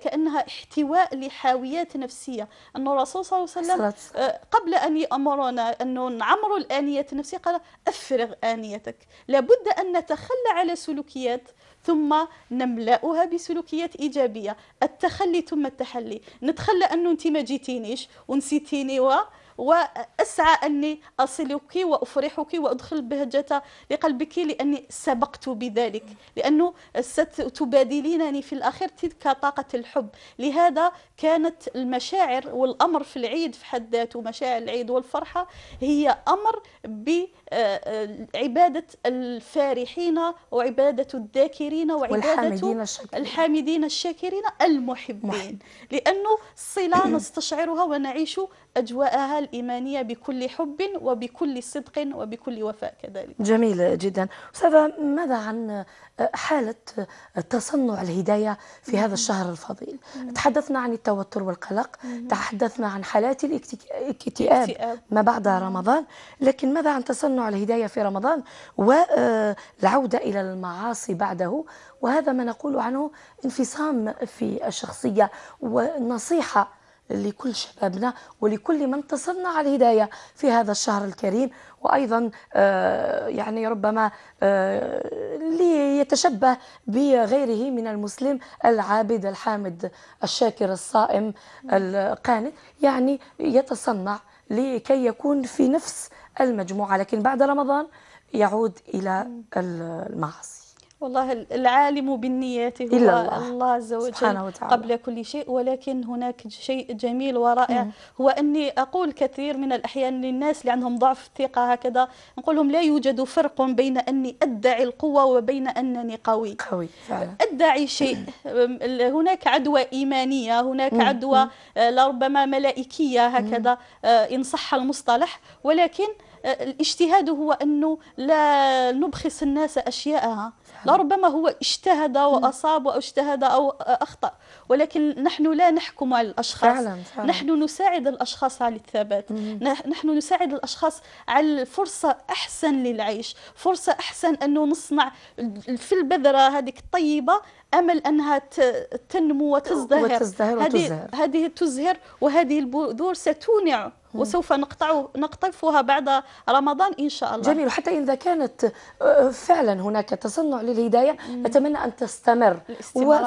كأنها احتواء لحاويات نفسية أن الرسول صلى الله عليه وسلم آه، قبل أن يأمرنا أن نعمر الآنية النفسية قال أفرغ آنيتك لابد أن نتخلى على سلوكيات ثم نملأها بسلوكيات إيجابية التخلي ثم التحلي نتخلى أنه أنت ما جيتينيش ونسيتيني و وأسعى أني أصلك وأفرحك وأدخل بهجة لقلبك لأني سبقت بذلك لأنه ستبادلينني في الأخير تلك طاقة الحب لهذا كانت المشاعر والأمر في العيد في حد ذاته مشاعر العيد والفرحة هي أمر ب عبادة الفارحين وعبادة الذاكرين وعبادة الحامدين الشاكرين المحبين نعم. لأنه الصلة نستشعرها ونعيش أجواءها الإيمانية بكل حب وبكل صدق وبكل وفاء كذلك جميل جدا أستاذة ماذا عن حالة تصنع الهداية في هذا نعم. الشهر الفضيل نعم. تحدثنا عن التوتر والقلق تحدثنا عن حالات الاكتئاب ما بعد رمضان لكن ماذا عن تصنع نوع على الهداية في رمضان والعودة آه، إلى المعاصي بعده وهذا ما نقول عنه انفصام في الشخصية ونصيحه لكل شبابنا ولكل من تصلنا على الهداية في هذا الشهر الكريم وأيضا آه، يعني ربما آه، ليتشبه بغيره من المسلم العابد الحامد الشاكر الصائم القانت يعني يتصنع لكي يكون في نفس المجموعة لكن بعد رمضان يعود إلى المعاصي والله العالم بالنيات هو إلا الله. الله عز وجل سبحانه وتعالى. قبل كل شيء ولكن هناك شيء جميل ورائع مم. هو أني أقول كثير من الأحيان للناس اللي عندهم ضعف الثقة هكذا نقول لهم لا يوجد فرق بين أني أدعي القوة وبين أنني قوي قوي فعلا. أدعي شيء هناك عدوى إيمانية هناك مم. عدوى آه، لربما ملائكية هكذا آه، إن صح المصطلح ولكن آه، الاجتهاد هو أنه لا نبخس الناس أشياءها لربما هو اجتهد وأصاب واجتهد أو أخطأ ولكن نحن لا نحكم على الأشخاص فعلا فعلا. نحن نساعد الأشخاص على الثبات نحن نساعد الأشخاص على فرصة أحسن للعيش فرصة أحسن أنه نصنع في البذرة هذيك الطيبة امل انها تنمو وتزدهر, وتزدهر, وتزدهر. هذه هذه تزهر وهذه البذور ستونع وسوف نقطع نقطفها بعد رمضان إن شاء الله جميل وحتى إذا كانت آه، فعلا هناك تصنع للهداية أتمنى أن تستمر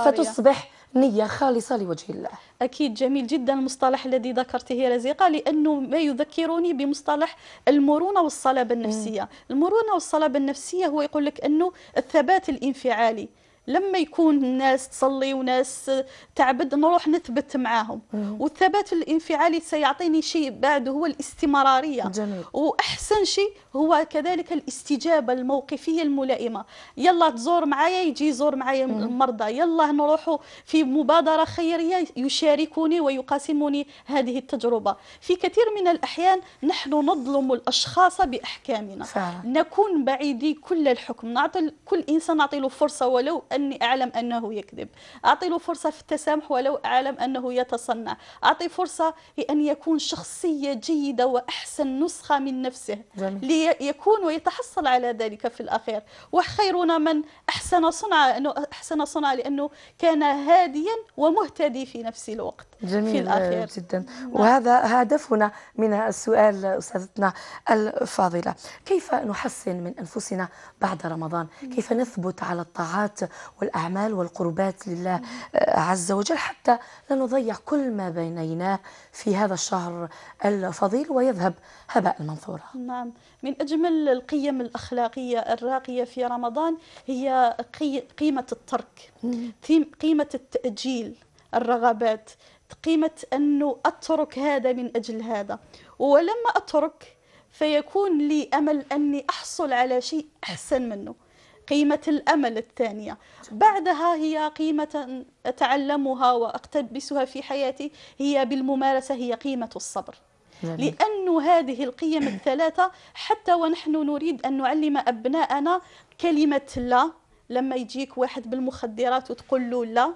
فتصبح نية خالصة لوجه الله أكيد جميل جدا المصطلح الذي ذكرته رزيقة لأنه ما يذكرني بمصطلح المرونة والصلابة النفسية المرونة والصلابة النفسية هو يقول لك أنه الثبات الانفعالي لما يكون الناس تصلي وناس تعبد نروح نثبت معاهم والثبات الانفعالي سيعطيني شيء بعد هو الاستمراريه جميل. واحسن شيء هو كذلك الاستجابه الموقفيه الملائمه يلا تزور معايا يجي يزور معايا المرضى يلا نروحوا في مبادره خيريه يشاركني ويقاسمني هذه التجربه في كثير من الاحيان نحن نظلم الاشخاص باحكامنا صح. نكون بعيدي كل الحكم نعطي كل انسان نعطي له فرصه ولو اني اعلم انه يكذب اعطي له فرصه في التسامح ولو اعلم انه يتصنع اعطي فرصه لان يكون شخصيه جيده واحسن نسخه من نفسه جميل. يكون ويتحصل على ذلك في الأخير وخيرنا من أحسن صنع أحسن صنع لأنه كان هاديا ومهتدي في نفس الوقت جميل في الأخير. آه، جدا نعم. وهذا هدفنا من السؤال أستاذتنا الفاضلة كيف نحسن من أنفسنا بعد رمضان كيف نثبت على الطاعات والأعمال والقربات لله آه، عز وجل حتى لا نضيع كل ما بينيناه في هذا الشهر الفضيل ويذهب هباء منثورا نعم من أجمل القيم الأخلاقية الراقية في رمضان هي قيمة الترك قيمة التأجيل الرغبات قيمة أنه أترك هذا من أجل هذا ولما أترك فيكون لي أمل أني أحصل على شيء أحسن منه قيمة الأمل الثانية بعدها هي قيمة أتعلمها وأقتبسها في حياتي هي بالممارسة هي قيمة الصبر نعم. لأن هذه القيم الثلاثة حتى ونحن نريد أن نعلم أبناءنا كلمة لا لما يجيك واحد بالمخدرات وتقول له لا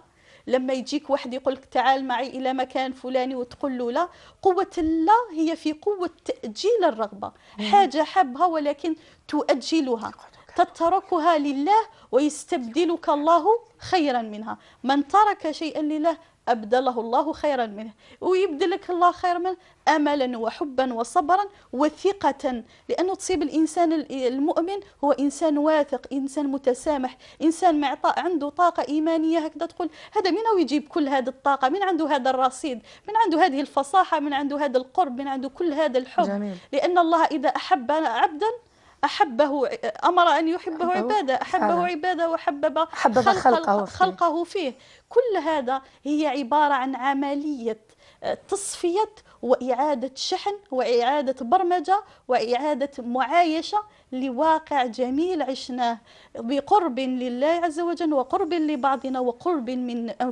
لما يجيك واحد يقول لك تعال معي الى مكان فلاني وتقول له لا قوه لا هي في قوه تاجيل الرغبه حاجه حبها ولكن تؤجلها تتركها لله ويستبدلك الله خيرا منها من ترك شيئا لله أبدله الله خيرا منه ويبدلك الله خيرا منه أملا وحبا وصبرا وثقة لأنه تصيب الإنسان المؤمن هو إنسان واثق إنسان متسامح إنسان معطاء عنده طاقة إيمانية هكذا تقول هذا من يجيب كل هذه الطاقة من عنده هذا الرصيد من عنده هذه الفصاحة من عنده هذا القرب من عنده كل هذا الحب جميل. لأن الله إذا أحب عبدا أحبه أمر أن يحبه عباده أحبه عباده وحبب خلق خلقه, فيه. خلقه فيه كل هذا هي عبارة عن عملية آه، تصفية وإعادة شحن وإعادة برمجة وإعادة معايشة لواقع جميل عشناه بقرب لله عز وجل وقرب لبعضنا وقرب من أنفسنا,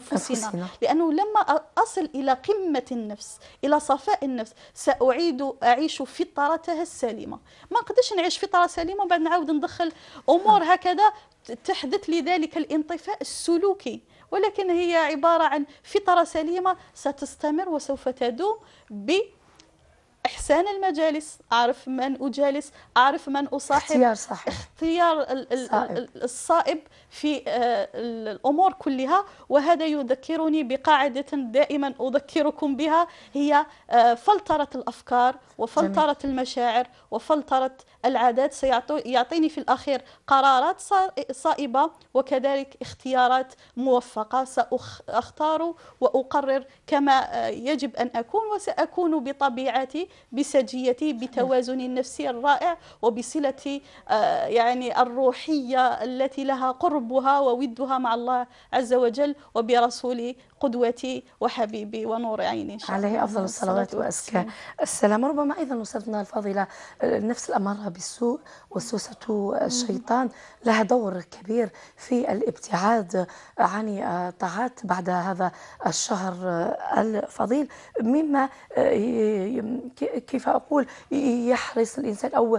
أنفسنا. لأنه لما أصل إلى قمة النفس إلى صفاء النفس سأعيد أعيش فطرتها السليمة ما نقدرش نعيش فطرة سليمة وبعد نعاود ندخل أمور هكذا تحدث لذلك الانطفاء السلوكي ولكن هي عبارة عن فطرة سليمة ستستمر وسوف تدوم ب احسان المجالس اعرف من اجالس اعرف من اصاحب اختيار صحيح اختيار الصائب, الصائب في آه، الأمور كلها وهذا يذكرني بقاعدة دائما أذكركم بها هي آه، فلترة الأفكار وفلترة جميل. المشاعر وفلترة العادات سيعطيني في الأخير قرارات صائبة وكذلك اختيارات موفقة سأختار وأقرر كما آه، يجب أن أكون وسأكون بطبيعتي بسجيتي بتوازني النفسي الرائع وبصلتي يعني الروحية التي لها قرب حبها وودها مع الله عز وجل وبرسوله قدوتي وحبيبي ونور عيني إن شاء الله عليه أفضل الصلوات وأزكى السلام ربما أيضا أستاذنا الفاضلة النفس الأمارة بالسوء وسوسة الشيطان لها دور كبير في الابتعاد عن الطاعات بعد هذا الشهر الفضيل مما كيف أقول يحرص الإنسان أو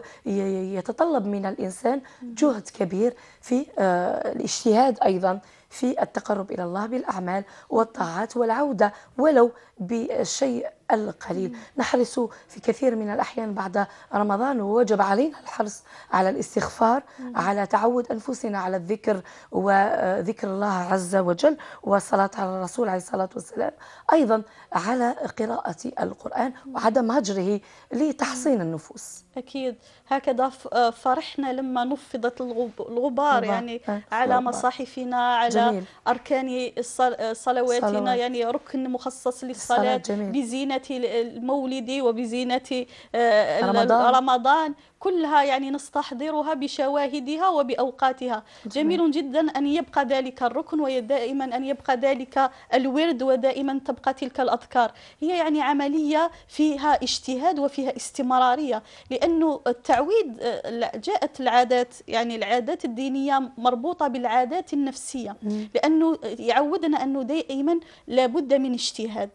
يتطلب من الإنسان جهد كبير في آه، الاجتهاد أيضا في التقرب إلى الله بالأعمال والطاعات والعودة ولو بالشيء القليل نحرص في كثير من الأحيان بعد رمضان ووجب علينا الحرص على الاستغفار على تعود أنفسنا على الذكر وذكر الله عز وجل والصلاة على الرسول عليه الصلاة والسلام أيضا على قراءة القرآن وعدم هجره لتحصين النفوس أكيد هكذا فرحنا لما نفضت الغبار يعني آه، على مصاحفنا على جميل. أركان صلواتنا يعني ركن مخصص للصلاة الصلاة جميل. بزينة المولد وبزينة آه، رمضان, رمضان كلها يعني نستحضرها بشواهدها وبأوقاتها جميل, جميل جدا أن يبقى ذلك الركن ودائما أن يبقى ذلك الورد ودائما تبقى تلك الأذكار هي يعني عملية فيها اجتهاد وفيها استمرارية لأنه التعويد آه، جاءت العادات يعني العادات الدينية مربوطة بالعادات النفسية لأنه يعودنا أنه دائما لابد من اجتهاد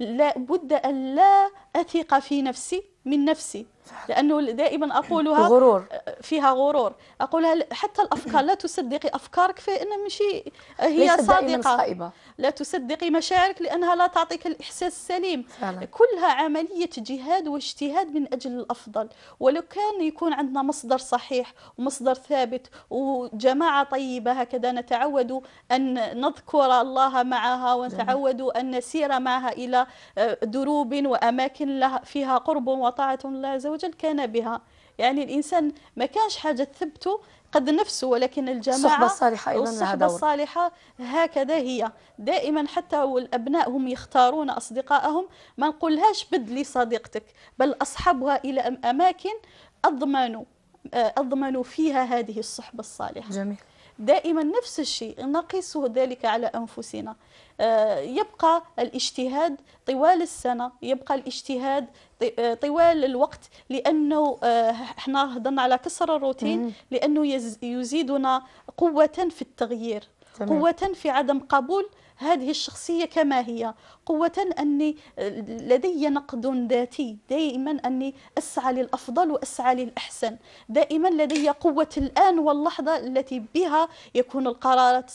لا بد أن لا أثق في نفسي من نفسي لأنه دائما أقولها غرور فيها غرور أقولها حتى الأفكار لا تصدقي أفكارك أن مشي هي صادقة صائبة. لا تصدقي مشاعرك لأنها لا تعطيك الإحساس السليم فعلا. كلها عملية جهاد واجتهاد من أجل الأفضل ولو كان يكون عندنا مصدر صحيح ومصدر ثابت وجماعة طيبة هكذا نتعود أن نذكر الله معها ونتعود أن نسير معها إلى آه، دروب وأماكن ولكن لها فيها قرب وطاعة الله عز وجل كان بها يعني الإنسان ما كانش حاجة تثبته قد نفسه ولكن الجماعة الصحبة الصالحة أيضا الصحبة الصالحة هكذا هي دائما حتى والأبناء هم يختارون أصدقائهم ما نقولهاش بدلي صديقتك بل أصحبها إلى أماكن أضمنوا أضمنوا فيها هذه الصحبة الصالحة جميل دائما نفس الشيء نقيسه ذلك على أنفسنا آه، يبقى الاجتهاد طوال السنة يبقى الاجتهاد آه، طوال الوقت لأنه آه، احنا هضرنا على كسر الروتين لأنه يزيدنا قوة في التغيير قوة في عدم قبول هذه الشخصية كما هي قوة أني لدي نقد ذاتي دائما أني أسعى للأفضل وأسعى للأحسن دائما لدي قوة الآن واللحظة التي بها يكون القرارات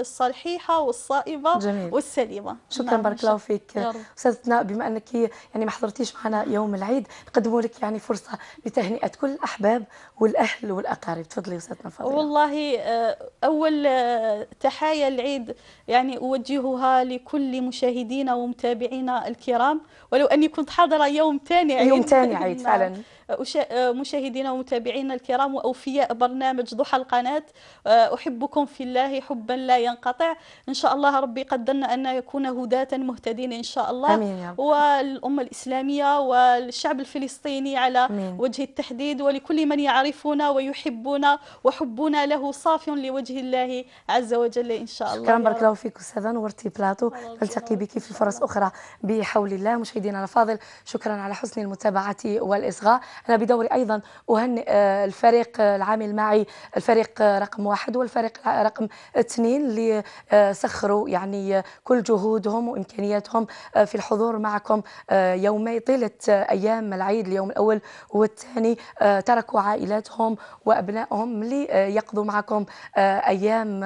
الصحيحة والصائبة جميل. والسليمة شكرا نعم، بارك الله فيك أستاذتنا بما أنك يعني ما حضرتيش معنا يوم العيد نقدموا لك يعني فرصة لتهنئة كل الأحباب والأهل والأقارب تفضلي أستاذتنا فاضلة والله آه، أول آه، تحايا العيد يعني أوجهها لكل مشاهد مشاهدينا ومتابعينا الكرام ولو اني كنت حاضره يوم ثاني عيد يوم ثاني عيد فعلا مشاهدينا ومتابعينا الكرام واوفياء برنامج ضحى القناه آه، احبكم في الله حبا لا ينقطع ان شاء الله ربي قدرنا ان يكون هداة مهتدين ان شاء الله أمين يا والامه الاسلاميه والشعب الفلسطيني على أمين. وجه التحديد ولكل من يعرفنا ويحبنا وحبنا له صاف لوجه الله عز وجل ان شاء الله شكرا بارك الله فيك استاذه نورتي بلاطو نلتقي بك في فرص اخرى بحول الله مشاهدينا الفاضل شكرا على حسن المتابعه والاصغاء أنا بدوري أيضا أهنئ آه، الفريق آه، العامل معي الفريق آه، رقم واحد والفريق رقم اثنين اللي سخروا يعني كل جهودهم وإمكانياتهم في الحضور معكم يومي طيلة أيام العيد اليوم الأول والثاني تركوا عائلاتهم وأبنائهم ليقضوا معكم أيام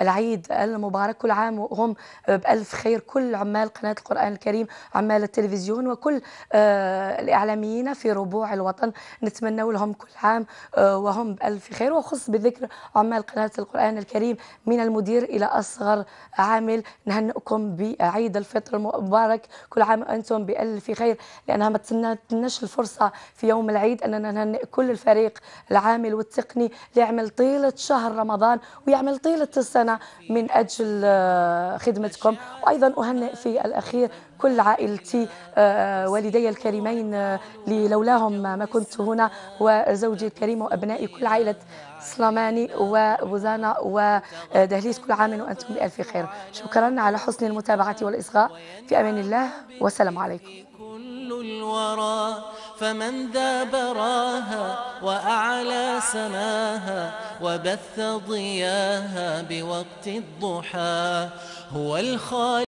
العيد المبارك كل عام وهم بألف خير كل عمال قناة القرآن الكريم عمال التلفزيون وكل الإعلاميين في ربوع الوطن الوطن نتمنوا لهم كل عام آه، وهم بألف خير وخص بذكر عمال قناة القرآن الكريم من المدير إلى أصغر عامل نهنئكم بعيد الفطر المبارك كل عام أنتم بألف خير لأنها ما تنتناش الفرصة في يوم العيد أننا نهنئ كل الفريق العامل والتقني ليعمل طيلة شهر رمضان ويعمل طيلة السنة من أجل آه، خدمتكم وأيضا أهنئ في الأخير كل عائلتي آه، والدي الكريمين آه، لولاهم ما كنت هنا وزوجي الكريم وأبنائي كل عائلة سلاماني وبوزانة ودهليز كل عام وأنتم بألف خير شكرا على حسن المتابعة والإصغاء في أمان الله والسلام عليكم كل الورى فمن ذا براها وأعلى سماها وبث ضياها بوقت الضحى هو الخالق